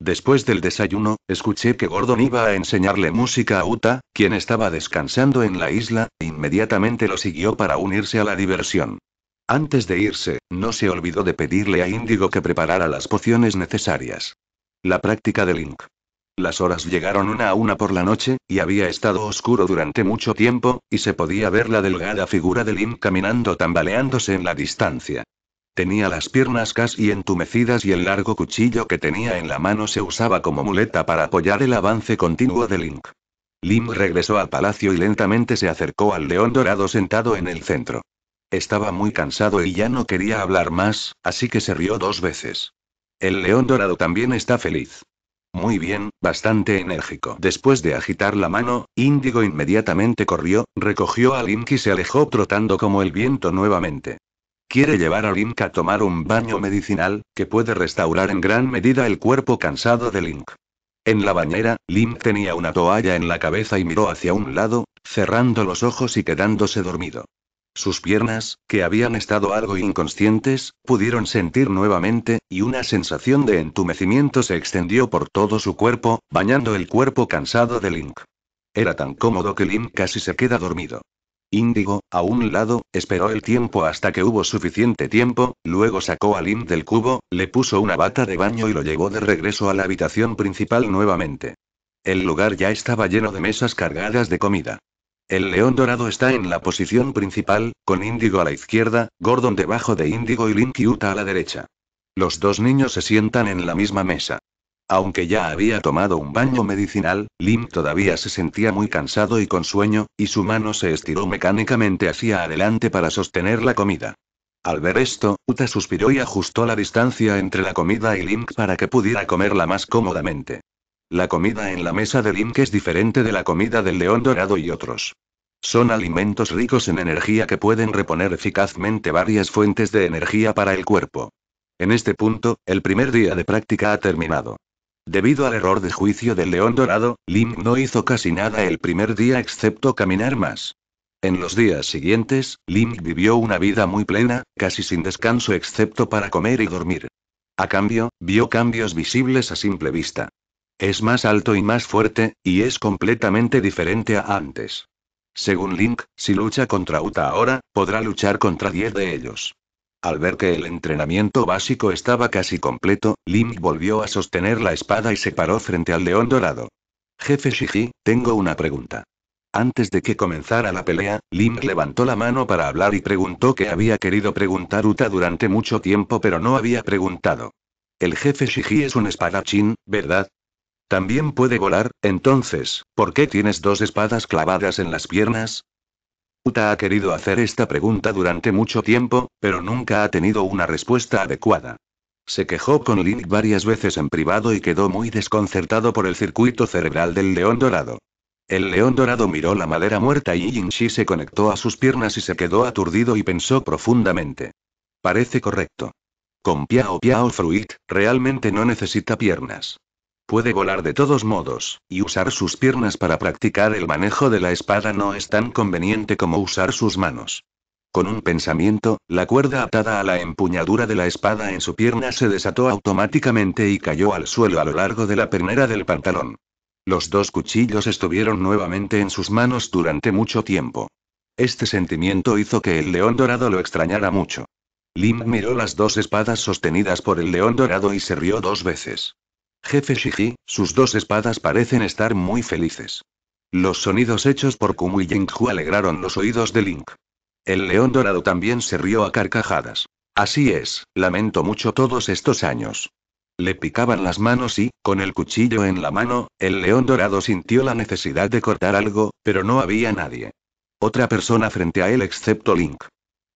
Después del desayuno, escuché que Gordon iba a enseñarle música a Utah, quien estaba descansando en la isla, e inmediatamente lo siguió para unirse a la diversión. Antes de irse, no se olvidó de pedirle a Índigo que preparara las pociones necesarias. La práctica de Link las horas llegaron una a una por la noche, y había estado oscuro durante mucho tiempo, y se podía ver la delgada figura de Link caminando tambaleándose en la distancia. Tenía las piernas casi entumecidas y el largo cuchillo que tenía en la mano se usaba como muleta para apoyar el avance continuo de Link. Lim regresó al palacio y lentamente se acercó al león dorado sentado en el centro. Estaba muy cansado y ya no quería hablar más, así que se rió dos veces. El león dorado también está feliz. Muy bien, bastante enérgico. Después de agitar la mano, Índigo inmediatamente corrió, recogió a Link y se alejó trotando como el viento nuevamente. Quiere llevar a Link a tomar un baño medicinal, que puede restaurar en gran medida el cuerpo cansado de Link. En la bañera, Link tenía una toalla en la cabeza y miró hacia un lado, cerrando los ojos y quedándose dormido. Sus piernas, que habían estado algo inconscientes, pudieron sentir nuevamente, y una sensación de entumecimiento se extendió por todo su cuerpo, bañando el cuerpo cansado de Link. Era tan cómodo que Link casi se queda dormido. Índigo, a un lado, esperó el tiempo hasta que hubo suficiente tiempo, luego sacó a Link del cubo, le puso una bata de baño y lo llevó de regreso a la habitación principal nuevamente. El lugar ya estaba lleno de mesas cargadas de comida. El león dorado está en la posición principal, con Índigo a la izquierda, Gordon debajo de Índigo y Link Uta a la derecha. Los dos niños se sientan en la misma mesa. Aunque ya había tomado un baño medicinal, Link todavía se sentía muy cansado y con sueño, y su mano se estiró mecánicamente hacia adelante para sostener la comida. Al ver esto, Uta suspiró y ajustó la distancia entre la comida y Link para que pudiera comerla más cómodamente. La comida en la mesa de Link es diferente de la comida del león dorado y otros. Son alimentos ricos en energía que pueden reponer eficazmente varias fuentes de energía para el cuerpo. En este punto, el primer día de práctica ha terminado. Debido al error de juicio del león dorado, Link no hizo casi nada el primer día excepto caminar más. En los días siguientes, Link vivió una vida muy plena, casi sin descanso excepto para comer y dormir. A cambio, vio cambios visibles a simple vista. Es más alto y más fuerte, y es completamente diferente a antes. Según Link, si lucha contra Uta ahora, podrá luchar contra 10 de ellos. Al ver que el entrenamiento básico estaba casi completo, Link volvió a sostener la espada y se paró frente al león dorado. Jefe Shiji, tengo una pregunta. Antes de que comenzara la pelea, Link levantó la mano para hablar y preguntó que había querido preguntar Uta durante mucho tiempo pero no había preguntado. El jefe Shiji es un espadachín, ¿verdad? También puede volar, entonces, ¿por qué tienes dos espadas clavadas en las piernas? Uta ha querido hacer esta pregunta durante mucho tiempo, pero nunca ha tenido una respuesta adecuada. Se quejó con Link varias veces en privado y quedó muy desconcertado por el circuito cerebral del león dorado. El león dorado miró la madera muerta y Yinxi se conectó a sus piernas y se quedó aturdido y pensó profundamente. Parece correcto. Con Piao Piao Fruit, realmente no necesita piernas. Puede volar de todos modos, y usar sus piernas para practicar el manejo de la espada no es tan conveniente como usar sus manos. Con un pensamiento, la cuerda atada a la empuñadura de la espada en su pierna se desató automáticamente y cayó al suelo a lo largo de la pernera del pantalón. Los dos cuchillos estuvieron nuevamente en sus manos durante mucho tiempo. Este sentimiento hizo que el león dorado lo extrañara mucho. Lim miró las dos espadas sostenidas por el león dorado y se rió dos veces. Jefe Shiji, sus dos espadas parecen estar muy felices. Los sonidos hechos por Kumu y alegraron los oídos de Link. El león dorado también se rió a carcajadas. Así es, lamento mucho todos estos años. Le picaban las manos y, con el cuchillo en la mano, el león dorado sintió la necesidad de cortar algo, pero no había nadie. Otra persona frente a él excepto Link.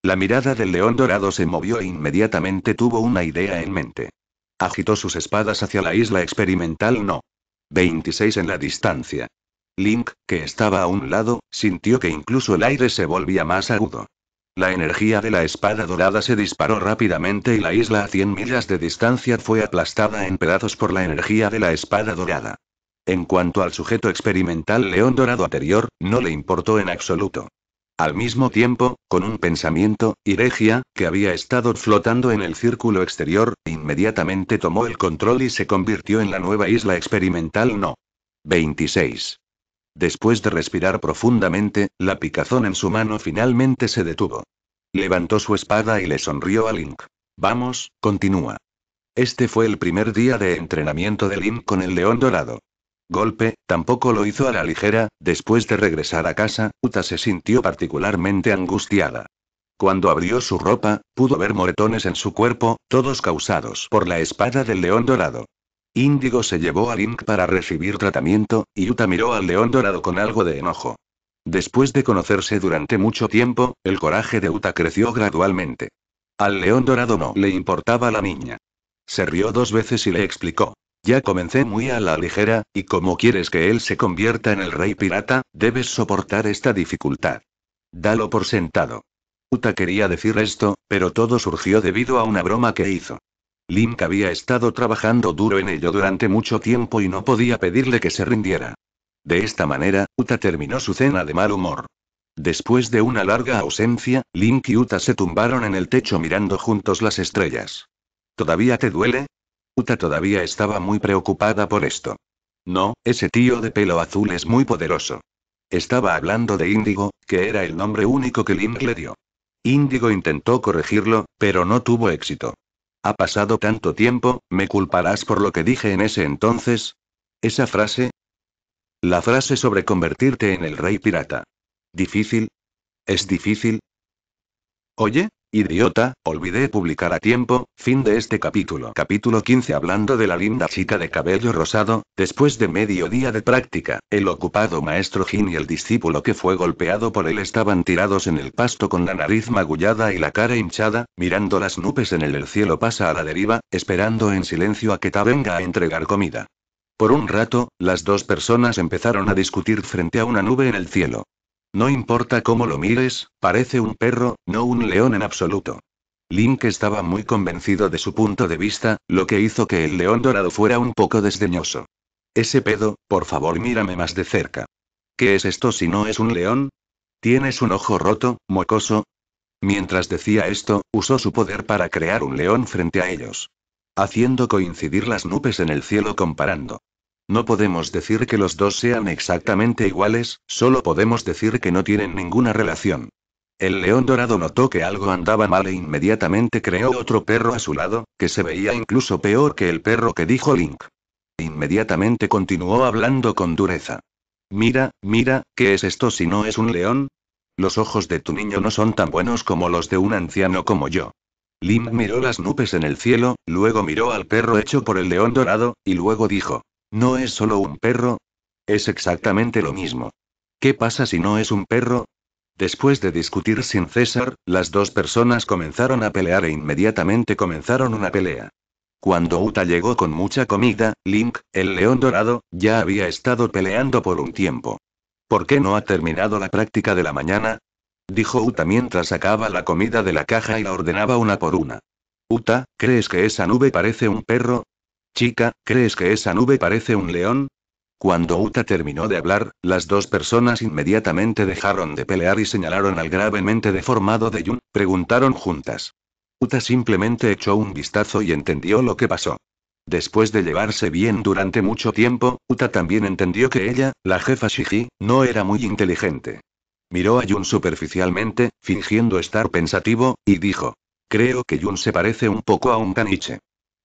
La mirada del león dorado se movió e inmediatamente tuvo una idea en mente. Agitó sus espadas hacia la isla experimental No. 26 en la distancia. Link, que estaba a un lado, sintió que incluso el aire se volvía más agudo. La energía de la espada dorada se disparó rápidamente y la isla a 100 millas de distancia fue aplastada en pedazos por la energía de la espada dorada. En cuanto al sujeto experimental león dorado anterior, no le importó en absoluto. Al mismo tiempo, con un pensamiento, Iregia, que había estado flotando en el círculo exterior, inmediatamente tomó el control y se convirtió en la nueva isla experimental No. 26. Después de respirar profundamente, la picazón en su mano finalmente se detuvo. Levantó su espada y le sonrió a Link. Vamos, continúa. Este fue el primer día de entrenamiento de Link con el león dorado golpe, tampoco lo hizo a la ligera, después de regresar a casa, Uta se sintió particularmente angustiada. Cuando abrió su ropa, pudo ver moretones en su cuerpo, todos causados por la espada del león dorado. Índigo se llevó a Link para recibir tratamiento, y Uta miró al león dorado con algo de enojo. Después de conocerse durante mucho tiempo, el coraje de Uta creció gradualmente. Al león dorado no le importaba la niña. Se rió dos veces y le explicó. Ya comencé muy a la ligera, y como quieres que él se convierta en el rey pirata, debes soportar esta dificultad. Dalo por sentado. Uta quería decir esto, pero todo surgió debido a una broma que hizo. Link había estado trabajando duro en ello durante mucho tiempo y no podía pedirle que se rindiera. De esta manera, Uta terminó su cena de mal humor. Después de una larga ausencia, Link y Uta se tumbaron en el techo mirando juntos las estrellas. ¿Todavía te duele? Uta todavía estaba muy preocupada por esto. No, ese tío de pelo azul es muy poderoso. Estaba hablando de Índigo, que era el nombre único que Link le dio. Índigo intentó corregirlo, pero no tuvo éxito. Ha pasado tanto tiempo, ¿me culparás por lo que dije en ese entonces? ¿Esa frase? La frase sobre convertirte en el rey pirata. ¿Difícil? ¿Es difícil? Oye, Idiota, olvidé publicar a tiempo, fin de este capítulo. Capítulo 15 Hablando de la linda chica de cabello rosado, después de medio día de práctica, el ocupado maestro Jin y el discípulo que fue golpeado por él estaban tirados en el pasto con la nariz magullada y la cara hinchada, mirando las nubes en el, el cielo pasa a la deriva, esperando en silencio a que Ta venga a entregar comida. Por un rato, las dos personas empezaron a discutir frente a una nube en el cielo. No importa cómo lo mires, parece un perro, no un león en absoluto. Link estaba muy convencido de su punto de vista, lo que hizo que el león dorado fuera un poco desdeñoso. Ese pedo, por favor mírame más de cerca. ¿Qué es esto si no es un león? ¿Tienes un ojo roto, mocoso? Mientras decía esto, usó su poder para crear un león frente a ellos. Haciendo coincidir las nubes en el cielo comparando. No podemos decir que los dos sean exactamente iguales, solo podemos decir que no tienen ninguna relación. El león dorado notó que algo andaba mal e inmediatamente creó otro perro a su lado, que se veía incluso peor que el perro que dijo Link. Inmediatamente continuó hablando con dureza. Mira, mira, ¿qué es esto si no es un león? Los ojos de tu niño no son tan buenos como los de un anciano como yo. Link miró las nubes en el cielo, luego miró al perro hecho por el león dorado, y luego dijo, ¿No es solo un perro? Es exactamente lo mismo. ¿Qué pasa si no es un perro? Después de discutir sin cesar, las dos personas comenzaron a pelear e inmediatamente comenzaron una pelea. Cuando Uta llegó con mucha comida, Link, el león dorado, ya había estado peleando por un tiempo. ¿Por qué no ha terminado la práctica de la mañana? Dijo Uta mientras sacaba la comida de la caja y la ordenaba una por una. Uta, ¿crees que esa nube parece un perro? Chica, ¿crees que esa nube parece un león? Cuando Uta terminó de hablar, las dos personas inmediatamente dejaron de pelear y señalaron al gravemente deformado de Yun, preguntaron juntas. Uta simplemente echó un vistazo y entendió lo que pasó. Después de llevarse bien durante mucho tiempo, Uta también entendió que ella, la jefa Shiji, no era muy inteligente. Miró a Yun superficialmente, fingiendo estar pensativo, y dijo. Creo que Yun se parece un poco a un caniche.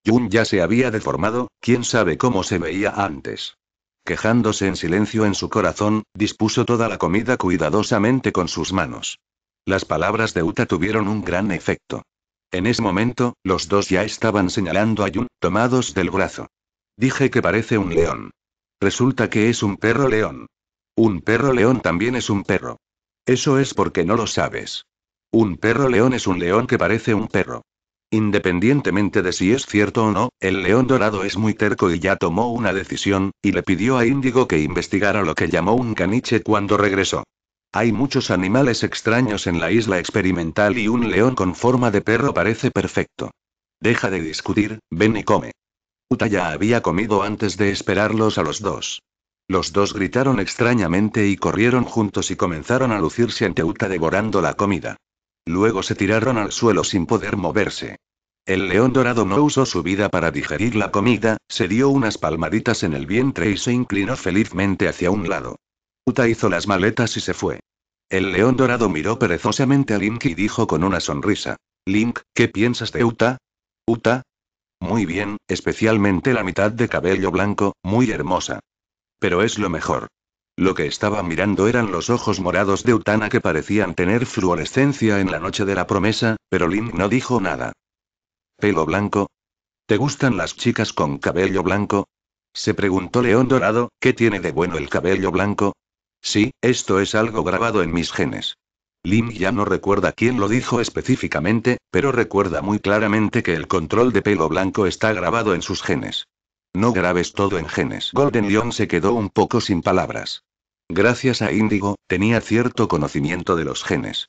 Yun ya se había deformado, quién sabe cómo se veía antes. Quejándose en silencio en su corazón, dispuso toda la comida cuidadosamente con sus manos. Las palabras de Uta tuvieron un gran efecto. En ese momento, los dos ya estaban señalando a Yun, tomados del brazo. Dije que parece un león. Resulta que es un perro león. Un perro león también es un perro. Eso es porque no lo sabes. Un perro león es un león que parece un perro. Independientemente de si es cierto o no, el león dorado es muy terco y ya tomó una decisión, y le pidió a Índigo que investigara lo que llamó un caniche cuando regresó. Hay muchos animales extraños en la isla experimental y un león con forma de perro parece perfecto. Deja de discutir, ven y come. Uta ya había comido antes de esperarlos a los dos. Los dos gritaron extrañamente y corrieron juntos y comenzaron a lucirse ante Uta devorando la comida. Luego se tiraron al suelo sin poder moverse. El león dorado no usó su vida para digerir la comida, se dio unas palmaditas en el vientre y se inclinó felizmente hacia un lado. Uta hizo las maletas y se fue. El león dorado miró perezosamente a Link y dijo con una sonrisa. Link, ¿qué piensas de Uta? Uta? Muy bien, especialmente la mitad de cabello blanco, muy hermosa. Pero es lo mejor. Lo que estaba mirando eran los ojos morados de Utana que parecían tener fluorescencia en la noche de la promesa, pero Lin no dijo nada. ¿Pelo blanco? ¿Te gustan las chicas con cabello blanco? Se preguntó León Dorado, ¿qué tiene de bueno el cabello blanco? Sí, esto es algo grabado en mis genes. Lin ya no recuerda quién lo dijo específicamente, pero recuerda muy claramente que el control de pelo blanco está grabado en sus genes. No grabes todo en genes. Golden Leon se quedó un poco sin palabras. Gracias a Índigo, tenía cierto conocimiento de los genes.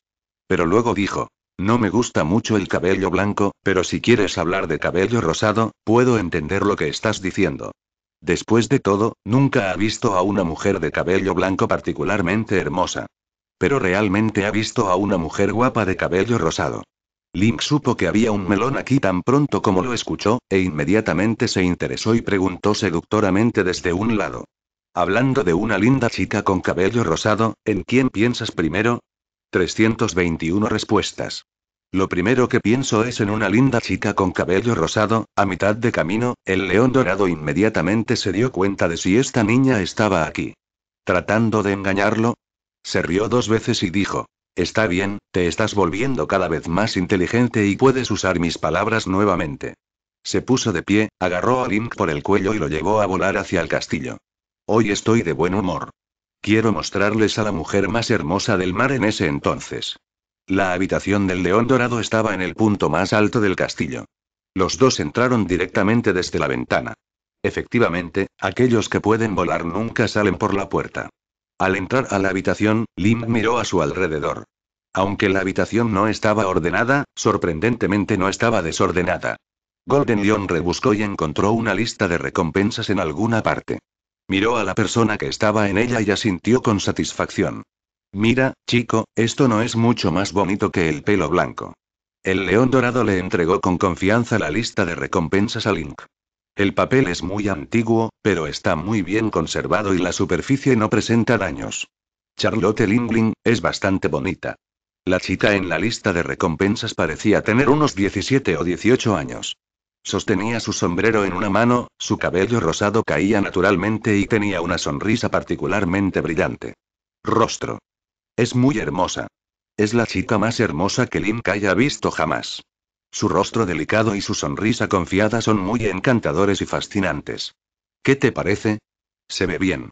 Pero luego dijo, no me gusta mucho el cabello blanco, pero si quieres hablar de cabello rosado, puedo entender lo que estás diciendo. Después de todo, nunca ha visto a una mujer de cabello blanco particularmente hermosa. Pero realmente ha visto a una mujer guapa de cabello rosado. Link supo que había un melón aquí tan pronto como lo escuchó, e inmediatamente se interesó y preguntó seductoramente desde un lado. Hablando de una linda chica con cabello rosado, ¿en quién piensas primero? 321 respuestas. Lo primero que pienso es en una linda chica con cabello rosado, a mitad de camino, el león dorado inmediatamente se dio cuenta de si esta niña estaba aquí. Tratando de engañarlo, se rió dos veces y dijo, Está bien, te estás volviendo cada vez más inteligente y puedes usar mis palabras nuevamente. Se puso de pie, agarró a Link por el cuello y lo llevó a volar hacia el castillo. Hoy estoy de buen humor. Quiero mostrarles a la mujer más hermosa del mar en ese entonces. La habitación del león dorado estaba en el punto más alto del castillo. Los dos entraron directamente desde la ventana. Efectivamente, aquellos que pueden volar nunca salen por la puerta. Al entrar a la habitación, Lim miró a su alrededor. Aunque la habitación no estaba ordenada, sorprendentemente no estaba desordenada. Golden Lion rebuscó y encontró una lista de recompensas en alguna parte. Miró a la persona que estaba en ella y asintió con satisfacción. Mira, chico, esto no es mucho más bonito que el pelo blanco. El león dorado le entregó con confianza la lista de recompensas a Link. El papel es muy antiguo, pero está muy bien conservado y la superficie no presenta daños. Charlotte Lingling, es bastante bonita. La chica en la lista de recompensas parecía tener unos 17 o 18 años. Sostenía su sombrero en una mano, su cabello rosado caía naturalmente y tenía una sonrisa particularmente brillante. Rostro. Es muy hermosa. Es la chica más hermosa que Link haya visto jamás. Su rostro delicado y su sonrisa confiada son muy encantadores y fascinantes. ¿Qué te parece? Se ve bien.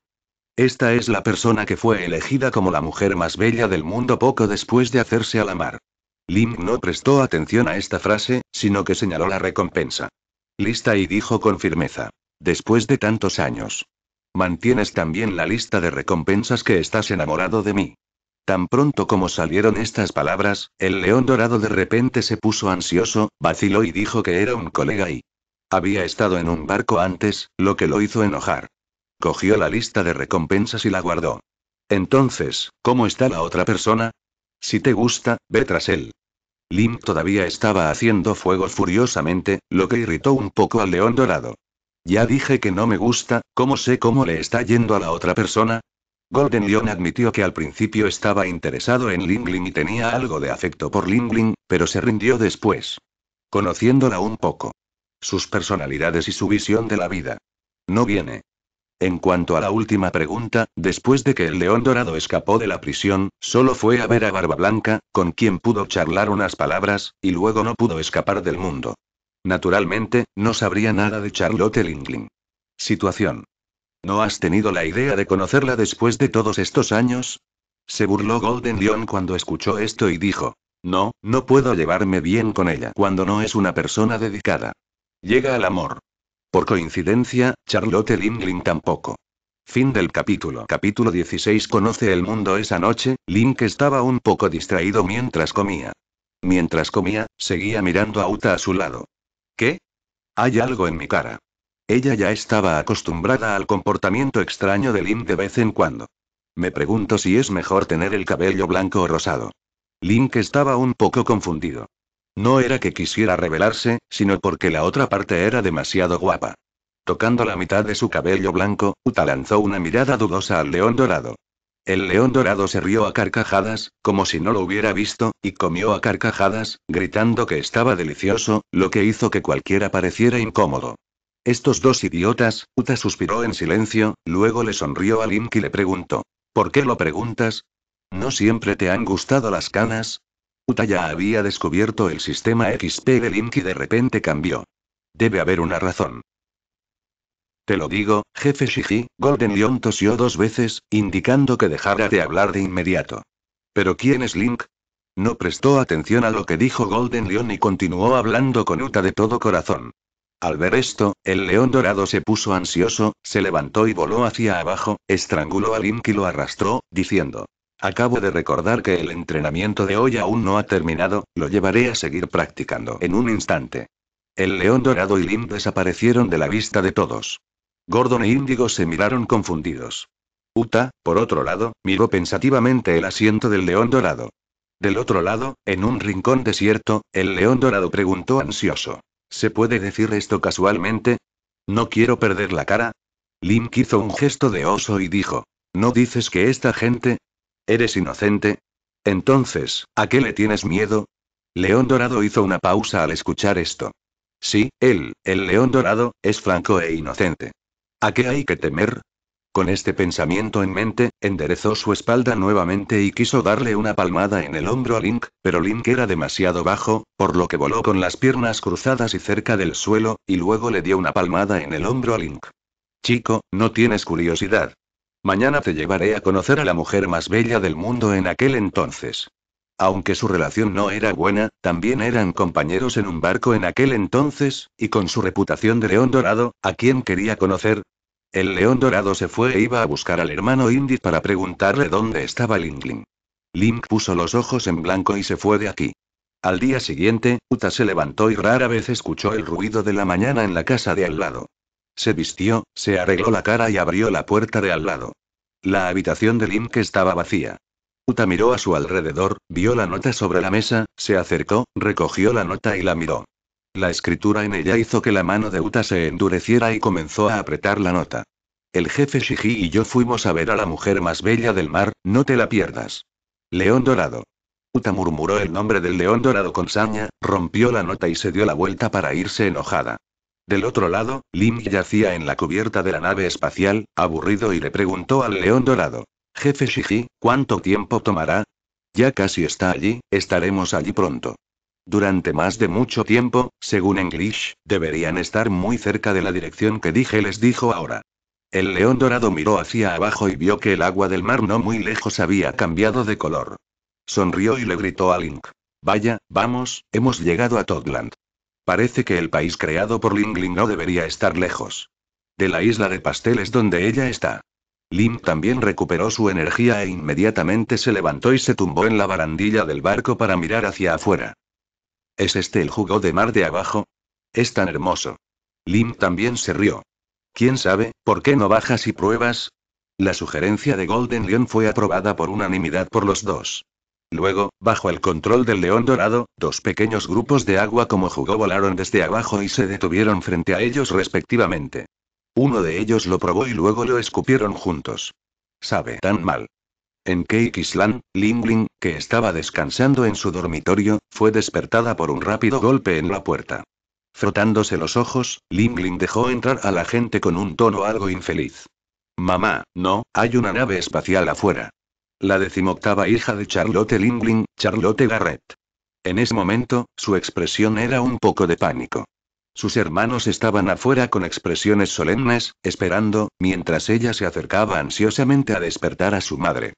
Esta es la persona que fue elegida como la mujer más bella del mundo poco después de hacerse a la mar. Lim no prestó atención a esta frase, sino que señaló la recompensa. Lista y dijo con firmeza. Después de tantos años. Mantienes también la lista de recompensas que estás enamorado de mí. Tan pronto como salieron estas palabras, el león dorado de repente se puso ansioso, vaciló y dijo que era un colega y había estado en un barco antes, lo que lo hizo enojar. Cogió la lista de recompensas y la guardó. Entonces, ¿cómo está la otra persona? Si te gusta, ve tras él. Lim todavía estaba haciendo fuego furiosamente, lo que irritó un poco al león dorado. Ya dije que no me gusta, ¿cómo sé cómo le está yendo a la otra persona? Golden Leon admitió que al principio estaba interesado en Ling y tenía algo de afecto por Ling, pero se rindió después. Conociéndola un poco. Sus personalidades y su visión de la vida. No viene. En cuanto a la última pregunta, después de que el león dorado escapó de la prisión, solo fue a ver a Barba Blanca, con quien pudo charlar unas palabras, y luego no pudo escapar del mundo. Naturalmente, no sabría nada de Charlotte Lingling. Situación. ¿No has tenido la idea de conocerla después de todos estos años? Se burló Golden Lion cuando escuchó esto y dijo, No, no puedo llevarme bien con ella cuando no es una persona dedicada. Llega al amor. Por coincidencia, Charlotte Lim tampoco. Fin del capítulo. Capítulo 16 Conoce el mundo esa noche, Link estaba un poco distraído mientras comía. Mientras comía, seguía mirando a Uta a su lado. ¿Qué? Hay algo en mi cara. Ella ya estaba acostumbrada al comportamiento extraño de Link de vez en cuando. Me pregunto si es mejor tener el cabello blanco o rosado. Link estaba un poco confundido. No era que quisiera rebelarse, sino porque la otra parte era demasiado guapa. Tocando la mitad de su cabello blanco, Uta lanzó una mirada dudosa al león dorado. El león dorado se rió a carcajadas, como si no lo hubiera visto, y comió a carcajadas, gritando que estaba delicioso, lo que hizo que cualquiera pareciera incómodo. Estos dos idiotas, Uta suspiró en silencio, luego le sonrió a Link y le preguntó. ¿Por qué lo preguntas? ¿No siempre te han gustado las canas? Uta ya había descubierto el sistema XP de Link y de repente cambió. Debe haber una razón. Te lo digo, jefe Shiji, Golden Lion tosió dos veces, indicando que dejara de hablar de inmediato. ¿Pero quién es Link? No prestó atención a lo que dijo Golden Lion y continuó hablando con Uta de todo corazón. Al ver esto, el león dorado se puso ansioso, se levantó y voló hacia abajo, estranguló a Link y lo arrastró, diciendo: Acabo de recordar que el entrenamiento de hoy aún no ha terminado, lo llevaré a seguir practicando en un instante. El león dorado y Lim desaparecieron de la vista de todos. Gordon e Índigo se miraron confundidos. Uta, por otro lado, miró pensativamente el asiento del león dorado. Del otro lado, en un rincón desierto, el león dorado preguntó ansioso. ¿Se puede decir esto casualmente? No quiero perder la cara. Lim hizo un gesto de oso y dijo. ¿No dices que esta gente, ¿Eres inocente? Entonces, ¿a qué le tienes miedo? León Dorado hizo una pausa al escuchar esto. Sí, él, el león dorado, es franco e inocente. ¿A qué hay que temer? Con este pensamiento en mente, enderezó su espalda nuevamente y quiso darle una palmada en el hombro a Link, pero Link era demasiado bajo, por lo que voló con las piernas cruzadas y cerca del suelo, y luego le dio una palmada en el hombro a Link. Chico, no tienes curiosidad. Mañana te llevaré a conocer a la mujer más bella del mundo en aquel entonces. Aunque su relación no era buena, también eran compañeros en un barco en aquel entonces, y con su reputación de león dorado, ¿a quién quería conocer? El león dorado se fue e iba a buscar al hermano Indy para preguntarle dónde estaba Lingling. Link puso los ojos en blanco y se fue de aquí. Al día siguiente, Uta se levantó y rara vez escuchó el ruido de la mañana en la casa de al lado. Se vistió, se arregló la cara y abrió la puerta de al lado. La habitación de Link estaba vacía. Uta miró a su alrededor, vio la nota sobre la mesa, se acercó, recogió la nota y la miró. La escritura en ella hizo que la mano de Uta se endureciera y comenzó a apretar la nota. El jefe Shiji y yo fuimos a ver a la mujer más bella del mar, no te la pierdas. León Dorado. Uta murmuró el nombre del león dorado con saña, rompió la nota y se dio la vuelta para irse enojada. Del otro lado, Link yacía en la cubierta de la nave espacial, aburrido y le preguntó al león dorado. Jefe Shiji, ¿cuánto tiempo tomará? Ya casi está allí, estaremos allí pronto. Durante más de mucho tiempo, según English, deberían estar muy cerca de la dirección que dije les dijo ahora. El león dorado miró hacia abajo y vio que el agua del mar no muy lejos había cambiado de color. Sonrió y le gritó a Link. Vaya, vamos, hemos llegado a Totland. Parece que el país creado por Ling no debería estar lejos. De la isla de pasteles donde ella está. Lim también recuperó su energía e inmediatamente se levantó y se tumbó en la barandilla del barco para mirar hacia afuera. ¿Es este el jugo de mar de abajo? Es tan hermoso. Lim también se rió. ¿Quién sabe, por qué no bajas y pruebas? La sugerencia de Golden Lion fue aprobada por unanimidad por los dos. Luego, bajo el control del león dorado, dos pequeños grupos de agua como jugó volaron desde abajo y se detuvieron frente a ellos respectivamente. Uno de ellos lo probó y luego lo escupieron juntos. Sabe tan mal. En Cake Island, Ling que estaba descansando en su dormitorio, fue despertada por un rápido golpe en la puerta. Frotándose los ojos, Ling dejó entrar a la gente con un tono algo infeliz. Mamá, no, hay una nave espacial afuera. La decimoctava hija de Charlotte Lingling, Charlotte Garrett. En ese momento, su expresión era un poco de pánico. Sus hermanos estaban afuera con expresiones solemnes, esperando, mientras ella se acercaba ansiosamente a despertar a su madre.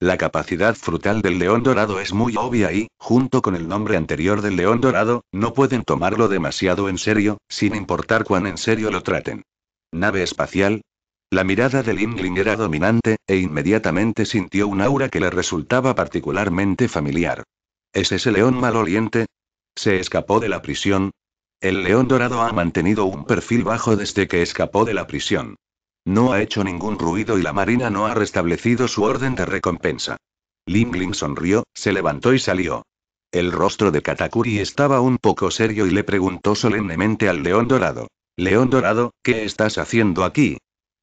La capacidad frutal del león dorado es muy obvia y, junto con el nombre anterior del león dorado, no pueden tomarlo demasiado en serio, sin importar cuán en serio lo traten. Nave espacial, la mirada de Lingling era dominante, e inmediatamente sintió un aura que le resultaba particularmente familiar. ¿Es ese león maloliente? ¿Se escapó de la prisión? El león dorado ha mantenido un perfil bajo desde que escapó de la prisión. No ha hecho ningún ruido y la marina no ha restablecido su orden de recompensa. Lingling sonrió, se levantó y salió. El rostro de Katakuri estaba un poco serio y le preguntó solemnemente al león dorado. León dorado, ¿qué estás haciendo aquí?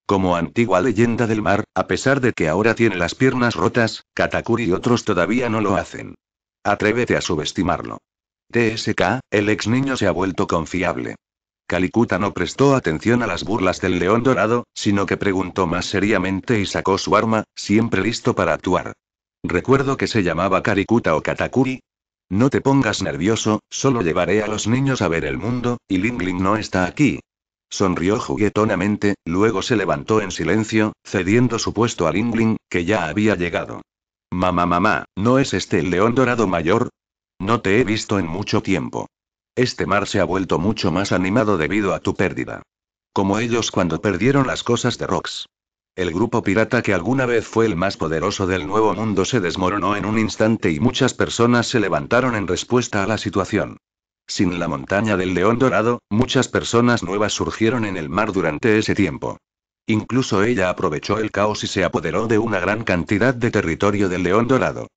Como antigua leyenda del mar, a pesar de que ahora tiene las piernas rotas, Katakuri y otros todavía no lo hacen. Atrévete a subestimarlo. TSK, el ex niño se ha vuelto confiable. Calicuta no prestó atención a las burlas del león dorado, sino que preguntó más seriamente y sacó su arma, siempre listo para actuar. Recuerdo que se llamaba karikuta o Katakuri. No te pongas nervioso, solo llevaré a los niños a ver el mundo, y Lingling Ling no está aquí, Sonrió juguetonamente, luego se levantó en silencio, cediendo su puesto al Ingling, que ya había llegado. Mamá, mamá, ¿no es este el león dorado mayor? No te he visto en mucho tiempo. Este mar se ha vuelto mucho más animado debido a tu pérdida. Como ellos cuando perdieron las cosas de Rox. El grupo pirata que alguna vez fue el más poderoso del Nuevo Mundo se desmoronó en un instante y muchas personas se levantaron en respuesta a la situación. Sin la montaña del león dorado, muchas personas nuevas surgieron en el mar durante ese tiempo. Incluso ella aprovechó el caos y se apoderó de una gran cantidad de territorio del león dorado.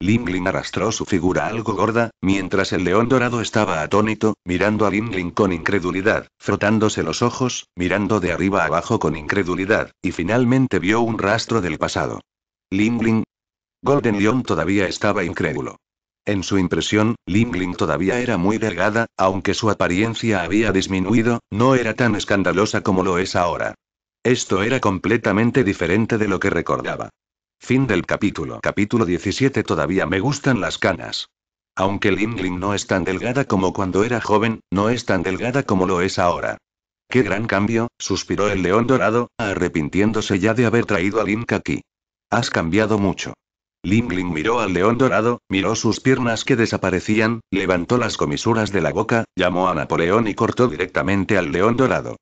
Lingling arrastró su figura algo gorda, mientras el león dorado estaba atónito, mirando a Lingling con incredulidad, frotándose los ojos, mirando de arriba abajo con incredulidad, y finalmente vio un rastro del pasado. Lingling Golden Lion todavía estaba incrédulo. En su impresión, Lingling todavía era muy delgada, aunque su apariencia había disminuido, no era tan escandalosa como lo es ahora. Esto era completamente diferente de lo que recordaba. Fin del capítulo. Capítulo 17 Todavía me gustan las canas. Aunque Lingling no es tan delgada como cuando era joven, no es tan delgada como lo es ahora. ¡Qué gran cambio! suspiró el león dorado, arrepintiéndose ya de haber traído a Link aquí. Has cambiado mucho. Ling miró al león dorado, miró sus piernas que desaparecían, levantó las comisuras de la boca, llamó a Napoleón y cortó directamente al león dorado.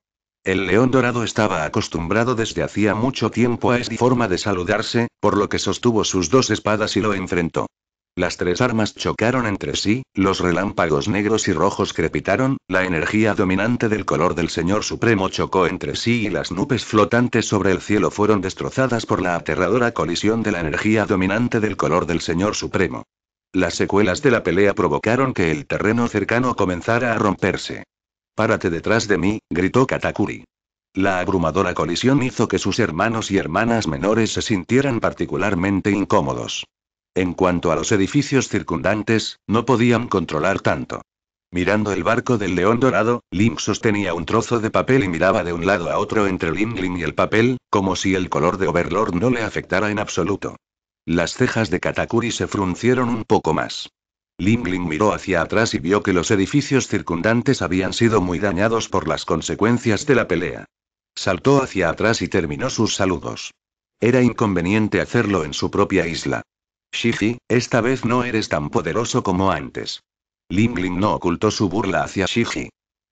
El león dorado estaba acostumbrado desde hacía mucho tiempo a esta forma de saludarse, por lo que sostuvo sus dos espadas y lo enfrentó. Las tres armas chocaron entre sí, los relámpagos negros y rojos crepitaron, la energía dominante del color del Señor Supremo chocó entre sí y las nubes flotantes sobre el cielo fueron destrozadas por la aterradora colisión de la energía dominante del color del Señor Supremo. Las secuelas de la pelea provocaron que el terreno cercano comenzara a romperse. Párate detrás de mí, gritó Katakuri. La abrumadora colisión hizo que sus hermanos y hermanas menores se sintieran particularmente incómodos. En cuanto a los edificios circundantes, no podían controlar tanto. Mirando el barco del león dorado, Link sostenía un trozo de papel y miraba de un lado a otro entre Lingling y el papel, como si el color de Overlord no le afectara en absoluto. Las cejas de Katakuri se fruncieron un poco más. Lingling miró hacia atrás y vio que los edificios circundantes habían sido muy dañados por las consecuencias de la pelea. Saltó hacia atrás y terminó sus saludos. Era inconveniente hacerlo en su propia isla. Shiji, esta vez no eres tan poderoso como antes. Ling Ling no ocultó su burla hacia Shiji.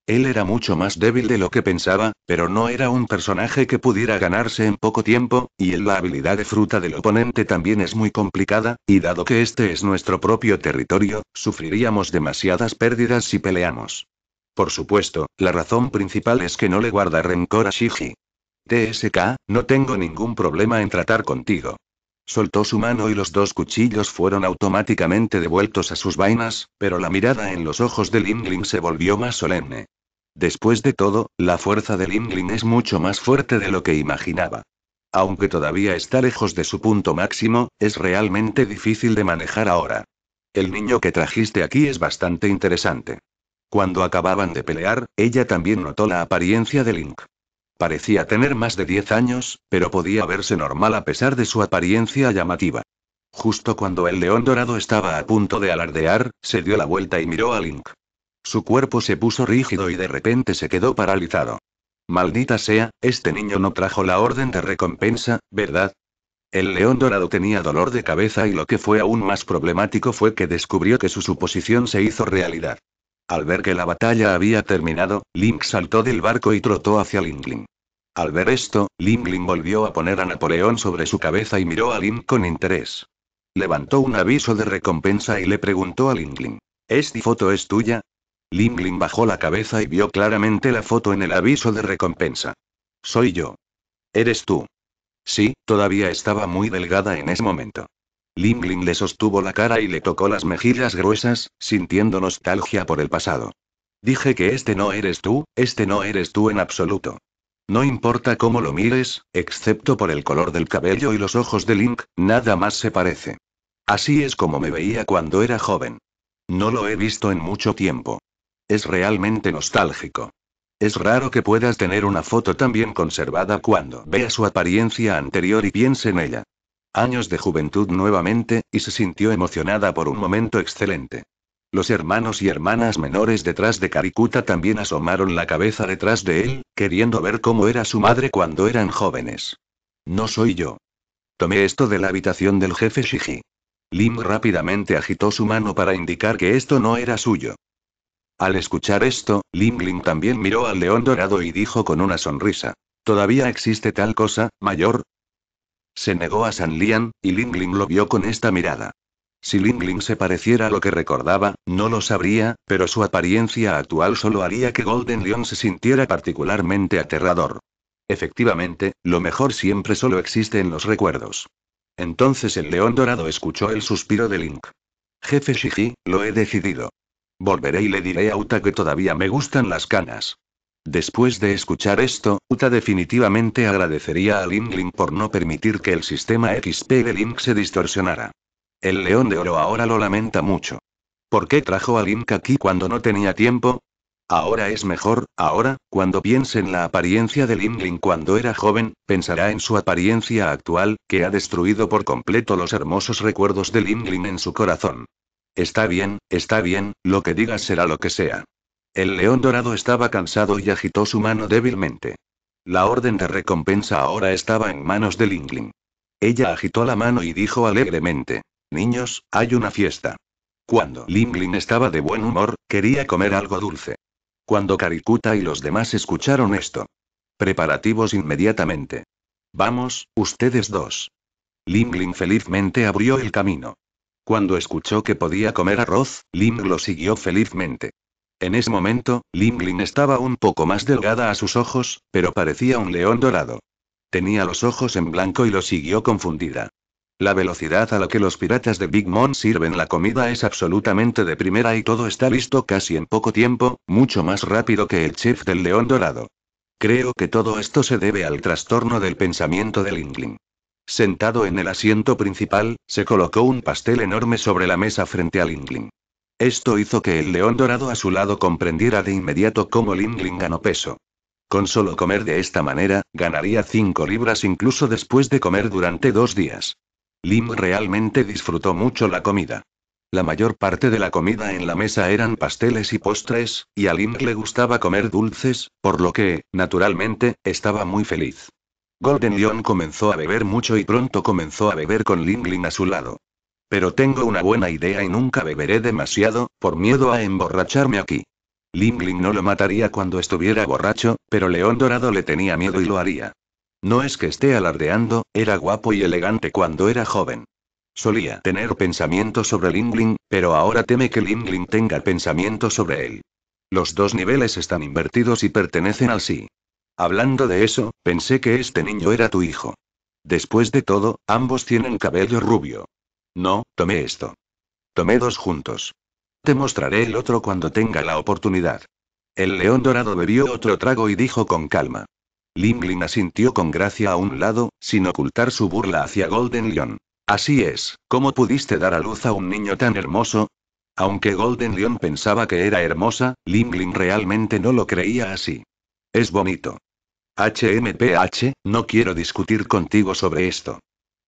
Él era mucho más débil de lo que pensaba, pero no era un personaje que pudiera ganarse en poco tiempo, y en la habilidad de fruta del oponente también es muy complicada, y dado que este es nuestro propio territorio, sufriríamos demasiadas pérdidas si peleamos. Por supuesto, la razón principal es que no le guarda rencor a Shiji. TSK, no tengo ningún problema en tratar contigo. Soltó su mano y los dos cuchillos fueron automáticamente devueltos a sus vainas, pero la mirada en los ojos de Lingling se volvió más solemne. Después de todo, la fuerza de Lingling es mucho más fuerte de lo que imaginaba. Aunque todavía está lejos de su punto máximo, es realmente difícil de manejar ahora. El niño que trajiste aquí es bastante interesante. Cuando acababan de pelear, ella también notó la apariencia de Link. Parecía tener más de 10 años, pero podía verse normal a pesar de su apariencia llamativa. Justo cuando el león dorado estaba a punto de alardear, se dio la vuelta y miró a Link. Su cuerpo se puso rígido y de repente se quedó paralizado. Maldita sea, este niño no trajo la orden de recompensa, ¿verdad? El león dorado tenía dolor de cabeza y lo que fue aún más problemático fue que descubrió que su suposición se hizo realidad. Al ver que la batalla había terminado, Link saltó del barco y trotó hacia Lingling. Al ver esto, Lingling volvió a poner a Napoleón sobre su cabeza y miró a Link con interés. Levantó un aviso de recompensa y le preguntó a Lingling. ¿Esta foto es tuya? Lingling bajó la cabeza y vio claramente la foto en el aviso de recompensa. Soy yo. Eres tú. Sí, todavía estaba muy delgada en ese momento. Lingling le sostuvo la cara y le tocó las mejillas gruesas, sintiendo nostalgia por el pasado. Dije que este no eres tú, este no eres tú en absoluto. No importa cómo lo mires, excepto por el color del cabello y los ojos de Link, nada más se parece. Así es como me veía cuando era joven. No lo he visto en mucho tiempo. Es realmente nostálgico. Es raro que puedas tener una foto tan bien conservada cuando vea su apariencia anterior y piense en ella. Años de juventud nuevamente, y se sintió emocionada por un momento excelente. Los hermanos y hermanas menores detrás de Karikuta también asomaron la cabeza detrás de él, queriendo ver cómo era su madre cuando eran jóvenes. No soy yo. Tomé esto de la habitación del jefe Shiji. Lim rápidamente agitó su mano para indicar que esto no era suyo. Al escuchar esto, Lim Lim también miró al león dorado y dijo con una sonrisa. Todavía existe tal cosa, mayor, se negó a San Lian, y Lingling lo vio con esta mirada. Si Lingling se pareciera a lo que recordaba, no lo sabría, pero su apariencia actual solo haría que Golden Lion se sintiera particularmente aterrador. Efectivamente, lo mejor siempre solo existe en los recuerdos. Entonces el león dorado escuchó el suspiro de Link. Jefe Shiji, lo he decidido. Volveré y le diré a Uta que todavía me gustan las canas. Después de escuchar esto, Uta definitivamente agradecería a Lingling por no permitir que el sistema XP de Link se distorsionara. El león de oro ahora lo lamenta mucho. ¿Por qué trajo a Link aquí cuando no tenía tiempo? Ahora es mejor, ahora, cuando piense en la apariencia de Lingling cuando era joven, pensará en su apariencia actual, que ha destruido por completo los hermosos recuerdos de Lingling en su corazón. Está bien, está bien, lo que digas será lo que sea. El león dorado estaba cansado y agitó su mano débilmente. La orden de recompensa ahora estaba en manos de Lingling. Ella agitó la mano y dijo alegremente: Niños, hay una fiesta. Cuando Lingling estaba de buen humor, quería comer algo dulce. Cuando Caricuta y los demás escucharon esto. Preparativos inmediatamente. Vamos, ustedes dos. Lingling felizmente abrió el camino. Cuando escuchó que podía comer arroz, Ling lo siguió felizmente. En ese momento, Lingling estaba un poco más delgada a sus ojos, pero parecía un león dorado. Tenía los ojos en blanco y lo siguió confundida. La velocidad a la que los piratas de Big Mom sirven la comida es absolutamente de primera y todo está listo casi en poco tiempo, mucho más rápido que el chef del león dorado. Creo que todo esto se debe al trastorno del pensamiento de Lingling. Sentado en el asiento principal, se colocó un pastel enorme sobre la mesa frente a Lingling. Esto hizo que el león dorado a su lado comprendiera de inmediato cómo Lingling ganó peso. Con solo comer de esta manera, ganaría 5 libras incluso después de comer durante dos días. Ling realmente disfrutó mucho la comida. La mayor parte de la comida en la mesa eran pasteles y postres, y a Ling le gustaba comer dulces, por lo que, naturalmente, estaba muy feliz. Golden Lion comenzó a beber mucho y pronto comenzó a beber con Lingling a su lado. Pero tengo una buena idea y nunca beberé demasiado, por miedo a emborracharme aquí. Lingling no lo mataría cuando estuviera borracho, pero León Dorado le tenía miedo y lo haría. No es que esté alardeando, era guapo y elegante cuando era joven. Solía tener pensamientos sobre Lingling, pero ahora teme que Lingling tenga pensamientos sobre él. Los dos niveles están invertidos y pertenecen al sí. Hablando de eso, pensé que este niño era tu hijo. Después de todo, ambos tienen cabello rubio. No, tomé esto. Tomé dos juntos. Te mostraré el otro cuando tenga la oportunidad. El león dorado bebió otro trago y dijo con calma. Limblin asintió con gracia a un lado, sin ocultar su burla hacia Golden Lion. Así es, ¿cómo pudiste dar a luz a un niño tan hermoso? Aunque Golden Lion pensaba que era hermosa, Limblin realmente no lo creía así. Es bonito. HMPH, no quiero discutir contigo sobre esto.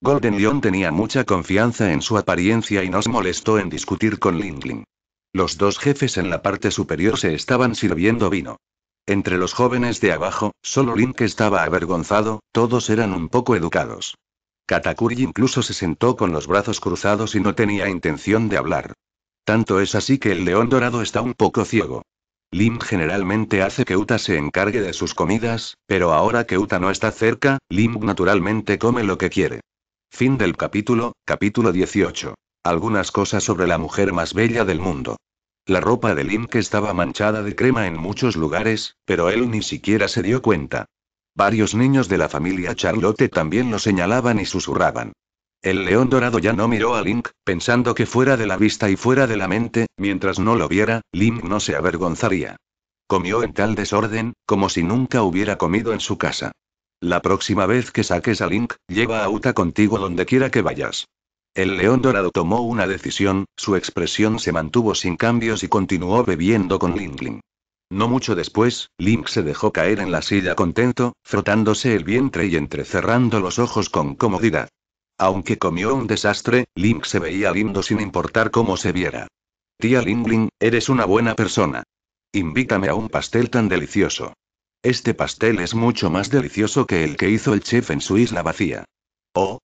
Golden Lion tenía mucha confianza en su apariencia y no se molestó en discutir con Lingling. Los dos jefes en la parte superior se estaban sirviendo vino. Entre los jóvenes de abajo, solo Link estaba avergonzado, todos eran un poco educados. Katakuri incluso se sentó con los brazos cruzados y no tenía intención de hablar. Tanto es así que el león dorado está un poco ciego. Lim generalmente hace que Uta se encargue de sus comidas, pero ahora que Uta no está cerca, Ling naturalmente come lo que quiere. Fin del capítulo, capítulo 18. Algunas cosas sobre la mujer más bella del mundo. La ropa de Link estaba manchada de crema en muchos lugares, pero él ni siquiera se dio cuenta. Varios niños de la familia Charlotte también lo señalaban y susurraban. El león dorado ya no miró a Link, pensando que fuera de la vista y fuera de la mente, mientras no lo viera, Link no se avergonzaría. Comió en tal desorden, como si nunca hubiera comido en su casa. La próxima vez que saques a Link, lleva a Uta contigo donde quiera que vayas. El león dorado tomó una decisión, su expresión se mantuvo sin cambios y continuó bebiendo con Lingling. No mucho después, Link se dejó caer en la silla contento, frotándose el vientre y entrecerrando los ojos con comodidad. Aunque comió un desastre, Link se veía lindo sin importar cómo se viera. Tía Lingling, eres una buena persona. Invítame a un pastel tan delicioso. Este pastel es mucho más delicioso que el que hizo el chef en su isla vacía. Oh.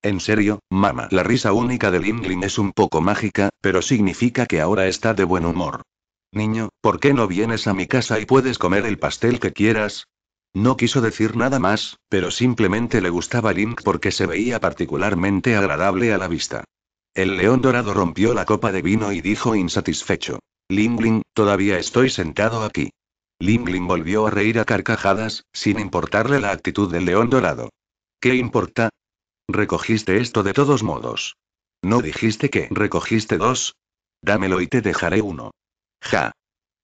En serio, mamá. La risa única de Ling es un poco mágica, pero significa que ahora está de buen humor. Niño, ¿por qué no vienes a mi casa y puedes comer el pastel que quieras? No quiso decir nada más, pero simplemente le gustaba Link porque se veía particularmente agradable a la vista. El león dorado rompió la copa de vino y dijo insatisfecho. Ling, todavía estoy sentado aquí. Lingling volvió a reír a carcajadas, sin importarle la actitud del león dorado. ¿Qué importa? Recogiste esto de todos modos. ¿No dijiste que recogiste dos? Dámelo y te dejaré uno. Ja.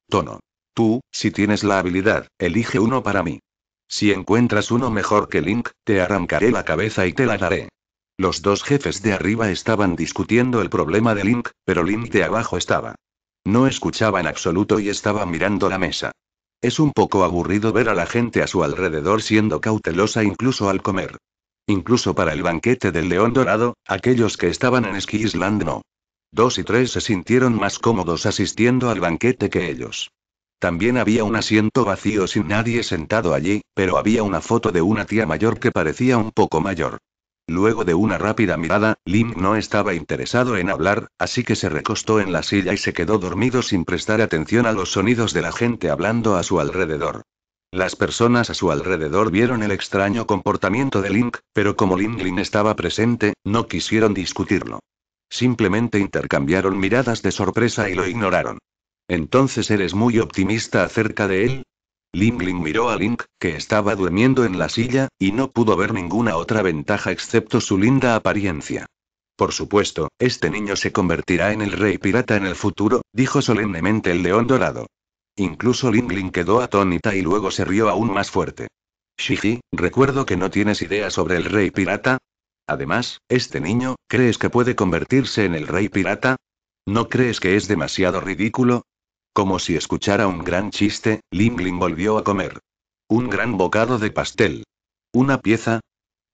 Tono. Tú, si tienes la habilidad, elige uno para mí. Si encuentras uno mejor que Link, te arrancaré la cabeza y te la daré. Los dos jefes de arriba estaban discutiendo el problema de Link, pero Link de abajo estaba. No escuchaba en absoluto y estaba mirando la mesa. Es un poco aburrido ver a la gente a su alrededor siendo cautelosa incluso al comer. Incluso para el banquete del león dorado, aquellos que estaban en Ski Island no. Dos y tres se sintieron más cómodos asistiendo al banquete que ellos. También había un asiento vacío sin nadie sentado allí, pero había una foto de una tía mayor que parecía un poco mayor. Luego de una rápida mirada, Link no estaba interesado en hablar, así que se recostó en la silla y se quedó dormido sin prestar atención a los sonidos de la gente hablando a su alrededor. Las personas a su alrededor vieron el extraño comportamiento de Link, pero como Link Lin estaba presente, no quisieron discutirlo. Simplemente intercambiaron miradas de sorpresa y lo ignoraron. Entonces eres muy optimista acerca de él, Ling miró a Link, que estaba durmiendo en la silla, y no pudo ver ninguna otra ventaja excepto su linda apariencia. Por supuesto, este niño se convertirá en el rey pirata en el futuro, dijo solemnemente el león dorado. Incluso Ling quedó atónita y luego se rió aún más fuerte. Shiji, recuerdo que no tienes idea sobre el rey pirata. Además, este niño, ¿crees que puede convertirse en el rey pirata? ¿No crees que es demasiado ridículo? Como si escuchara un gran chiste, Ling volvió a comer. Un gran bocado de pastel. Una pieza.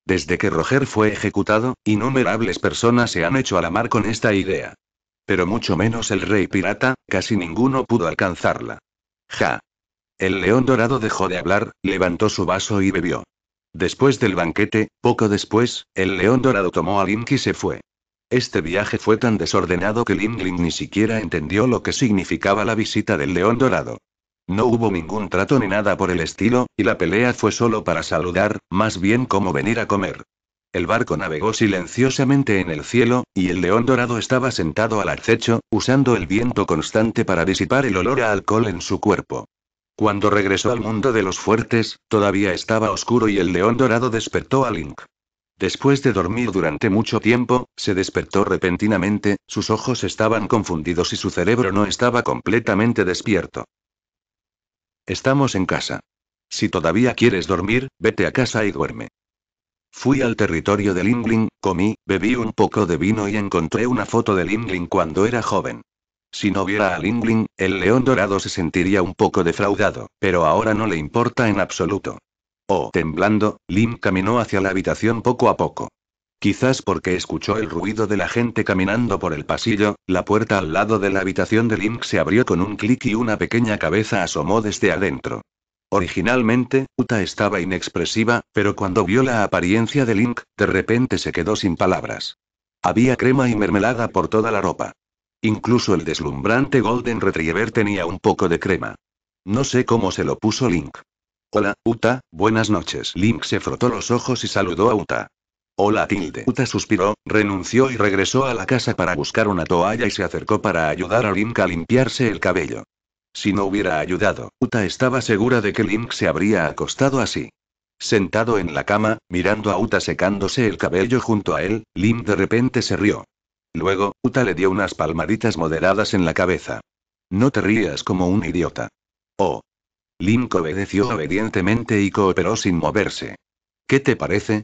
Desde que Roger fue ejecutado, innumerables personas se han hecho a la mar con esta idea. Pero mucho menos el rey pirata, casi ninguno pudo alcanzarla. Ja. El león dorado dejó de hablar, levantó su vaso y bebió. Después del banquete, poco después, el león dorado tomó a Link y se fue. Este viaje fue tan desordenado que Link ni siquiera entendió lo que significaba la visita del león dorado. No hubo ningún trato ni nada por el estilo, y la pelea fue solo para saludar, más bien como venir a comer. El barco navegó silenciosamente en el cielo, y el león dorado estaba sentado al acecho, usando el viento constante para disipar el olor a alcohol en su cuerpo. Cuando regresó al mundo de los fuertes, todavía estaba oscuro y el león dorado despertó a Link. Después de dormir durante mucho tiempo, se despertó repentinamente, sus ojos estaban confundidos y su cerebro no estaba completamente despierto. Estamos en casa. Si todavía quieres dormir, vete a casa y duerme. Fui al territorio de Lingling, comí, bebí un poco de vino y encontré una foto de Lingling cuando era joven. Si no viera a Lingling, el león dorado se sentiría un poco defraudado, pero ahora no le importa en absoluto temblando, Link caminó hacia la habitación poco a poco. Quizás porque escuchó el ruido de la gente caminando por el pasillo, la puerta al lado de la habitación de Link se abrió con un clic y una pequeña cabeza asomó desde adentro. Originalmente, Uta estaba inexpresiva, pero cuando vio la apariencia de Link, de repente se quedó sin palabras. Había crema y mermelada por toda la ropa. Incluso el deslumbrante Golden Retriever tenía un poco de crema. No sé cómo se lo puso Link. Hola, Uta, buenas noches. Link se frotó los ojos y saludó a Uta. Hola, Tilde. Uta suspiró, renunció y regresó a la casa para buscar una toalla y se acercó para ayudar a Link a limpiarse el cabello. Si no hubiera ayudado, Uta estaba segura de que Link se habría acostado así. Sentado en la cama, mirando a Uta secándose el cabello junto a él, Link de repente se rió. Luego, Uta le dio unas palmaditas moderadas en la cabeza. No te rías como un idiota. Oh, Link obedeció obedientemente y cooperó sin moverse. ¿Qué te parece?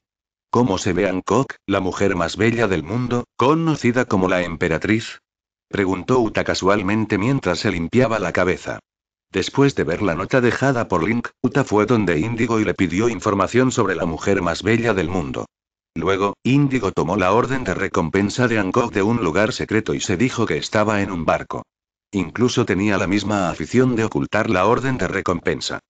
¿Cómo se ve Hancock, la mujer más bella del mundo, conocida como la emperatriz? Preguntó Uta casualmente mientras se limpiaba la cabeza. Después de ver la nota dejada por Link, Uta fue donde Índigo y le pidió información sobre la mujer más bella del mundo. Luego, Índigo tomó la orden de recompensa de Hancock de un lugar secreto y se dijo que estaba en un barco. Incluso tenía la misma afición de ocultar la orden de recompensa.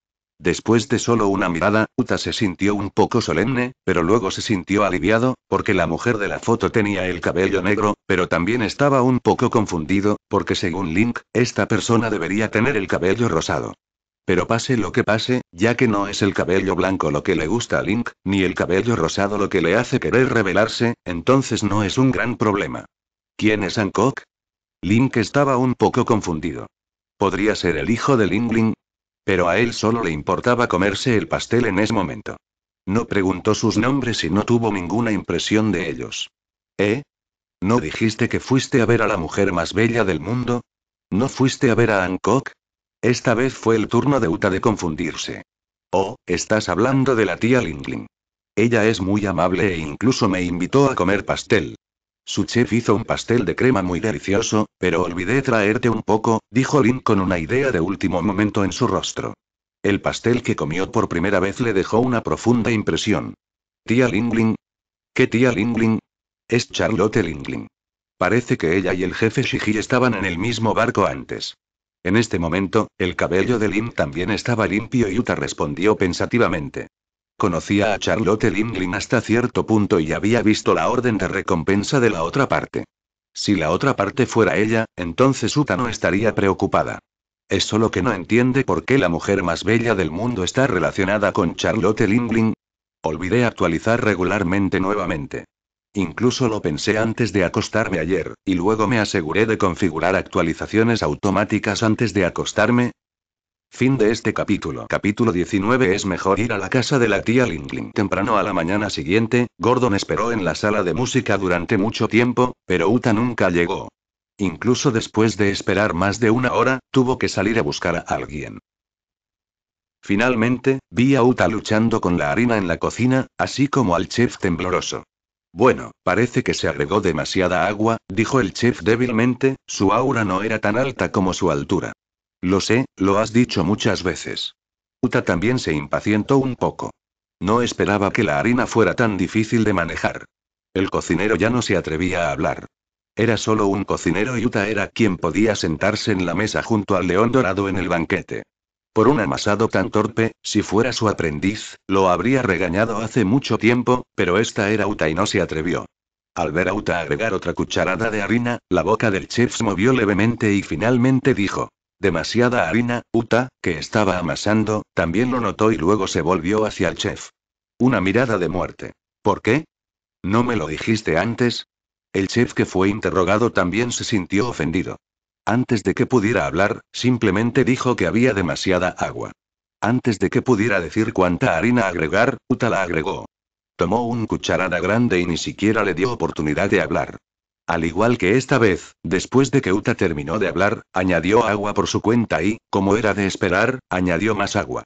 Después de solo una mirada, Uta se sintió un poco solemne, pero luego se sintió aliviado, porque la mujer de la foto tenía el cabello negro, pero también estaba un poco confundido, porque según Link, esta persona debería tener el cabello rosado. Pero pase lo que pase, ya que no es el cabello blanco lo que le gusta a Link, ni el cabello rosado lo que le hace querer revelarse, entonces no es un gran problema. ¿Quién es Hancock? Link estaba un poco confundido. ¿Podría ser el hijo de Lingling? Pero a él solo le importaba comerse el pastel en ese momento. No preguntó sus nombres y no tuvo ninguna impresión de ellos. ¿Eh? ¿No dijiste que fuiste a ver a la mujer más bella del mundo? ¿No fuiste a ver a Hancock? Esta vez fue el turno de Uta de confundirse. Oh, estás hablando de la tía Lingling. Ella es muy amable e incluso me invitó a comer pastel, su chef hizo un pastel de crema muy delicioso, pero olvidé traerte un poco, dijo Lin con una idea de último momento en su rostro. El pastel que comió por primera vez le dejó una profunda impresión. Tía Lingling. ¿Qué tía Lingling? Es Charlotte Lingling. Parece que ella y el jefe Shiji estaban en el mismo barco antes. En este momento, el cabello de Lin también estaba limpio y Uta respondió pensativamente. Conocía a Charlotte Lindlin hasta cierto punto y había visto la orden de recompensa de la otra parte. Si la otra parte fuera ella, entonces Uta no estaría preocupada. Es solo que no entiende por qué la mujer más bella del mundo está relacionada con Charlotte Lingling. Olvidé actualizar regularmente nuevamente. Incluso lo pensé antes de acostarme ayer, y luego me aseguré de configurar actualizaciones automáticas antes de acostarme, Fin de este capítulo. Capítulo 19 Es mejor ir a la casa de la tía Lingling Temprano a la mañana siguiente, Gordon esperó en la sala de música durante mucho tiempo, pero Uta nunca llegó. Incluso después de esperar más de una hora, tuvo que salir a buscar a alguien. Finalmente, vi a Uta luchando con la harina en la cocina, así como al chef tembloroso. Bueno, parece que se agregó demasiada agua, dijo el chef débilmente, su aura no era tan alta como su altura. Lo sé, lo has dicho muchas veces. Uta también se impacientó un poco. No esperaba que la harina fuera tan difícil de manejar. El cocinero ya no se atrevía a hablar. Era solo un cocinero y Uta era quien podía sentarse en la mesa junto al león dorado en el banquete. Por un amasado tan torpe, si fuera su aprendiz, lo habría regañado hace mucho tiempo, pero esta era Uta y no se atrevió. Al ver a Uta agregar otra cucharada de harina, la boca del chef se movió levemente y finalmente dijo, Demasiada harina, Uta, que estaba amasando, también lo notó y luego se volvió hacia el chef. Una mirada de muerte. ¿Por qué? ¿No me lo dijiste antes? El chef que fue interrogado también se sintió ofendido. Antes de que pudiera hablar, simplemente dijo que había demasiada agua. Antes de que pudiera decir cuánta harina agregar, Uta la agregó. Tomó un cucharada grande y ni siquiera le dio oportunidad de hablar. Al igual que esta vez, después de que Uta terminó de hablar, añadió agua por su cuenta y, como era de esperar, añadió más agua.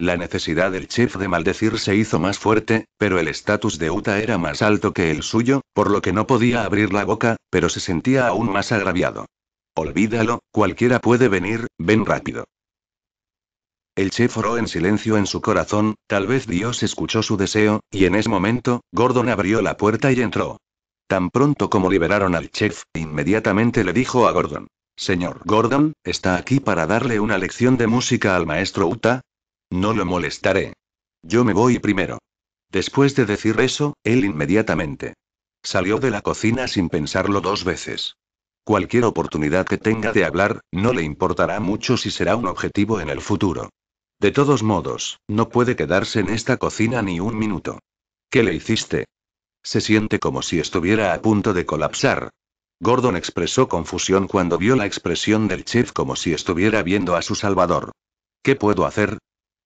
La necesidad del chef de maldecir se hizo más fuerte, pero el estatus de Uta era más alto que el suyo, por lo que no podía abrir la boca, pero se sentía aún más agraviado. Olvídalo, cualquiera puede venir, ven rápido. El chef oró en silencio en su corazón, tal vez Dios escuchó su deseo, y en ese momento, Gordon abrió la puerta y entró. Tan pronto como liberaron al chef, inmediatamente le dijo a Gordon. Señor Gordon, ¿está aquí para darle una lección de música al maestro Uta? No lo molestaré. Yo me voy primero. Después de decir eso, él inmediatamente salió de la cocina sin pensarlo dos veces. Cualquier oportunidad que tenga de hablar, no le importará mucho si será un objetivo en el futuro. De todos modos, no puede quedarse en esta cocina ni un minuto. ¿Qué le hiciste? Se siente como si estuviera a punto de colapsar. Gordon expresó confusión cuando vio la expresión del chef como si estuviera viendo a su salvador. ¿Qué puedo hacer?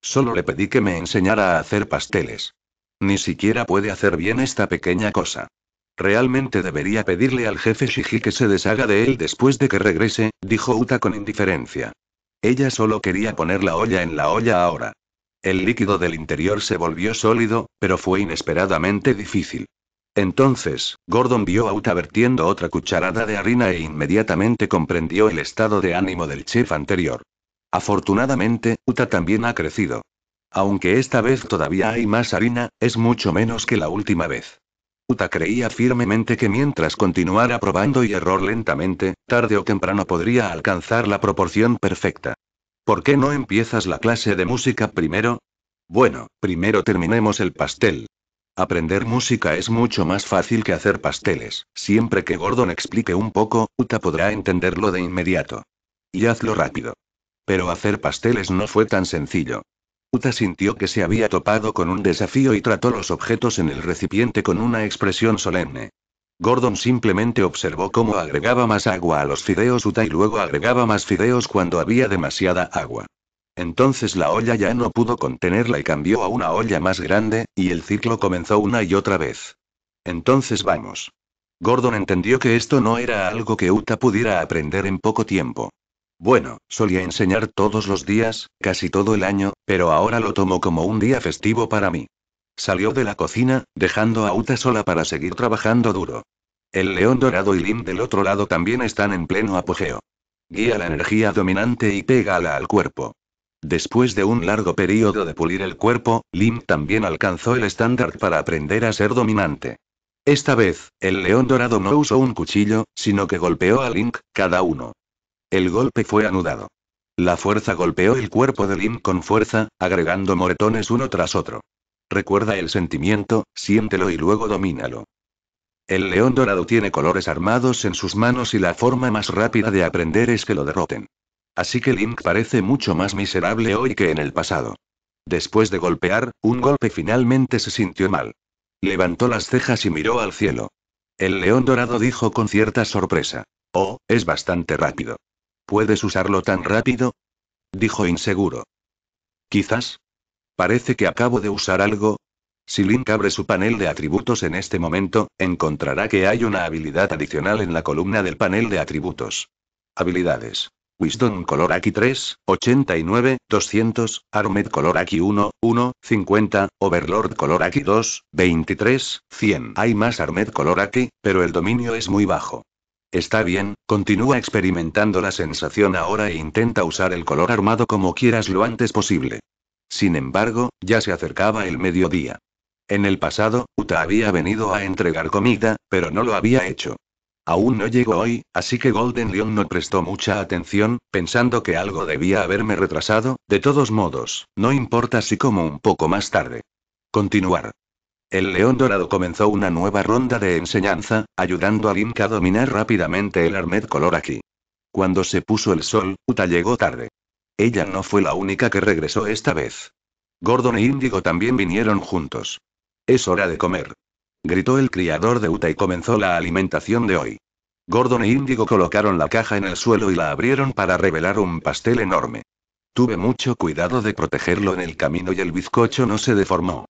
Solo le pedí que me enseñara a hacer pasteles. Ni siquiera puede hacer bien esta pequeña cosa. Realmente debería pedirle al jefe Shiji que se deshaga de él después de que regrese, dijo Uta con indiferencia. Ella solo quería poner la olla en la olla ahora. El líquido del interior se volvió sólido, pero fue inesperadamente difícil. Entonces, Gordon vio a Uta vertiendo otra cucharada de harina e inmediatamente comprendió el estado de ánimo del chef anterior. Afortunadamente, Uta también ha crecido. Aunque esta vez todavía hay más harina, es mucho menos que la última vez. Uta creía firmemente que mientras continuara probando y error lentamente, tarde o temprano podría alcanzar la proporción perfecta. ¿Por qué no empiezas la clase de música primero? Bueno, primero terminemos el pastel, Aprender música es mucho más fácil que hacer pasteles. Siempre que Gordon explique un poco, Uta podrá entenderlo de inmediato. Y hazlo rápido. Pero hacer pasteles no fue tan sencillo. Uta sintió que se había topado con un desafío y trató los objetos en el recipiente con una expresión solemne. Gordon simplemente observó cómo agregaba más agua a los fideos Uta y luego agregaba más fideos cuando había demasiada agua. Entonces la olla ya no pudo contenerla y cambió a una olla más grande, y el ciclo comenzó una y otra vez. Entonces vamos. Gordon entendió que esto no era algo que Uta pudiera aprender en poco tiempo. Bueno, solía enseñar todos los días, casi todo el año, pero ahora lo tomo como un día festivo para mí. Salió de la cocina, dejando a Uta sola para seguir trabajando duro. El león dorado y Lim del otro lado también están en pleno apogeo. Guía la energía dominante y pégala al cuerpo. Después de un largo periodo de pulir el cuerpo, Link también alcanzó el estándar para aprender a ser dominante. Esta vez, el león dorado no usó un cuchillo, sino que golpeó a Link, cada uno. El golpe fue anudado. La fuerza golpeó el cuerpo de Link con fuerza, agregando moretones uno tras otro. Recuerda el sentimiento, siéntelo y luego domínalo. El león dorado tiene colores armados en sus manos y la forma más rápida de aprender es que lo derroten. Así que Link parece mucho más miserable hoy que en el pasado. Después de golpear, un golpe finalmente se sintió mal. Levantó las cejas y miró al cielo. El león dorado dijo con cierta sorpresa. Oh, es bastante rápido. ¿Puedes usarlo tan rápido? Dijo inseguro. Quizás. Parece que acabo de usar algo. Si Link abre su panel de atributos en este momento, encontrará que hay una habilidad adicional en la columna del panel de atributos. Habilidades. Wisdom Color aquí 3, 89, 200, Armed Color aquí 1, 1, 50, Overlord Color aquí 2, 23, 100. Hay más Armed Color aquí pero el dominio es muy bajo. Está bien, continúa experimentando la sensación ahora e intenta usar el color armado como quieras lo antes posible. Sin embargo, ya se acercaba el mediodía. En el pasado, Uta había venido a entregar comida, pero no lo había hecho. Aún no llegó hoy, así que Golden Lion no prestó mucha atención, pensando que algo debía haberme retrasado, de todos modos, no importa si como un poco más tarde. Continuar. El león dorado comenzó una nueva ronda de enseñanza, ayudando a Link a dominar rápidamente el armet color aquí. Cuando se puso el sol, Uta llegó tarde. Ella no fue la única que regresó esta vez. Gordon e Índigo también vinieron juntos. Es hora de comer gritó el criador de Uta y comenzó la alimentación de hoy. Gordon e Índigo colocaron la caja en el suelo y la abrieron para revelar un pastel enorme. Tuve mucho cuidado de protegerlo en el camino y el bizcocho no se deformó.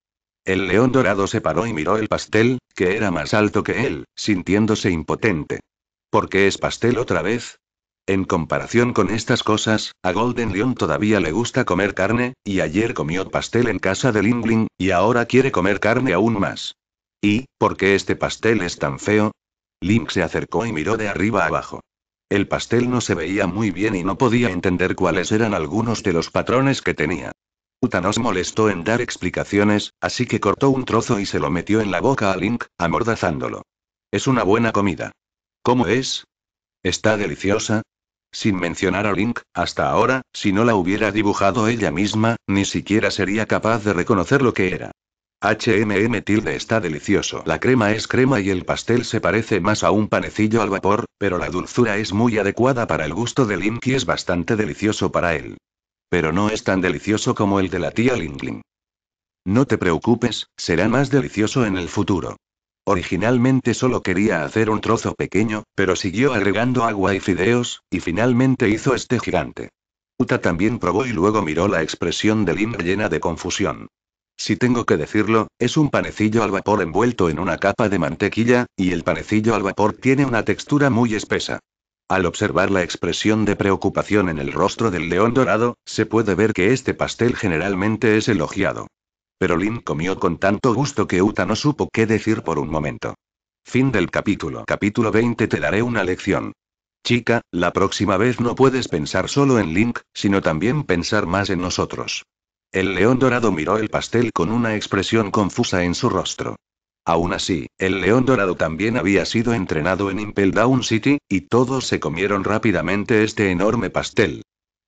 El león dorado se paró y miró el pastel, que era más alto que él, sintiéndose impotente. ¿Por qué es pastel otra vez? En comparación con estas cosas, a Golden Lion todavía le gusta comer carne, y ayer comió pastel en casa de Lingling, y ahora quiere comer carne aún más. ¿Y, por qué este pastel es tan feo? Link se acercó y miró de arriba abajo. El pastel no se veía muy bien y no podía entender cuáles eran algunos de los patrones que tenía. Uta se molestó en dar explicaciones, así que cortó un trozo y se lo metió en la boca a Link, amordazándolo. Es una buena comida. ¿Cómo es? ¿Está deliciosa? Sin mencionar a Link, hasta ahora, si no la hubiera dibujado ella misma, ni siquiera sería capaz de reconocer lo que era. HMM tilde está delicioso. La crema es crema y el pastel se parece más a un panecillo al vapor, pero la dulzura es muy adecuada para el gusto de Link y es bastante delicioso para él. Pero no es tan delicioso como el de la tía Lingling. No te preocupes, será más delicioso en el futuro. Originalmente solo quería hacer un trozo pequeño, pero siguió agregando agua y fideos, y finalmente hizo este gigante. Uta también probó y luego miró la expresión de Link llena de confusión. Si tengo que decirlo, es un panecillo al vapor envuelto en una capa de mantequilla, y el panecillo al vapor tiene una textura muy espesa. Al observar la expresión de preocupación en el rostro del león dorado, se puede ver que este pastel generalmente es elogiado. Pero Link comió con tanto gusto que Uta no supo qué decir por un momento. Fin del capítulo. Capítulo 20 Te daré una lección. Chica, la próxima vez no puedes pensar solo en Link, sino también pensar más en nosotros. El león dorado miró el pastel con una expresión confusa en su rostro. Aún así, el león dorado también había sido entrenado en Impel Down City, y todos se comieron rápidamente este enorme pastel.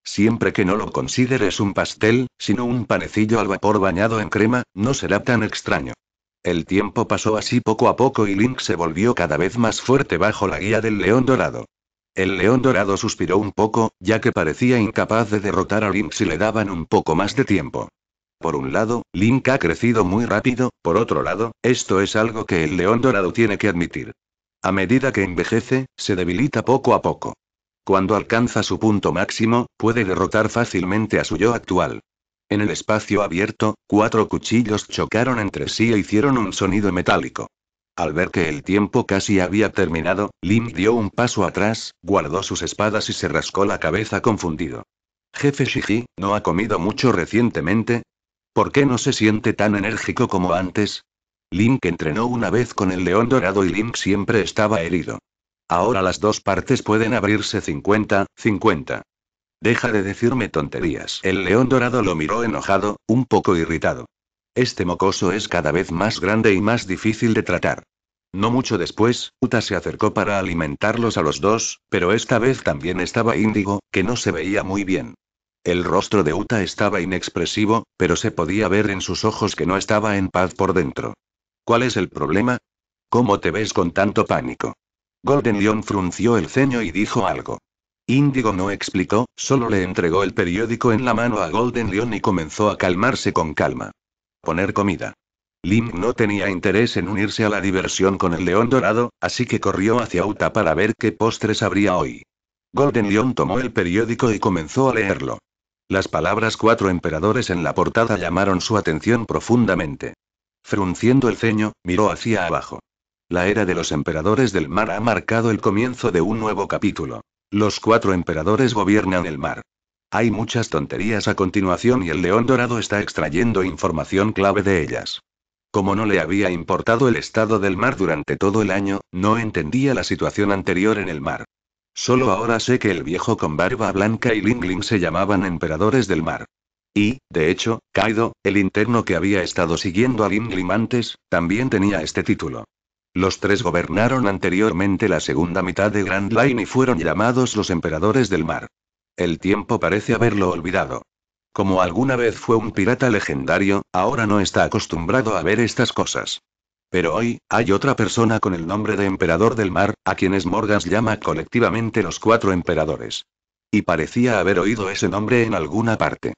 Siempre que no lo consideres un pastel, sino un panecillo al vapor bañado en crema, no será tan extraño. El tiempo pasó así poco a poco y Link se volvió cada vez más fuerte bajo la guía del león dorado. El león dorado suspiró un poco, ya que parecía incapaz de derrotar a Link si le daban un poco más de tiempo. Por un lado, Link ha crecido muy rápido, por otro lado, esto es algo que el león dorado tiene que admitir. A medida que envejece, se debilita poco a poco. Cuando alcanza su punto máximo, puede derrotar fácilmente a su yo actual. En el espacio abierto, cuatro cuchillos chocaron entre sí e hicieron un sonido metálico. Al ver que el tiempo casi había terminado, Link dio un paso atrás, guardó sus espadas y se rascó la cabeza confundido. Jefe Shiji, ¿no ha comido mucho recientemente? ¿Por qué no se siente tan enérgico como antes? Link entrenó una vez con el león dorado y Link siempre estaba herido. Ahora las dos partes pueden abrirse 50-50. Deja de decirme tonterías. El león dorado lo miró enojado, un poco irritado. Este mocoso es cada vez más grande y más difícil de tratar. No mucho después, Uta se acercó para alimentarlos a los dos, pero esta vez también estaba índigo, que no se veía muy bien. El rostro de Uta estaba inexpresivo, pero se podía ver en sus ojos que no estaba en paz por dentro. ¿Cuál es el problema? ¿Cómo te ves con tanto pánico? Golden Lion frunció el ceño y dijo algo. Índigo no explicó, solo le entregó el periódico en la mano a Golden Lion y comenzó a calmarse con calma poner comida. Lim no tenía interés en unirse a la diversión con el león dorado, así que corrió hacia Uta para ver qué postres habría hoy. Golden Lion tomó el periódico y comenzó a leerlo. Las palabras cuatro emperadores en la portada llamaron su atención profundamente. Frunciendo el ceño, miró hacia abajo. La era de los emperadores del mar ha marcado el comienzo de un nuevo capítulo. Los cuatro emperadores gobiernan el mar. Hay muchas tonterías a continuación y el león dorado está extrayendo información clave de ellas. Como no le había importado el estado del mar durante todo el año, no entendía la situación anterior en el mar. Solo ahora sé que el viejo con barba blanca y Lingling se llamaban emperadores del mar. Y, de hecho, Kaido, el interno que había estado siguiendo a Lingling antes, también tenía este título. Los tres gobernaron anteriormente la segunda mitad de Grand Line y fueron llamados los emperadores del mar. El tiempo parece haberlo olvidado. Como alguna vez fue un pirata legendario, ahora no está acostumbrado a ver estas cosas. Pero hoy, hay otra persona con el nombre de Emperador del Mar, a quienes Morgas llama colectivamente los cuatro emperadores. Y parecía haber oído ese nombre en alguna parte.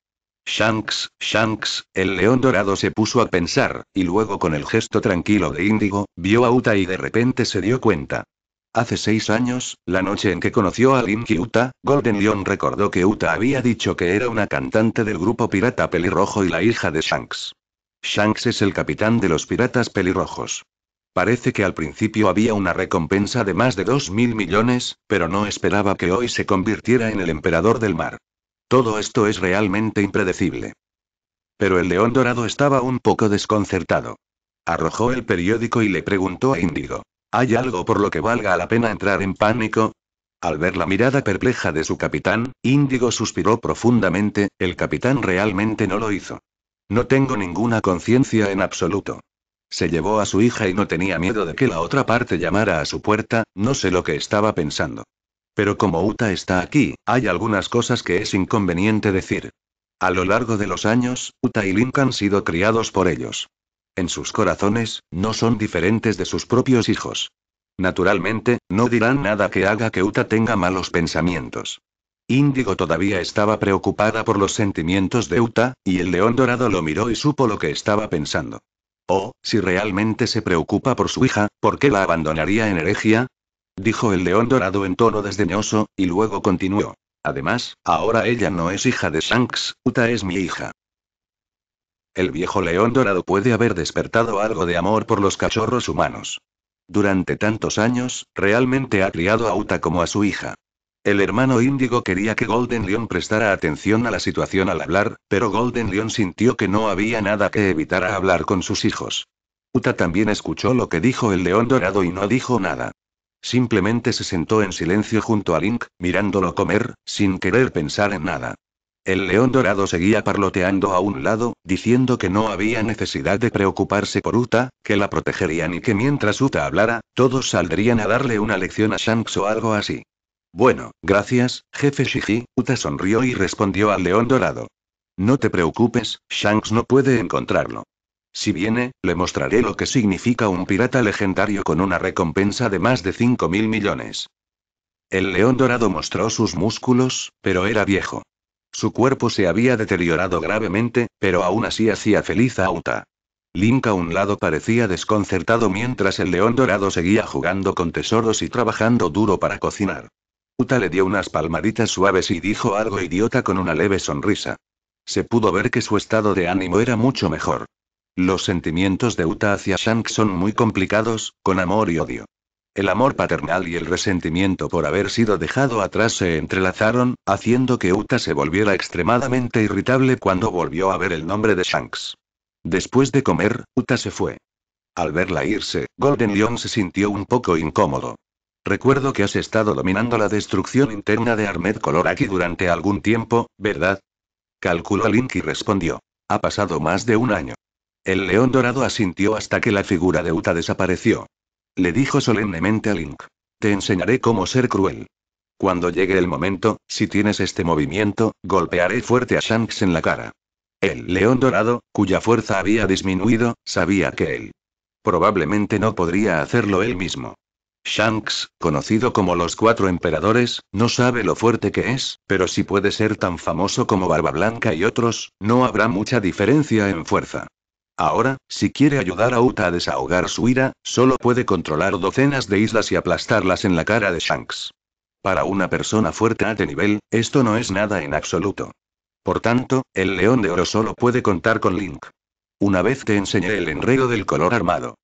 Shanks, Shanks, el león dorado se puso a pensar, y luego con el gesto tranquilo de Índigo, vio a Uta y de repente se dio cuenta. Hace seis años, la noche en que conoció a Lin Uta, Golden Lion recordó que Uta había dicho que era una cantante del grupo pirata pelirrojo y la hija de Shanks. Shanks es el capitán de los piratas pelirrojos. Parece que al principio había una recompensa de más de dos mil millones, pero no esperaba que hoy se convirtiera en el emperador del mar. Todo esto es realmente impredecible. Pero el león dorado estaba un poco desconcertado. Arrojó el periódico y le preguntó a Índigo. ¿Hay algo por lo que valga la pena entrar en pánico? Al ver la mirada perpleja de su capitán, Índigo suspiró profundamente, el capitán realmente no lo hizo. No tengo ninguna conciencia en absoluto. Se llevó a su hija y no tenía miedo de que la otra parte llamara a su puerta, no sé lo que estaba pensando. Pero como Uta está aquí, hay algunas cosas que es inconveniente decir. A lo largo de los años, Uta y Link han sido criados por ellos. En sus corazones, no son diferentes de sus propios hijos. Naturalmente, no dirán nada que haga que Uta tenga malos pensamientos. Índigo todavía estaba preocupada por los sentimientos de Uta, y el león dorado lo miró y supo lo que estaba pensando. Oh, si realmente se preocupa por su hija, ¿por qué la abandonaría en herejía? Dijo el león dorado en tono desdeñoso, y luego continuó. Además, ahora ella no es hija de Shanks, Uta es mi hija. El viejo león dorado puede haber despertado algo de amor por los cachorros humanos. Durante tantos años, realmente ha criado a Uta como a su hija. El hermano índigo quería que Golden León prestara atención a la situación al hablar, pero Golden Lion sintió que no había nada que evitara hablar con sus hijos. Uta también escuchó lo que dijo el león dorado y no dijo nada. Simplemente se sentó en silencio junto a Link, mirándolo comer, sin querer pensar en nada. El león dorado seguía parloteando a un lado, diciendo que no había necesidad de preocuparse por Uta, que la protegerían y que mientras Uta hablara, todos saldrían a darle una lección a Shanks o algo así. Bueno, gracias, jefe Shiji, Uta sonrió y respondió al león dorado. No te preocupes, Shanks no puede encontrarlo. Si viene, le mostraré lo que significa un pirata legendario con una recompensa de más de 5 mil millones. El león dorado mostró sus músculos, pero era viejo. Su cuerpo se había deteriorado gravemente, pero aún así hacía feliz a Uta. Link a un lado parecía desconcertado mientras el león dorado seguía jugando con tesoros y trabajando duro para cocinar. Uta le dio unas palmaditas suaves y dijo algo idiota con una leve sonrisa. Se pudo ver que su estado de ánimo era mucho mejor. Los sentimientos de Uta hacia Shank son muy complicados, con amor y odio. El amor paternal y el resentimiento por haber sido dejado atrás se entrelazaron, haciendo que Uta se volviera extremadamente irritable cuando volvió a ver el nombre de Shanks. Después de comer, Uta se fue. Al verla irse, Golden Lion se sintió un poco incómodo. Recuerdo que has estado dominando la destrucción interna de Armed aquí durante algún tiempo, ¿verdad? Calculó Link y respondió. Ha pasado más de un año. El león dorado asintió hasta que la figura de Uta desapareció. Le dijo solemnemente a Link. Te enseñaré cómo ser cruel. Cuando llegue el momento, si tienes este movimiento, golpearé fuerte a Shanks en la cara. El león dorado, cuya fuerza había disminuido, sabía que él probablemente no podría hacerlo él mismo. Shanks, conocido como los cuatro emperadores, no sabe lo fuerte que es, pero si puede ser tan famoso como Barba Blanca y otros, no habrá mucha diferencia en fuerza. Ahora, si quiere ayudar a Uta a desahogar su ira, solo puede controlar docenas de islas y aplastarlas en la cara de Shanks. Para una persona fuerte a de este nivel, esto no es nada en absoluto. Por tanto, el león de oro solo puede contar con Link. Una vez te enseñé el enredo del color armado.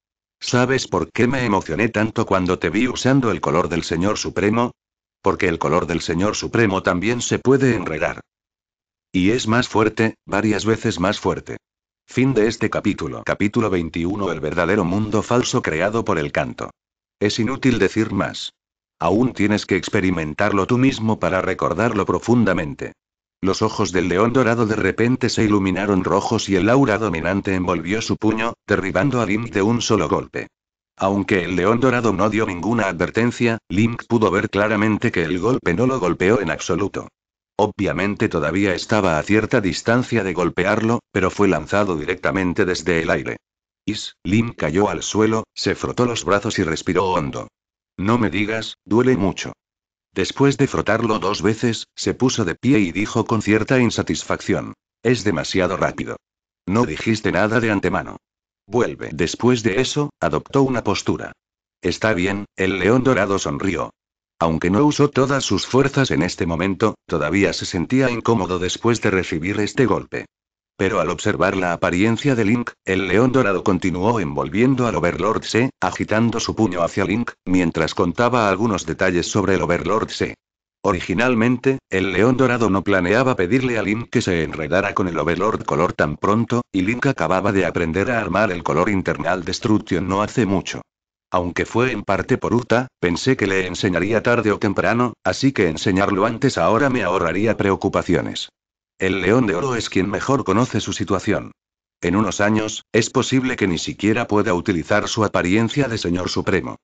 ¿Sabes por qué me emocioné tanto cuando te vi usando el color del Señor Supremo? Porque el color del Señor Supremo también se puede enredar. Y es más fuerte, varias veces más fuerte. Fin de este capítulo. Capítulo 21 El verdadero mundo falso creado por el canto. Es inútil decir más. Aún tienes que experimentarlo tú mismo para recordarlo profundamente. Los ojos del león dorado de repente se iluminaron rojos y el aura dominante envolvió su puño, derribando a Link de un solo golpe. Aunque el león dorado no dio ninguna advertencia, Link pudo ver claramente que el golpe no lo golpeó en absoluto. Obviamente todavía estaba a cierta distancia de golpearlo, pero fue lanzado directamente desde el aire. Is, Lim cayó al suelo, se frotó los brazos y respiró hondo. No me digas, duele mucho. Después de frotarlo dos veces, se puso de pie y dijo con cierta insatisfacción. Es demasiado rápido. No dijiste nada de antemano. Vuelve. Después de eso, adoptó una postura. Está bien, el león dorado sonrió. Aunque no usó todas sus fuerzas en este momento, todavía se sentía incómodo después de recibir este golpe. Pero al observar la apariencia de Link, el león dorado continuó envolviendo al Overlord C, agitando su puño hacia Link, mientras contaba algunos detalles sobre el Overlord C. Originalmente, el león dorado no planeaba pedirle a Link que se enredara con el Overlord color tan pronto, y Link acababa de aprender a armar el color internal Destruction no hace mucho. Aunque fue en parte por Uta, pensé que le enseñaría tarde o temprano, así que enseñarlo antes ahora me ahorraría preocupaciones. El león de oro es quien mejor conoce su situación. En unos años, es posible que ni siquiera pueda utilizar su apariencia de señor supremo.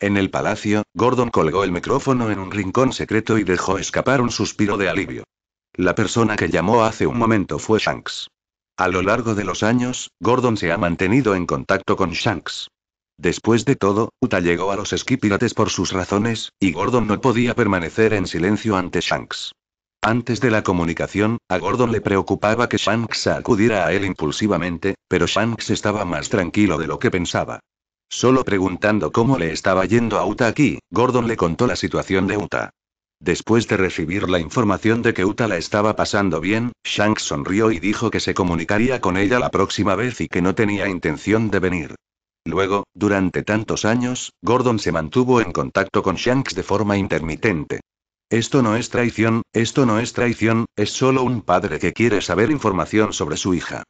En el palacio, Gordon colgó el micrófono en un rincón secreto y dejó escapar un suspiro de alivio. La persona que llamó hace un momento fue Shanks. A lo largo de los años, Gordon se ha mantenido en contacto con Shanks. Después de todo, Uta llegó a los esquipirates por sus razones, y Gordon no podía permanecer en silencio ante Shanks. Antes de la comunicación, a Gordon le preocupaba que Shanks acudiera a él impulsivamente, pero Shanks estaba más tranquilo de lo que pensaba. Solo preguntando cómo le estaba yendo a Uta aquí, Gordon le contó la situación de Uta. Después de recibir la información de que Uta la estaba pasando bien, Shanks sonrió y dijo que se comunicaría con ella la próxima vez y que no tenía intención de venir. Luego, durante tantos años, Gordon se mantuvo en contacto con Shanks de forma intermitente. Esto no es traición, esto no es traición, es solo un padre que quiere saber información sobre su hija.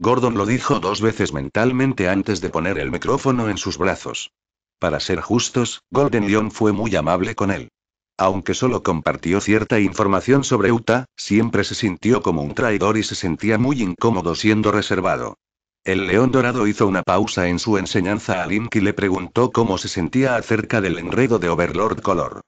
Gordon lo dijo dos veces mentalmente antes de poner el micrófono en sus brazos. Para ser justos, Golden Leon fue muy amable con él. Aunque solo compartió cierta información sobre Utah, siempre se sintió como un traidor y se sentía muy incómodo siendo reservado. El león dorado hizo una pausa en su enseñanza a Link y le preguntó cómo se sentía acerca del enredo de Overlord Color.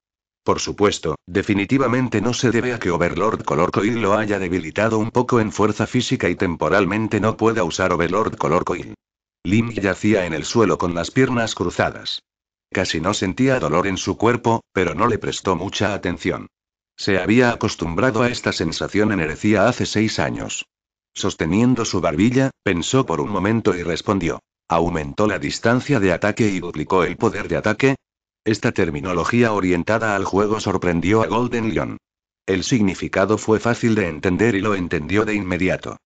Por supuesto, definitivamente no se debe a que Overlord Color Coil lo haya debilitado un poco en fuerza física y temporalmente no pueda usar Overlord Color Coil. Link yacía en el suelo con las piernas cruzadas. Casi no sentía dolor en su cuerpo, pero no le prestó mucha atención. Se había acostumbrado a esta sensación en herecía hace seis años. Sosteniendo su barbilla, pensó por un momento y respondió. Aumentó la distancia de ataque y duplicó el poder de ataque. Esta terminología orientada al juego sorprendió a Golden Lion. El significado fue fácil de entender y lo entendió de inmediato.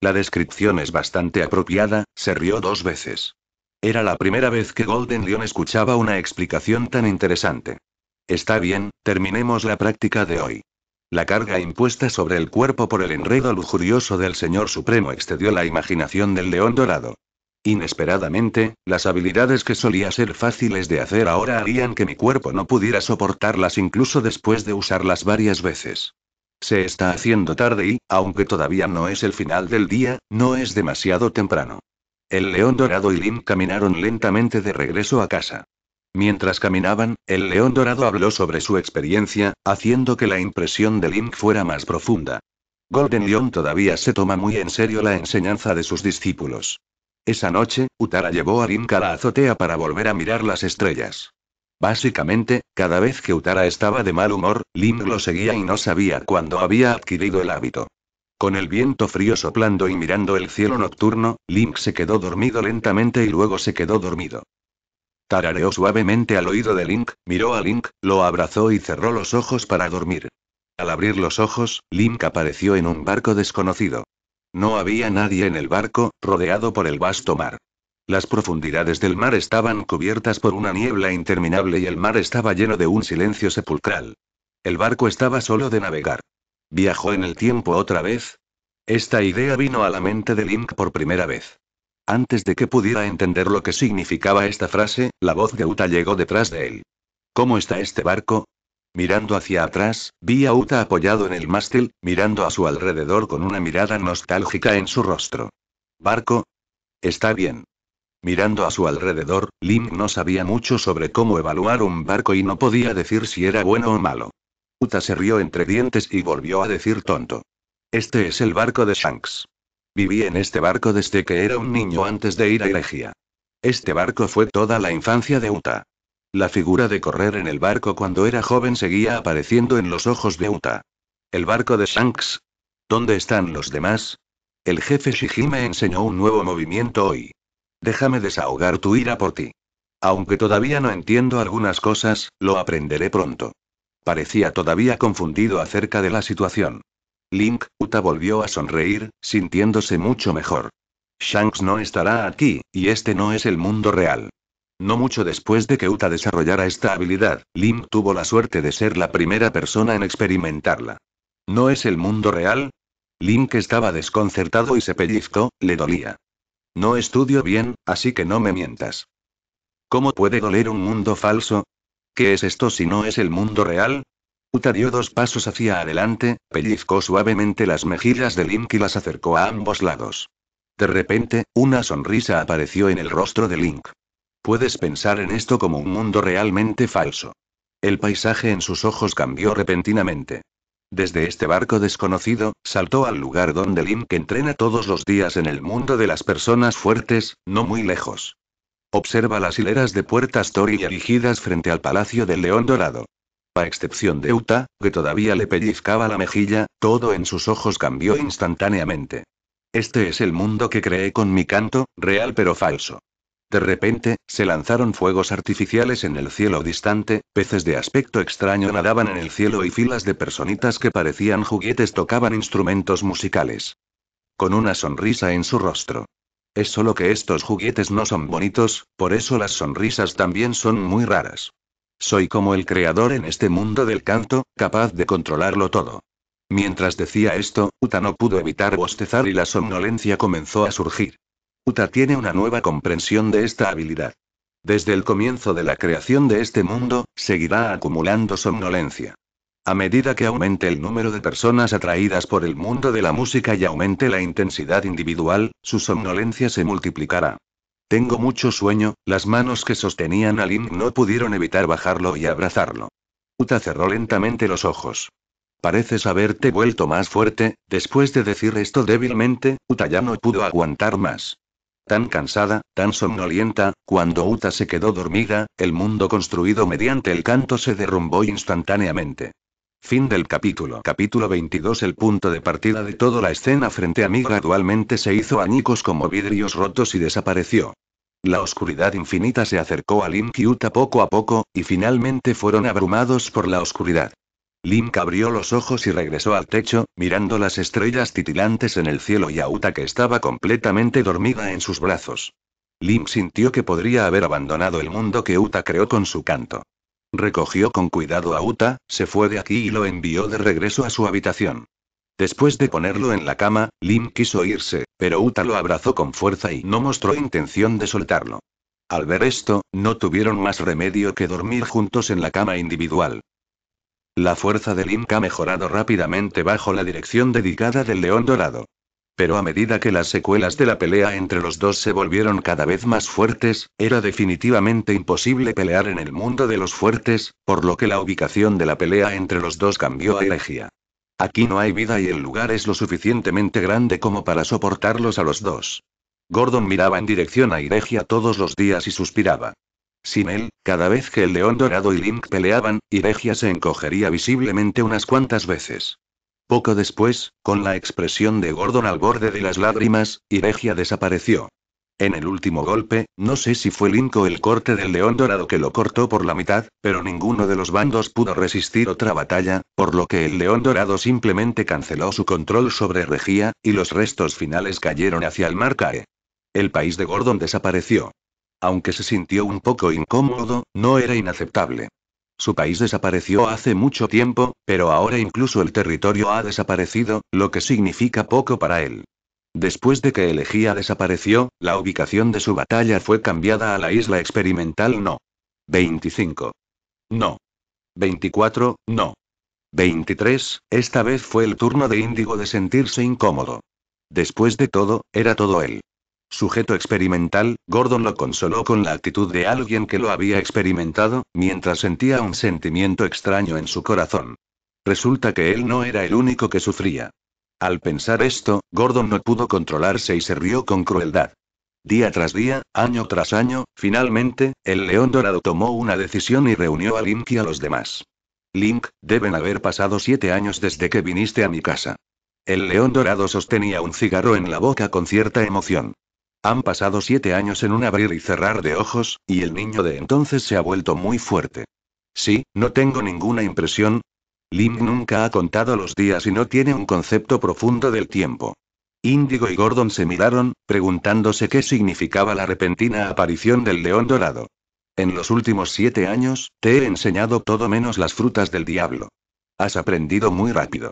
La descripción es bastante apropiada, se rió dos veces. Era la primera vez que Golden Lion escuchaba una explicación tan interesante. Está bien, terminemos la práctica de hoy. La carga impuesta sobre el cuerpo por el enredo lujurioso del Señor Supremo excedió la imaginación del león dorado. Inesperadamente, las habilidades que solía ser fáciles de hacer ahora harían que mi cuerpo no pudiera soportarlas incluso después de usarlas varias veces. Se está haciendo tarde y, aunque todavía no es el final del día, no es demasiado temprano. El león dorado y Lim caminaron lentamente de regreso a casa. Mientras caminaban, el león dorado habló sobre su experiencia, haciendo que la impresión de Link fuera más profunda. Golden Lion todavía se toma muy en serio la enseñanza de sus discípulos. Esa noche, Utara llevó a Link a la azotea para volver a mirar las estrellas. Básicamente, cada vez que Utara estaba de mal humor, Link lo seguía y no sabía cuándo había adquirido el hábito. Con el viento frío soplando y mirando el cielo nocturno, Link se quedó dormido lentamente y luego se quedó dormido. Tarareó suavemente al oído de Link, miró a Link, lo abrazó y cerró los ojos para dormir. Al abrir los ojos, Link apareció en un barco desconocido. No había nadie en el barco, rodeado por el vasto mar. Las profundidades del mar estaban cubiertas por una niebla interminable y el mar estaba lleno de un silencio sepulcral. El barco estaba solo de navegar. ¿Viajó en el tiempo otra vez? Esta idea vino a la mente de Link por primera vez. Antes de que pudiera entender lo que significaba esta frase, la voz de Uta llegó detrás de él. ¿Cómo está este barco? Mirando hacia atrás, vi a Uta apoyado en el mástil, mirando a su alrededor con una mirada nostálgica en su rostro. ¿Barco? Está bien. Mirando a su alrededor, Lim no sabía mucho sobre cómo evaluar un barco y no podía decir si era bueno o malo. Uta se rió entre dientes y volvió a decir tonto. Este es el barco de Shanks. Viví en este barco desde que era un niño antes de ir a grecia Este barco fue toda la infancia de Uta. La figura de correr en el barco cuando era joven seguía apareciendo en los ojos de Uta. El barco de Shanks. ¿Dónde están los demás? El jefe Shiji me enseñó un nuevo movimiento hoy. Déjame desahogar tu ira por ti. Aunque todavía no entiendo algunas cosas, lo aprenderé pronto. Parecía todavía confundido acerca de la situación. Link, Uta volvió a sonreír, sintiéndose mucho mejor. Shanks no estará aquí, y este no es el mundo real. No mucho después de que Uta desarrollara esta habilidad, Link tuvo la suerte de ser la primera persona en experimentarla. ¿No es el mundo real? Link estaba desconcertado y se pellizcó, le dolía. No estudio bien, así que no me mientas. ¿Cómo puede doler un mundo falso? ¿Qué es esto si no es el mundo real? dio dos pasos hacia adelante, pellizcó suavemente las mejillas de Link y las acercó a ambos lados. De repente, una sonrisa apareció en el rostro de Link. Puedes pensar en esto como un mundo realmente falso. El paisaje en sus ojos cambió repentinamente. Desde este barco desconocido, saltó al lugar donde Link entrena todos los días en el mundo de las personas fuertes, no muy lejos. Observa las hileras de puertas Tori erigidas frente al Palacio del León Dorado a excepción de Uta, que todavía le pellizcaba la mejilla, todo en sus ojos cambió instantáneamente. Este es el mundo que creé con mi canto, real pero falso. De repente, se lanzaron fuegos artificiales en el cielo distante, peces de aspecto extraño nadaban en el cielo y filas de personitas que parecían juguetes tocaban instrumentos musicales. Con una sonrisa en su rostro. Es solo que estos juguetes no son bonitos, por eso las sonrisas también son muy raras. Soy como el creador en este mundo del canto, capaz de controlarlo todo. Mientras decía esto, Uta no pudo evitar bostezar y la somnolencia comenzó a surgir. Uta tiene una nueva comprensión de esta habilidad. Desde el comienzo de la creación de este mundo, seguirá acumulando somnolencia. A medida que aumente el número de personas atraídas por el mundo de la música y aumente la intensidad individual, su somnolencia se multiplicará. Tengo mucho sueño, las manos que sostenían a Link no pudieron evitar bajarlo y abrazarlo. Uta cerró lentamente los ojos. Pareces haberte vuelto más fuerte, después de decir esto débilmente, Uta ya no pudo aguantar más. Tan cansada, tan somnolienta, cuando Uta se quedó dormida, el mundo construido mediante el canto se derrumbó instantáneamente. Fin del capítulo. Capítulo 22 El punto de partida de toda la escena frente a mí gradualmente se hizo añicos como vidrios rotos y desapareció. La oscuridad infinita se acercó a Link y Uta poco a poco, y finalmente fueron abrumados por la oscuridad. Link abrió los ojos y regresó al techo, mirando las estrellas titilantes en el cielo y a Uta que estaba completamente dormida en sus brazos. Link sintió que podría haber abandonado el mundo que Uta creó con su canto. Recogió con cuidado a Uta, se fue de aquí y lo envió de regreso a su habitación. Después de ponerlo en la cama, Lim quiso irse, pero Uta lo abrazó con fuerza y no mostró intención de soltarlo. Al ver esto, no tuvieron más remedio que dormir juntos en la cama individual. La fuerza de Lim ha mejorado rápidamente bajo la dirección dedicada del León Dorado. Pero a medida que las secuelas de la pelea entre los dos se volvieron cada vez más fuertes, era definitivamente imposible pelear en el mundo de los fuertes, por lo que la ubicación de la pelea entre los dos cambió a Elegia. Aquí no hay vida y el lugar es lo suficientemente grande como para soportarlos a los dos. Gordon miraba en dirección a Iregia todos los días y suspiraba. Sin él, cada vez que el león dorado y Link peleaban, Iregia se encogería visiblemente unas cuantas veces. Poco después, con la expresión de Gordon al borde de las lágrimas, Regia desapareció. En el último golpe, no sé si fue Linco el corte del león dorado que lo cortó por la mitad, pero ninguno de los bandos pudo resistir otra batalla, por lo que el león dorado simplemente canceló su control sobre Regia, y los restos finales cayeron hacia el mar Cae. El país de Gordon desapareció. Aunque se sintió un poco incómodo, no era inaceptable. Su país desapareció hace mucho tiempo, pero ahora incluso el territorio ha desaparecido, lo que significa poco para él. Después de que Elegía desapareció, la ubicación de su batalla fue cambiada a la isla experimental No. 25. No. 24. No. 23. Esta vez fue el turno de Índigo de sentirse incómodo. Después de todo, era todo él. Sujeto experimental, Gordon lo consoló con la actitud de alguien que lo había experimentado, mientras sentía un sentimiento extraño en su corazón. Resulta que él no era el único que sufría. Al pensar esto, Gordon no pudo controlarse y se rió con crueldad. Día tras día, año tras año, finalmente, el león dorado tomó una decisión y reunió a Link y a los demás. Link, deben haber pasado siete años desde que viniste a mi casa. El león dorado sostenía un cigarro en la boca con cierta emoción. Han pasado siete años en un abrir y cerrar de ojos, y el niño de entonces se ha vuelto muy fuerte. Sí, no tengo ninguna impresión. Lim nunca ha contado los días y no tiene un concepto profundo del tiempo. Índigo y Gordon se miraron, preguntándose qué significaba la repentina aparición del león dorado. En los últimos siete años, te he enseñado todo menos las frutas del diablo. Has aprendido muy rápido.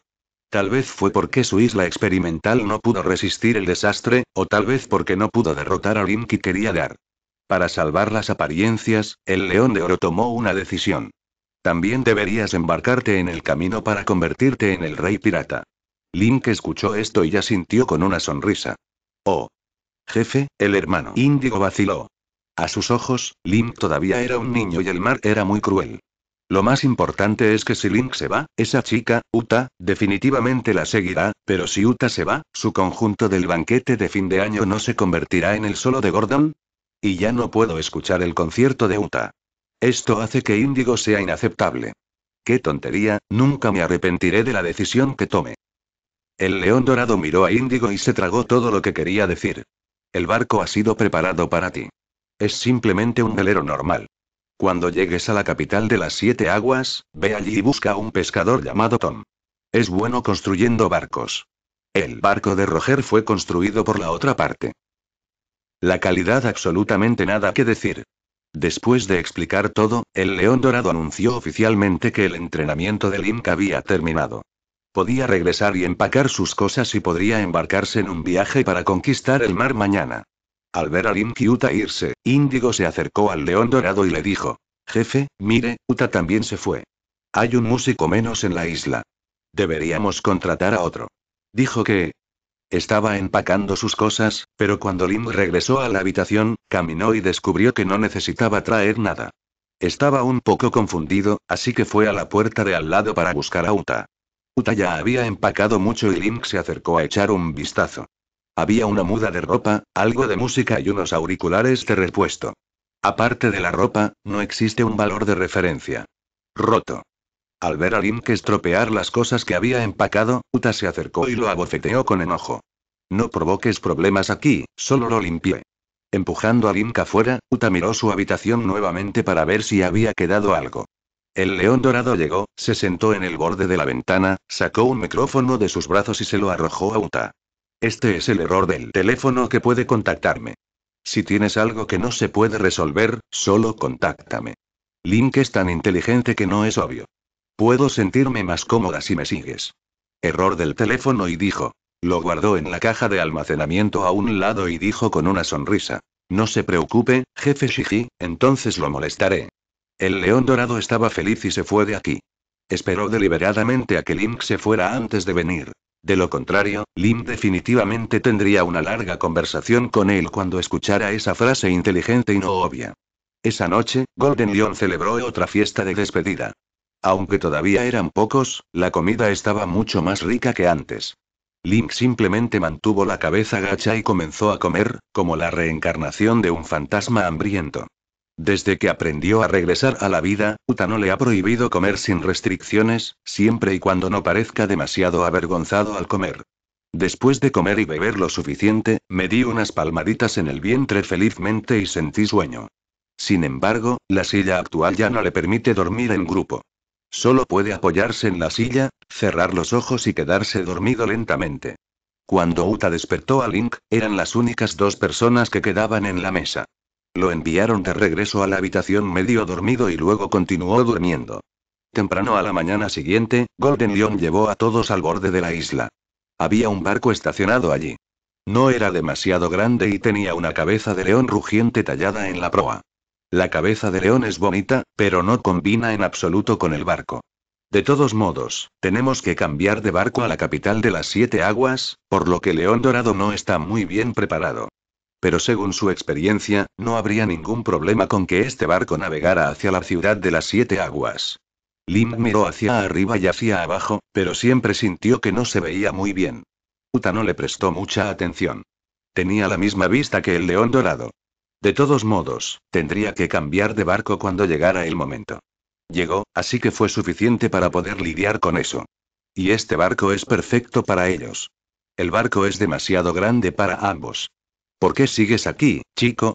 Tal vez fue porque su isla experimental no pudo resistir el desastre, o tal vez porque no pudo derrotar a Link y quería dar. Para salvar las apariencias, el león de oro tomó una decisión. También deberías embarcarte en el camino para convertirte en el rey pirata. Link escuchó esto y ya sintió con una sonrisa. Oh. Jefe, el hermano índigo vaciló. A sus ojos, Link todavía era un niño y el mar era muy cruel. Lo más importante es que si Link se va, esa chica, Uta, definitivamente la seguirá, pero si Uta se va, su conjunto del banquete de fin de año no se convertirá en el solo de Gordon. Y ya no puedo escuchar el concierto de Uta. Esto hace que Índigo sea inaceptable. Qué tontería, nunca me arrepentiré de la decisión que tome. El león dorado miró a Índigo y se tragó todo lo que quería decir. El barco ha sido preparado para ti. Es simplemente un velero normal. Cuando llegues a la capital de las siete aguas, ve allí y busca a un pescador llamado Tom. Es bueno construyendo barcos. El barco de Roger fue construido por la otra parte. La calidad absolutamente nada que decir. Después de explicar todo, el León Dorado anunció oficialmente que el entrenamiento del Inca había terminado. Podía regresar y empacar sus cosas y podría embarcarse en un viaje para conquistar el mar mañana. Al ver a y Uta irse, Índigo se acercó al león dorado y le dijo: Jefe, mire, Uta también se fue. Hay un músico menos en la isla. Deberíamos contratar a otro. Dijo que, estaba empacando sus cosas, pero cuando Link regresó a la habitación, caminó y descubrió que no necesitaba traer nada. Estaba un poco confundido, así que fue a la puerta de al lado para buscar a Uta. Uta ya había empacado mucho y Link se acercó a echar un vistazo. Había una muda de ropa, algo de música y unos auriculares de repuesto. Aparte de la ropa, no existe un valor de referencia. Roto. Al ver a Link estropear las cosas que había empacado, Uta se acercó y lo abofeteó con enojo. No provoques problemas aquí, solo lo limpié. Empujando a Link afuera, Uta miró su habitación nuevamente para ver si había quedado algo. El león dorado llegó, se sentó en el borde de la ventana, sacó un micrófono de sus brazos y se lo arrojó a Uta. Este es el error del teléfono que puede contactarme. Si tienes algo que no se puede resolver, solo contáctame. Link es tan inteligente que no es obvio. Puedo sentirme más cómoda si me sigues. Error del teléfono y dijo. Lo guardó en la caja de almacenamiento a un lado y dijo con una sonrisa. No se preocupe, jefe Shiji, entonces lo molestaré. El león dorado estaba feliz y se fue de aquí. Esperó deliberadamente a que Link se fuera antes de venir. De lo contrario, Lim definitivamente tendría una larga conversación con él cuando escuchara esa frase inteligente y no obvia. Esa noche, Golden Lion celebró otra fiesta de despedida. Aunque todavía eran pocos, la comida estaba mucho más rica que antes. Lim simplemente mantuvo la cabeza gacha y comenzó a comer, como la reencarnación de un fantasma hambriento. Desde que aprendió a regresar a la vida, Uta no le ha prohibido comer sin restricciones, siempre y cuando no parezca demasiado avergonzado al comer. Después de comer y beber lo suficiente, me di unas palmaditas en el vientre felizmente y sentí sueño. Sin embargo, la silla actual ya no le permite dormir en grupo. Solo puede apoyarse en la silla, cerrar los ojos y quedarse dormido lentamente. Cuando Uta despertó a Link, eran las únicas dos personas que quedaban en la mesa. Lo enviaron de regreso a la habitación medio dormido y luego continuó durmiendo. Temprano a la mañana siguiente, Golden Lion llevó a todos al borde de la isla. Había un barco estacionado allí. No era demasiado grande y tenía una cabeza de león rugiente tallada en la proa. La cabeza de león es bonita, pero no combina en absoluto con el barco. De todos modos, tenemos que cambiar de barco a la capital de las siete aguas, por lo que León Dorado no está muy bien preparado pero según su experiencia, no habría ningún problema con que este barco navegara hacia la ciudad de las siete aguas. Lim miró hacia arriba y hacia abajo, pero siempre sintió que no se veía muy bien. Uta no le prestó mucha atención. Tenía la misma vista que el león dorado. De todos modos, tendría que cambiar de barco cuando llegara el momento. Llegó, así que fue suficiente para poder lidiar con eso. Y este barco es perfecto para ellos. El barco es demasiado grande para ambos. ¿Por qué sigues aquí, chico?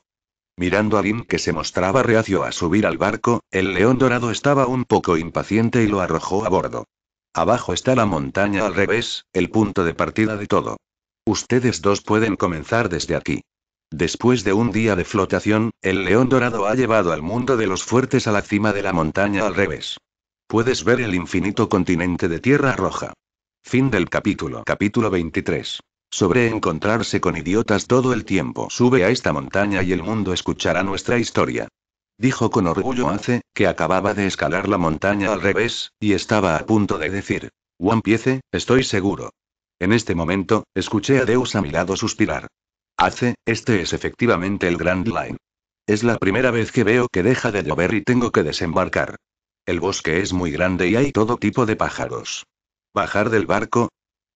Mirando a Lim que se mostraba reacio a subir al barco, el león dorado estaba un poco impaciente y lo arrojó a bordo. Abajo está la montaña al revés, el punto de partida de todo. Ustedes dos pueden comenzar desde aquí. Después de un día de flotación, el león dorado ha llevado al mundo de los fuertes a la cima de la montaña al revés. Puedes ver el infinito continente de tierra roja. Fin del capítulo. Capítulo 23 sobre encontrarse con idiotas todo el tiempo. Sube a esta montaña y el mundo escuchará nuestra historia. Dijo con orgullo Ace, que acababa de escalar la montaña al revés, y estaba a punto de decir, One Piece, estoy seguro. En este momento, escuché a Deus a mi lado suspirar. Hace este es efectivamente el Grand Line. Es la primera vez que veo que deja de llover y tengo que desembarcar. El bosque es muy grande y hay todo tipo de pájaros. ¿Bajar del barco?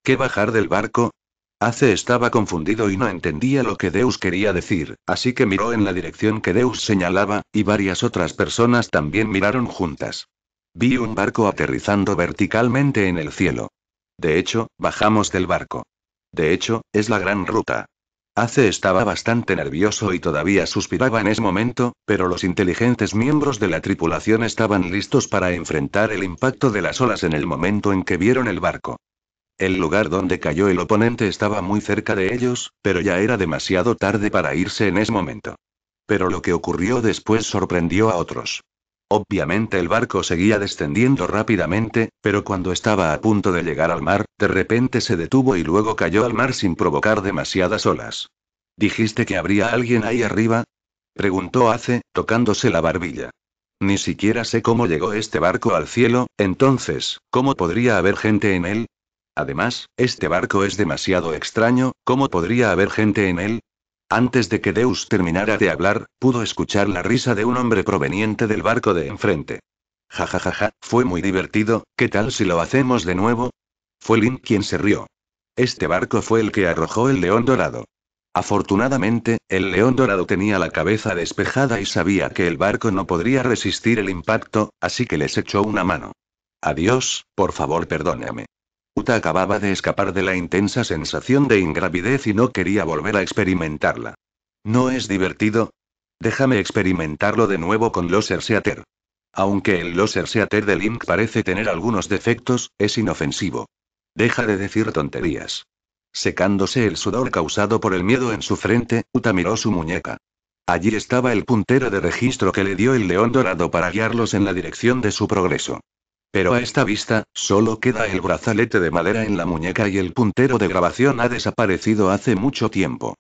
¿Qué bajar del barco? Ace estaba confundido y no entendía lo que Deus quería decir, así que miró en la dirección que Deus señalaba, y varias otras personas también miraron juntas. Vi un barco aterrizando verticalmente en el cielo. De hecho, bajamos del barco. De hecho, es la gran ruta. Ace estaba bastante nervioso y todavía suspiraba en ese momento, pero los inteligentes miembros de la tripulación estaban listos para enfrentar el impacto de las olas en el momento en que vieron el barco. El lugar donde cayó el oponente estaba muy cerca de ellos, pero ya era demasiado tarde para irse en ese momento. Pero lo que ocurrió después sorprendió a otros. Obviamente el barco seguía descendiendo rápidamente, pero cuando estaba a punto de llegar al mar, de repente se detuvo y luego cayó al mar sin provocar demasiadas olas. ¿Dijiste que habría alguien ahí arriba? preguntó Ace, tocándose la barbilla. Ni siquiera sé cómo llegó este barco al cielo, entonces, ¿cómo podría haber gente en él? Además, este barco es demasiado extraño, ¿cómo podría haber gente en él? Antes de que Deus terminara de hablar, pudo escuchar la risa de un hombre proveniente del barco de enfrente. Ja ja ja ja, fue muy divertido, ¿qué tal si lo hacemos de nuevo? Fue Lin quien se rió. Este barco fue el que arrojó el león dorado. Afortunadamente, el león dorado tenía la cabeza despejada y sabía que el barco no podría resistir el impacto, así que les echó una mano. Adiós, por favor perdóname. Uta acababa de escapar de la intensa sensación de ingravidez y no quería volver a experimentarla. ¿No es divertido? Déjame experimentarlo de nuevo con Loser Seater. Aunque el Loser Seater de Link parece tener algunos defectos, es inofensivo. Deja de decir tonterías. Secándose el sudor causado por el miedo en su frente, Uta miró su muñeca. Allí estaba el puntero de registro que le dio el león dorado para guiarlos en la dirección de su progreso. Pero a esta vista, solo queda el brazalete de madera en la muñeca y el puntero de grabación ha desaparecido hace mucho tiempo.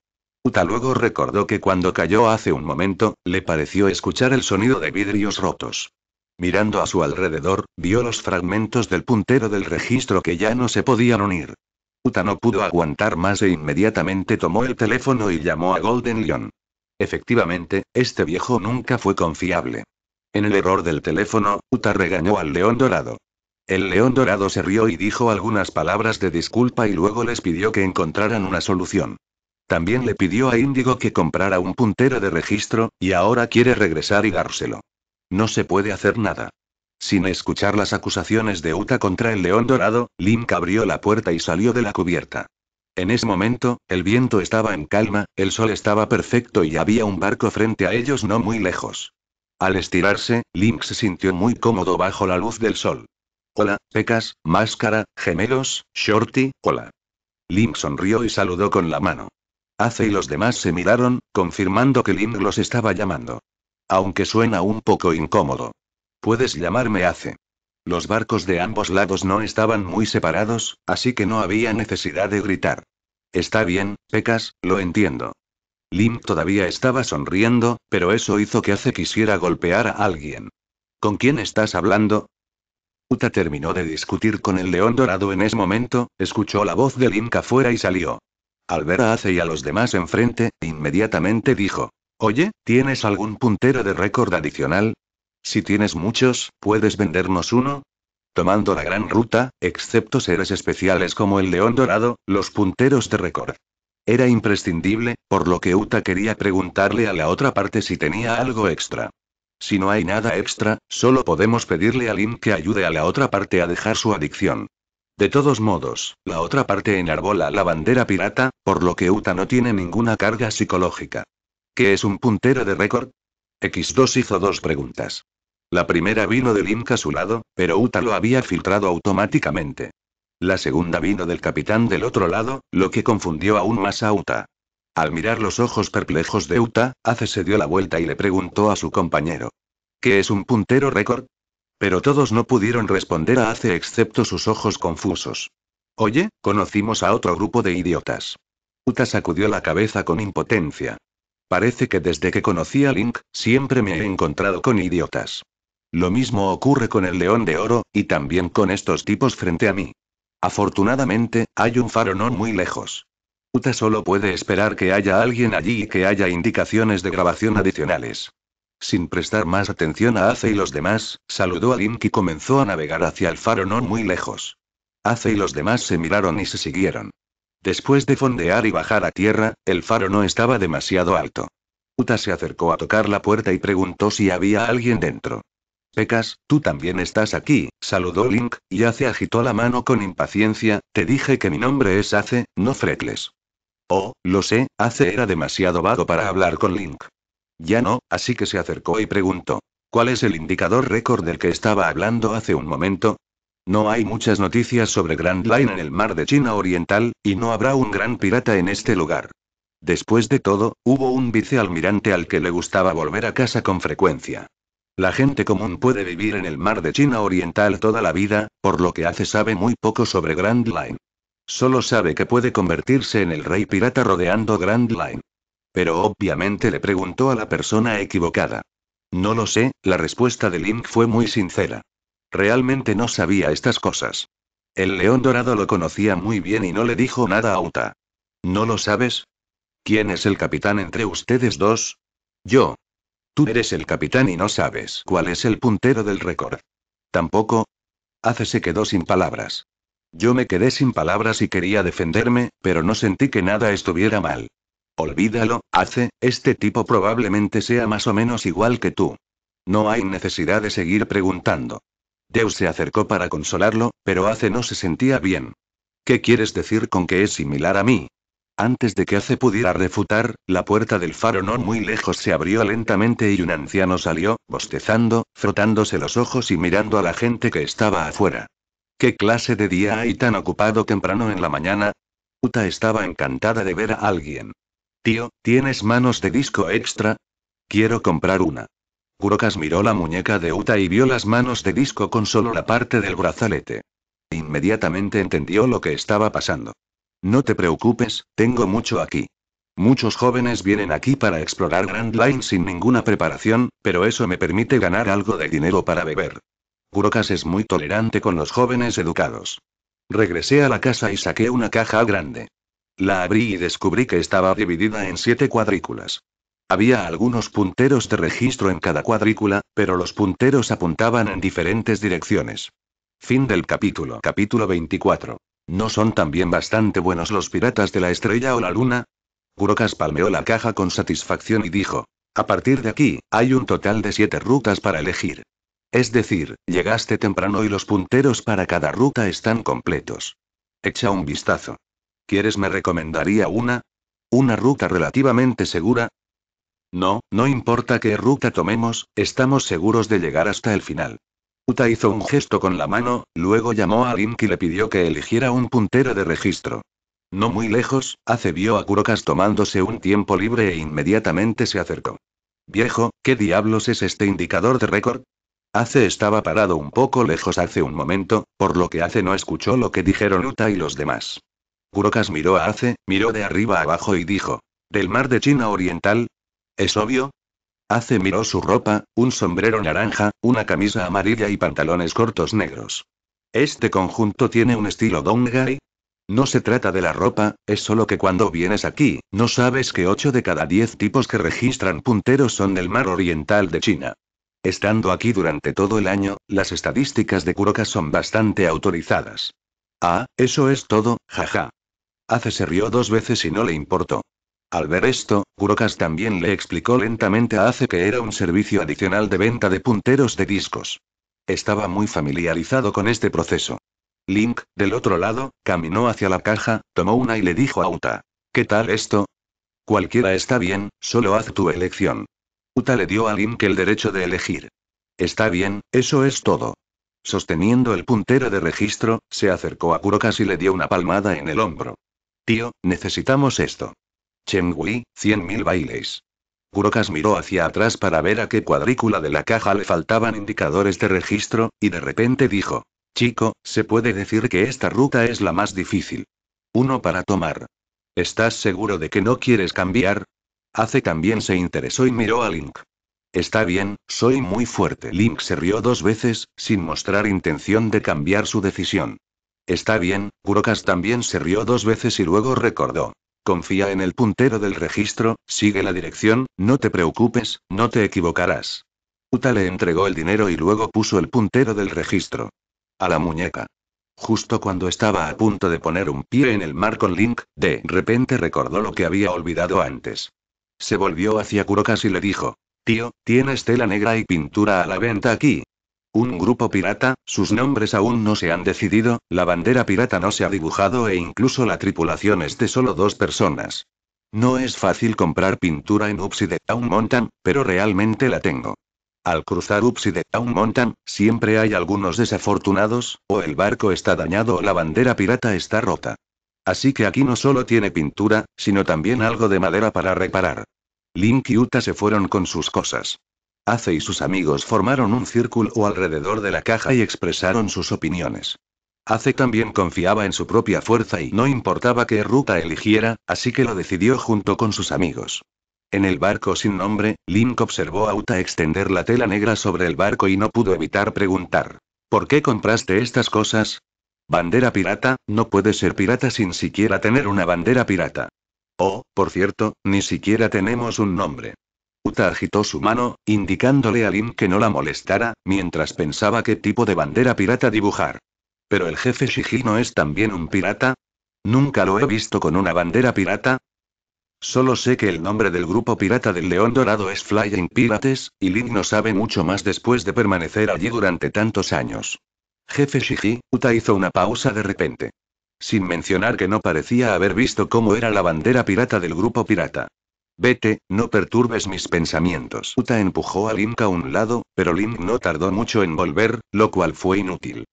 Uta luego recordó que cuando cayó hace un momento, le pareció escuchar el sonido de vidrios rotos. Mirando a su alrededor, vio los fragmentos del puntero del registro que ya no se podían unir. Uta no pudo aguantar más e inmediatamente tomó el teléfono y llamó a Golden Lion. Efectivamente, este viejo nunca fue confiable. En el error del teléfono, Uta regañó al león dorado. El león dorado se rió y dijo algunas palabras de disculpa y luego les pidió que encontraran una solución. También le pidió a Índigo que comprara un puntero de registro, y ahora quiere regresar y dárselo. No se puede hacer nada. Sin escuchar las acusaciones de Uta contra el león dorado, Link abrió la puerta y salió de la cubierta. En ese momento, el viento estaba en calma, el sol estaba perfecto y había un barco frente a ellos no muy lejos. Al estirarse, Link se sintió muy cómodo bajo la luz del sol. Hola, pecas, máscara, gemelos, shorty, hola. Link sonrió y saludó con la mano. Ace y los demás se miraron, confirmando que Link los estaba llamando. Aunque suena un poco incómodo. Puedes llamarme Ace. Los barcos de ambos lados no estaban muy separados, así que no había necesidad de gritar. Está bien, Pecas, lo entiendo. Lim todavía estaba sonriendo, pero eso hizo que Ace quisiera golpear a alguien. ¿Con quién estás hablando? Uta terminó de discutir con el león dorado en ese momento, escuchó la voz de Link fuera y salió. Al ver a Ace y a los demás enfrente, inmediatamente dijo: Oye, ¿tienes algún puntero de récord adicional? Si tienes muchos, ¿puedes vendernos uno? Tomando la gran ruta, excepto seres especiales como el león dorado, los punteros de récord era imprescindible, por lo que Uta quería preguntarle a la otra parte si tenía algo extra. Si no hay nada extra, solo podemos pedirle a Link que ayude a la otra parte a dejar su adicción. De todos modos, la otra parte enarbola la bandera pirata, por lo que Uta no tiene ninguna carga psicológica. ¿Qué es un puntero de récord? X2 hizo dos preguntas. La primera vino de Link a su lado, pero Uta lo había filtrado automáticamente. La segunda vino del capitán del otro lado, lo que confundió aún más a Uta. Al mirar los ojos perplejos de Uta, Ace se dio la vuelta y le preguntó a su compañero. ¿Qué es un puntero récord? Pero todos no pudieron responder a Ace excepto sus ojos confusos. Oye, conocimos a otro grupo de idiotas. Uta sacudió la cabeza con impotencia. Parece que desde que conocí a Link, siempre me he encontrado con idiotas. Lo mismo ocurre con el león de oro, y también con estos tipos frente a mí. Afortunadamente, hay un faro no muy lejos. Uta solo puede esperar que haya alguien allí y que haya indicaciones de grabación adicionales. Sin prestar más atención a Ace y los demás, saludó a Link y comenzó a navegar hacia el faro no muy lejos. Ace y los demás se miraron y se siguieron. Después de fondear y bajar a tierra, el faro no estaba demasiado alto. Uta se acercó a tocar la puerta y preguntó si había alguien dentro. Pecas, tú también estás aquí, saludó Link, y Ace agitó la mano con impaciencia, te dije que mi nombre es Ace, no Freckles. Oh, lo sé, Ace era demasiado vago para hablar con Link. Ya no, así que se acercó y preguntó. ¿Cuál es el indicador récord del que estaba hablando hace un momento? No hay muchas noticias sobre Grand Line en el mar de China Oriental, y no habrá un gran pirata en este lugar. Después de todo, hubo un vicealmirante al que le gustaba volver a casa con frecuencia. La gente común puede vivir en el mar de China Oriental toda la vida, por lo que hace sabe muy poco sobre Grand Line. Solo sabe que puede convertirse en el rey pirata rodeando Grand Line. Pero obviamente le preguntó a la persona equivocada. No lo sé, la respuesta de Link fue muy sincera. Realmente no sabía estas cosas. El león dorado lo conocía muy bien y no le dijo nada a Uta. ¿No lo sabes? ¿Quién es el capitán entre ustedes dos? Yo, Tú eres el capitán y no sabes cuál es el puntero del récord. Tampoco. Hace se quedó sin palabras. Yo me quedé sin palabras y quería defenderme, pero no sentí que nada estuviera mal. Olvídalo, hace, este tipo probablemente sea más o menos igual que tú. No hay necesidad de seguir preguntando. Deus se acercó para consolarlo, pero hace no se sentía bien. ¿Qué quieres decir con que es similar a mí? Antes de que Ace pudiera refutar, la puerta del faro no muy lejos se abrió lentamente y un anciano salió, bostezando, frotándose los ojos y mirando a la gente que estaba afuera. ¿Qué clase de día hay tan ocupado temprano en la mañana? Uta estaba encantada de ver a alguien. Tío, ¿tienes manos de disco extra? Quiero comprar una. Kurokas miró la muñeca de Uta y vio las manos de disco con solo la parte del brazalete. Inmediatamente entendió lo que estaba pasando. No te preocupes, tengo mucho aquí. Muchos jóvenes vienen aquí para explorar Grand Line sin ninguna preparación, pero eso me permite ganar algo de dinero para beber. Kurokas es muy tolerante con los jóvenes educados. Regresé a la casa y saqué una caja grande. La abrí y descubrí que estaba dividida en siete cuadrículas. Había algunos punteros de registro en cada cuadrícula, pero los punteros apuntaban en diferentes direcciones. Fin del capítulo. Capítulo 24. ¿No son también bastante buenos los piratas de la estrella o la luna? Kurokas palmeó la caja con satisfacción y dijo. A partir de aquí, hay un total de siete rutas para elegir. Es decir, llegaste temprano y los punteros para cada ruta están completos. Echa un vistazo. ¿Quieres me recomendaría una? ¿Una ruta relativamente segura? No, no importa qué ruta tomemos, estamos seguros de llegar hasta el final. Uta hizo un gesto con la mano, luego llamó a Link y le pidió que eligiera un puntero de registro. No muy lejos, Ace vio a Kurokas tomándose un tiempo libre e inmediatamente se acercó. Viejo, ¿qué diablos es este indicador de récord? Ace estaba parado un poco lejos hace un momento, por lo que Ace no escuchó lo que dijeron Uta y los demás. Kurokas miró a Ace, miró de arriba abajo y dijo: ¿Del mar de China Oriental? Es obvio, Hace miró su ropa, un sombrero naranja, una camisa amarilla y pantalones cortos negros. Este conjunto tiene un estilo Dongai. No se trata de la ropa, es solo que cuando vienes aquí, no sabes que 8 de cada 10 tipos que registran punteros son del mar oriental de China. Estando aquí durante todo el año, las estadísticas de Kuroka son bastante autorizadas. Ah, eso es todo, jaja. Hace se rió dos veces y no le importó. Al ver esto, Kurokas también le explicó lentamente a Ace que era un servicio adicional de venta de punteros de discos. Estaba muy familiarizado con este proceso. Link, del otro lado, caminó hacia la caja, tomó una y le dijo a Uta. ¿Qué tal esto? Cualquiera está bien, solo haz tu elección. Uta le dio a Link el derecho de elegir. Está bien, eso es todo. Sosteniendo el puntero de registro, se acercó a Kurokas y le dio una palmada en el hombro. Tío, necesitamos esto. Chengui, 100.000 mil bailes. Kurokas miró hacia atrás para ver a qué cuadrícula de la caja le faltaban indicadores de registro, y de repente dijo. Chico, se puede decir que esta ruta es la más difícil. Uno para tomar. ¿Estás seguro de que no quieres cambiar? Hace también se interesó y miró a Link. Está bien, soy muy fuerte. Link se rió dos veces, sin mostrar intención de cambiar su decisión. Está bien, Kurokas también se rió dos veces y luego recordó. Confía en el puntero del registro, sigue la dirección, no te preocupes, no te equivocarás. Uta le entregó el dinero y luego puso el puntero del registro. A la muñeca. Justo cuando estaba a punto de poner un pie en el mar con Link, de repente recordó lo que había olvidado antes. Se volvió hacia Kurokas y le dijo. Tío, tienes tela negra y pintura a la venta aquí. Un grupo pirata, sus nombres aún no se han decidido, la bandera pirata no se ha dibujado e incluso la tripulación es de solo dos personas. No es fácil comprar pintura en Upside Town Mountain, pero realmente la tengo. Al cruzar Upside Town Mountain, siempre hay algunos desafortunados, o el barco está dañado o la bandera pirata está rota. Así que aquí no solo tiene pintura, sino también algo de madera para reparar. Link y Uta se fueron con sus cosas. Ace y sus amigos formaron un círculo alrededor de la caja y expresaron sus opiniones. Ace también confiaba en su propia fuerza y no importaba qué ruta eligiera, así que lo decidió junto con sus amigos. En el barco sin nombre, Link observó a Uta extender la tela negra sobre el barco y no pudo evitar preguntar. ¿Por qué compraste estas cosas? Bandera pirata, no puede ser pirata sin siquiera tener una bandera pirata. Oh, por cierto, ni siquiera tenemos un nombre. Uta agitó su mano, indicándole a Lin que no la molestara, mientras pensaba qué tipo de bandera pirata dibujar. ¿Pero el jefe no es también un pirata? Nunca lo he visto con una bandera pirata. Solo sé que el nombre del grupo pirata del León Dorado es Flying Pirates, y Lin no sabe mucho más después de permanecer allí durante tantos años. Jefe Shiji, Uta hizo una pausa de repente. Sin mencionar que no parecía haber visto cómo era la bandera pirata del grupo pirata. Vete, no perturbes mis pensamientos. Uta empujó a Link a un lado, pero Link no tardó mucho en volver, lo cual fue inútil.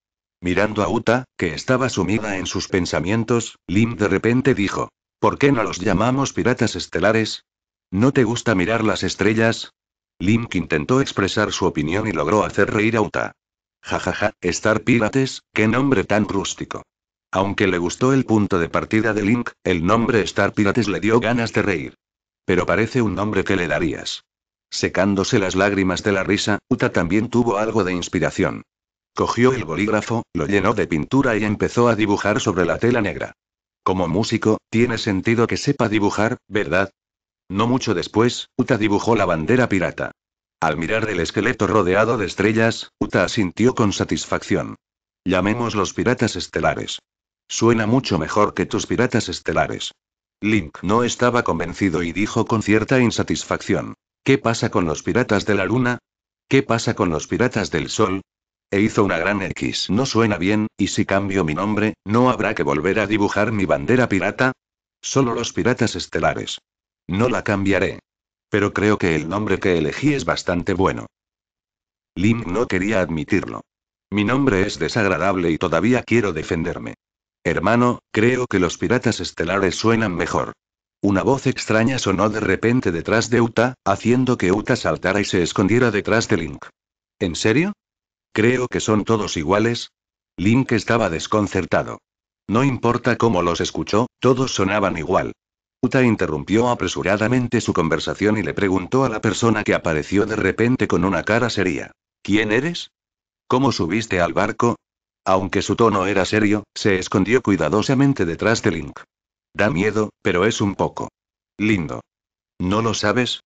Mirando a Uta, que estaba sumida en sus pensamientos, Link de repente dijo, ¿por qué no los llamamos piratas estelares? ¿No te gusta mirar las estrellas? Link intentó expresar su opinión y logró hacer reír a Uta. Jajaja, Star Pirates, qué nombre tan rústico. Aunque le gustó el punto de partida de Link, el nombre Star Pirates le dio ganas de reír. Pero parece un nombre que le darías. Secándose las lágrimas de la risa, Uta también tuvo algo de inspiración. Cogió el bolígrafo, lo llenó de pintura y empezó a dibujar sobre la tela negra. Como músico, tiene sentido que sepa dibujar, ¿verdad? No mucho después, Uta dibujó la bandera pirata. Al mirar el esqueleto rodeado de estrellas, Uta asintió con satisfacción. Llamemos los piratas estelares. Suena mucho mejor que tus piratas estelares. Link no estaba convencido y dijo con cierta insatisfacción. ¿Qué pasa con los piratas de la luna? ¿Qué pasa con los piratas del sol? E hizo una gran X. No suena bien, y si cambio mi nombre, ¿no habrá que volver a dibujar mi bandera pirata? Solo los piratas estelares. No la cambiaré. Pero creo que el nombre que elegí es bastante bueno. Link no quería admitirlo. Mi nombre es desagradable y todavía quiero defenderme. Hermano, creo que los piratas estelares suenan mejor. Una voz extraña sonó de repente detrás de Uta, haciendo que Uta saltara y se escondiera detrás de Link. ¿En serio? Creo que son todos iguales. Link estaba desconcertado. No importa cómo los escuchó, todos sonaban igual. Uta interrumpió apresuradamente su conversación y le preguntó a la persona que apareció de repente con una cara seria. ¿Quién eres? ¿Cómo subiste al barco? Aunque su tono era serio, se escondió cuidadosamente detrás de Link. Da miedo, pero es un poco. Lindo. ¿No lo sabes?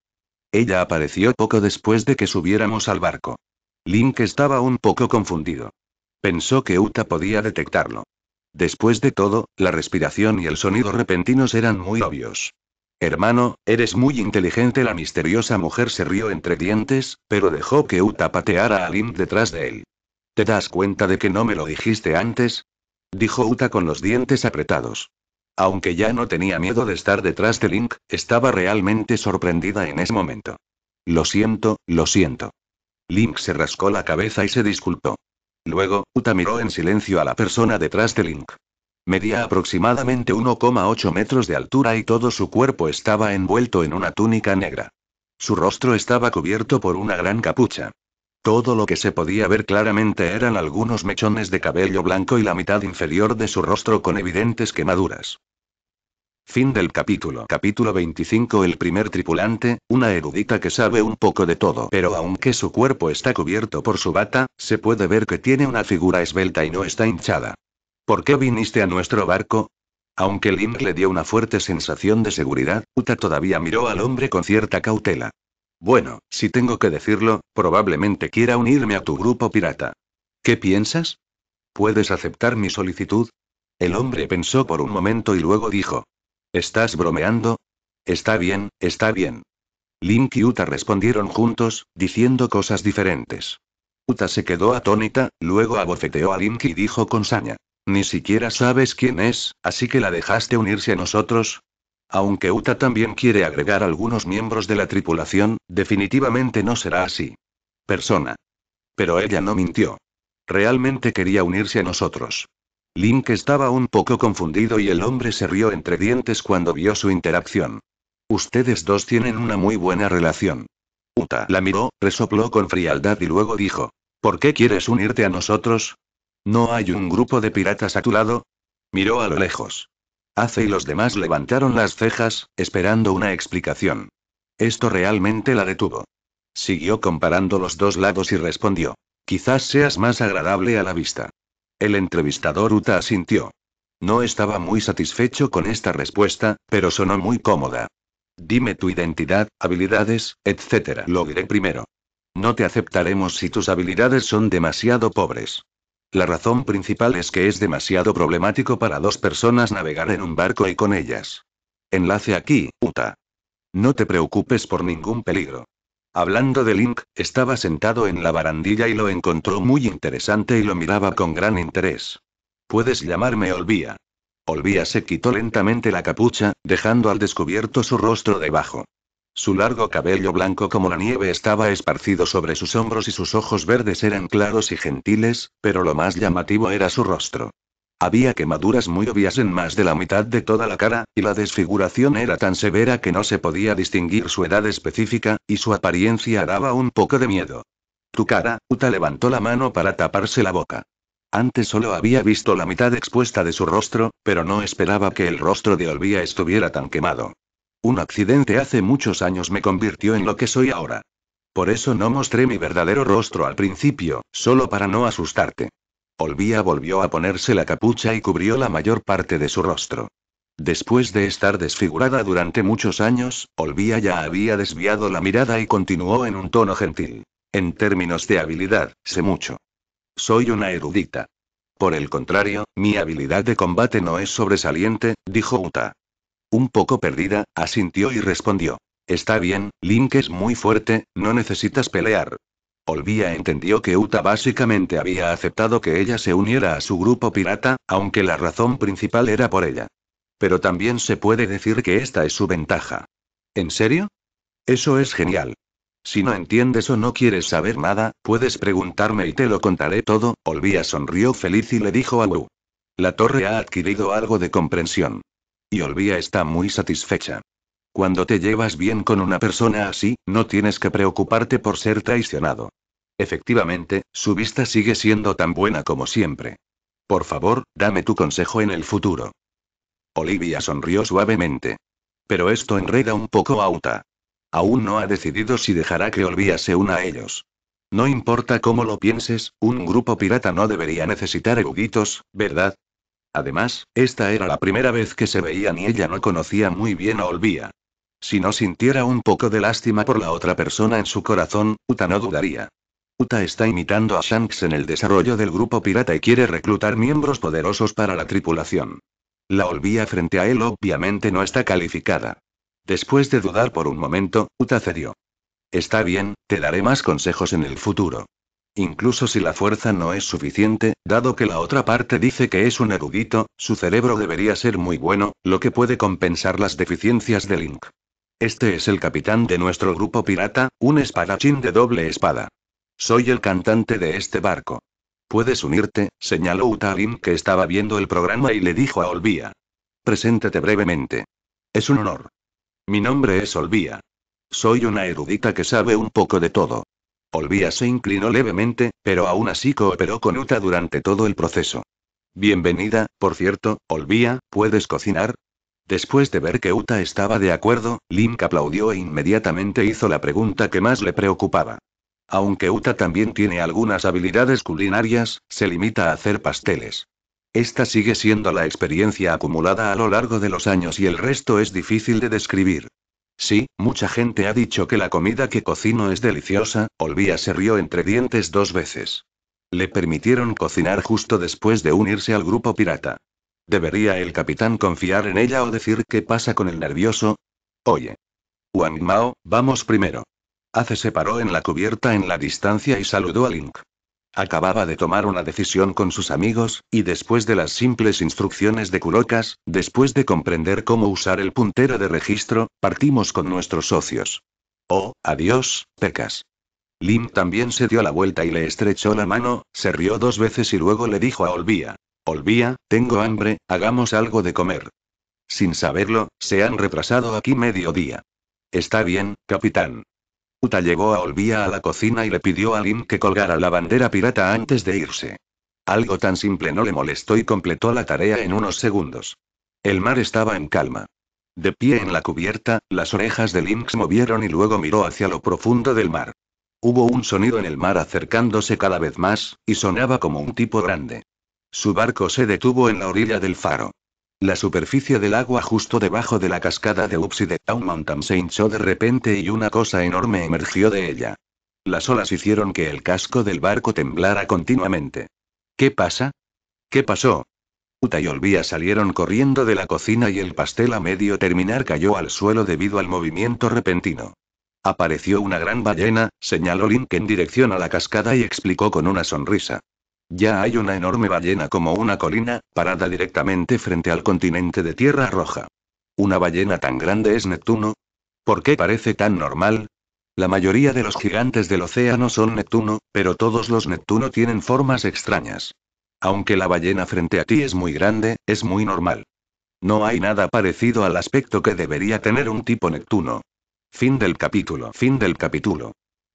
Ella apareció poco después de que subiéramos al barco. Link estaba un poco confundido. Pensó que Uta podía detectarlo. Después de todo, la respiración y el sonido repentinos eran muy obvios. Hermano, eres muy inteligente. La misteriosa mujer se rió entre dientes, pero dejó que Uta pateara a Link detrás de él. ¿Te das cuenta de que no me lo dijiste antes? Dijo Uta con los dientes apretados. Aunque ya no tenía miedo de estar detrás de Link, estaba realmente sorprendida en ese momento. Lo siento, lo siento. Link se rascó la cabeza y se disculpó. Luego, Uta miró en silencio a la persona detrás de Link. Medía aproximadamente 1,8 metros de altura y todo su cuerpo estaba envuelto en una túnica negra. Su rostro estaba cubierto por una gran capucha. Todo lo que se podía ver claramente eran algunos mechones de cabello blanco y la mitad inferior de su rostro con evidentes quemaduras. Fin del capítulo. Capítulo 25 El primer tripulante, una erudita que sabe un poco de todo, pero aunque su cuerpo está cubierto por su bata, se puede ver que tiene una figura esbelta y no está hinchada. ¿Por qué viniste a nuestro barco? Aunque Link le dio una fuerte sensación de seguridad, Uta todavía miró al hombre con cierta cautela. Bueno, si tengo que decirlo, probablemente quiera unirme a tu grupo pirata. ¿Qué piensas? ¿Puedes aceptar mi solicitud? El hombre pensó por un momento y luego dijo. ¿Estás bromeando? Está bien, está bien. Link y Uta respondieron juntos, diciendo cosas diferentes. Uta se quedó atónita, luego abofeteó a Link y dijo con saña. Ni siquiera sabes quién es, así que la dejaste unirse a nosotros, aunque Uta también quiere agregar algunos miembros de la tripulación, definitivamente no será así. Persona. Pero ella no mintió. Realmente quería unirse a nosotros. Link estaba un poco confundido y el hombre se rió entre dientes cuando vio su interacción. Ustedes dos tienen una muy buena relación. Uta la miró, resopló con frialdad y luego dijo, ¿Por qué quieres unirte a nosotros? ¿No hay un grupo de piratas a tu lado? Miró a lo lejos. Ace y los demás levantaron las cejas, esperando una explicación. Esto realmente la detuvo. Siguió comparando los dos lados y respondió. Quizás seas más agradable a la vista. El entrevistador Uta asintió. No estaba muy satisfecho con esta respuesta, pero sonó muy cómoda. Dime tu identidad, habilidades, etc. Lo diré primero. No te aceptaremos si tus habilidades son demasiado pobres. La razón principal es que es demasiado problemático para dos personas navegar en un barco y con ellas. Enlace aquí, puta. No te preocupes por ningún peligro. Hablando de Link, estaba sentado en la barandilla y lo encontró muy interesante y lo miraba con gran interés. Puedes llamarme Olvía. Olvía se quitó lentamente la capucha, dejando al descubierto su rostro debajo. Su largo cabello blanco como la nieve estaba esparcido sobre sus hombros y sus ojos verdes eran claros y gentiles, pero lo más llamativo era su rostro. Había quemaduras muy obvias en más de la mitad de toda la cara, y la desfiguración era tan severa que no se podía distinguir su edad específica, y su apariencia daba un poco de miedo. Tu cara, Uta levantó la mano para taparse la boca. Antes solo había visto la mitad expuesta de su rostro, pero no esperaba que el rostro de Olvia estuviera tan quemado. Un accidente hace muchos años me convirtió en lo que soy ahora. Por eso no mostré mi verdadero rostro al principio, solo para no asustarte. Olvía volvió a ponerse la capucha y cubrió la mayor parte de su rostro. Después de estar desfigurada durante muchos años, Olvía ya había desviado la mirada y continuó en un tono gentil. En términos de habilidad, sé mucho. Soy una erudita. Por el contrario, mi habilidad de combate no es sobresaliente, dijo Uta. Un poco perdida, asintió y respondió. Está bien, Link es muy fuerte, no necesitas pelear. Olvia entendió que Uta básicamente había aceptado que ella se uniera a su grupo pirata, aunque la razón principal era por ella. Pero también se puede decir que esta es su ventaja. ¿En serio? Eso es genial. Si no entiendes o no quieres saber nada, puedes preguntarme y te lo contaré todo. Olvia sonrió feliz y le dijo a Wu. La torre ha adquirido algo de comprensión. Y Olvia está muy satisfecha. Cuando te llevas bien con una persona así, no tienes que preocuparte por ser traicionado. Efectivamente, su vista sigue siendo tan buena como siempre. Por favor, dame tu consejo en el futuro. Olivia sonrió suavemente. Pero esto enreda un poco a Uta. Aún no ha decidido si dejará que Olvia se una a ellos. No importa cómo lo pienses, un grupo pirata no debería necesitar eruditos, ¿verdad? Además, esta era la primera vez que se veían y ella no conocía muy bien a Olvía. Si no sintiera un poco de lástima por la otra persona en su corazón, Uta no dudaría. Uta está imitando a Shanks en el desarrollo del grupo pirata y quiere reclutar miembros poderosos para la tripulación. La Olvía frente a él obviamente no está calificada. Después de dudar por un momento, Uta cedió. Está bien, te daré más consejos en el futuro. Incluso si la fuerza no es suficiente, dado que la otra parte dice que es un erudito, su cerebro debería ser muy bueno, lo que puede compensar las deficiencias de Link. Este es el capitán de nuestro grupo pirata, un espadachín de doble espada. Soy el cantante de este barco. Puedes unirte, señaló Utarim que estaba viendo el programa y le dijo a Olvía. Preséntate brevemente. Es un honor. Mi nombre es Olvía. Soy una erudita que sabe un poco de todo. Olvía se inclinó levemente, pero aún así cooperó con Uta durante todo el proceso. Bienvenida, por cierto, Olvía, ¿puedes cocinar? Después de ver que Uta estaba de acuerdo, Link aplaudió e inmediatamente hizo la pregunta que más le preocupaba. Aunque Uta también tiene algunas habilidades culinarias, se limita a hacer pasteles. Esta sigue siendo la experiencia acumulada a lo largo de los años y el resto es difícil de describir. Sí, mucha gente ha dicho que la comida que cocino es deliciosa, Olvía se rió entre dientes dos veces. Le permitieron cocinar justo después de unirse al grupo pirata. ¿Debería el capitán confiar en ella o decir qué pasa con el nervioso? Oye. Wang Mao, vamos primero. Ace se paró en la cubierta en la distancia y saludó a Link. Acababa de tomar una decisión con sus amigos, y después de las simples instrucciones de Kurokas, después de comprender cómo usar el puntero de registro, partimos con nuestros socios. Oh, adiós, pecas. Lim también se dio la vuelta y le estrechó la mano, se rió dos veces y luego le dijo a Olvía. Olvía, tengo hambre, hagamos algo de comer. Sin saberlo, se han retrasado aquí medio día. Está bien, capitán. Uta llegó a Olvía a la cocina y le pidió a Link que colgara la bandera pirata antes de irse. Algo tan simple no le molestó y completó la tarea en unos segundos. El mar estaba en calma. De pie en la cubierta, las orejas de Link se movieron y luego miró hacia lo profundo del mar. Hubo un sonido en el mar acercándose cada vez más, y sonaba como un tipo grande. Su barco se detuvo en la orilla del faro. La superficie del agua justo debajo de la cascada de Upside Town Mountain se hinchó de repente y una cosa enorme emergió de ella. Las olas hicieron que el casco del barco temblara continuamente. ¿Qué pasa? ¿Qué pasó? Uta y Olvia salieron corriendo de la cocina y el pastel a medio terminar cayó al suelo debido al movimiento repentino. Apareció una gran ballena, señaló Link en dirección a la cascada y explicó con una sonrisa. Ya hay una enorme ballena como una colina, parada directamente frente al continente de Tierra Roja. ¿Una ballena tan grande es Neptuno? ¿Por qué parece tan normal? La mayoría de los gigantes del océano son Neptuno, pero todos los Neptuno tienen formas extrañas. Aunque la ballena frente a ti es muy grande, es muy normal. No hay nada parecido al aspecto que debería tener un tipo Neptuno. Fin del capítulo. Fin del capítulo.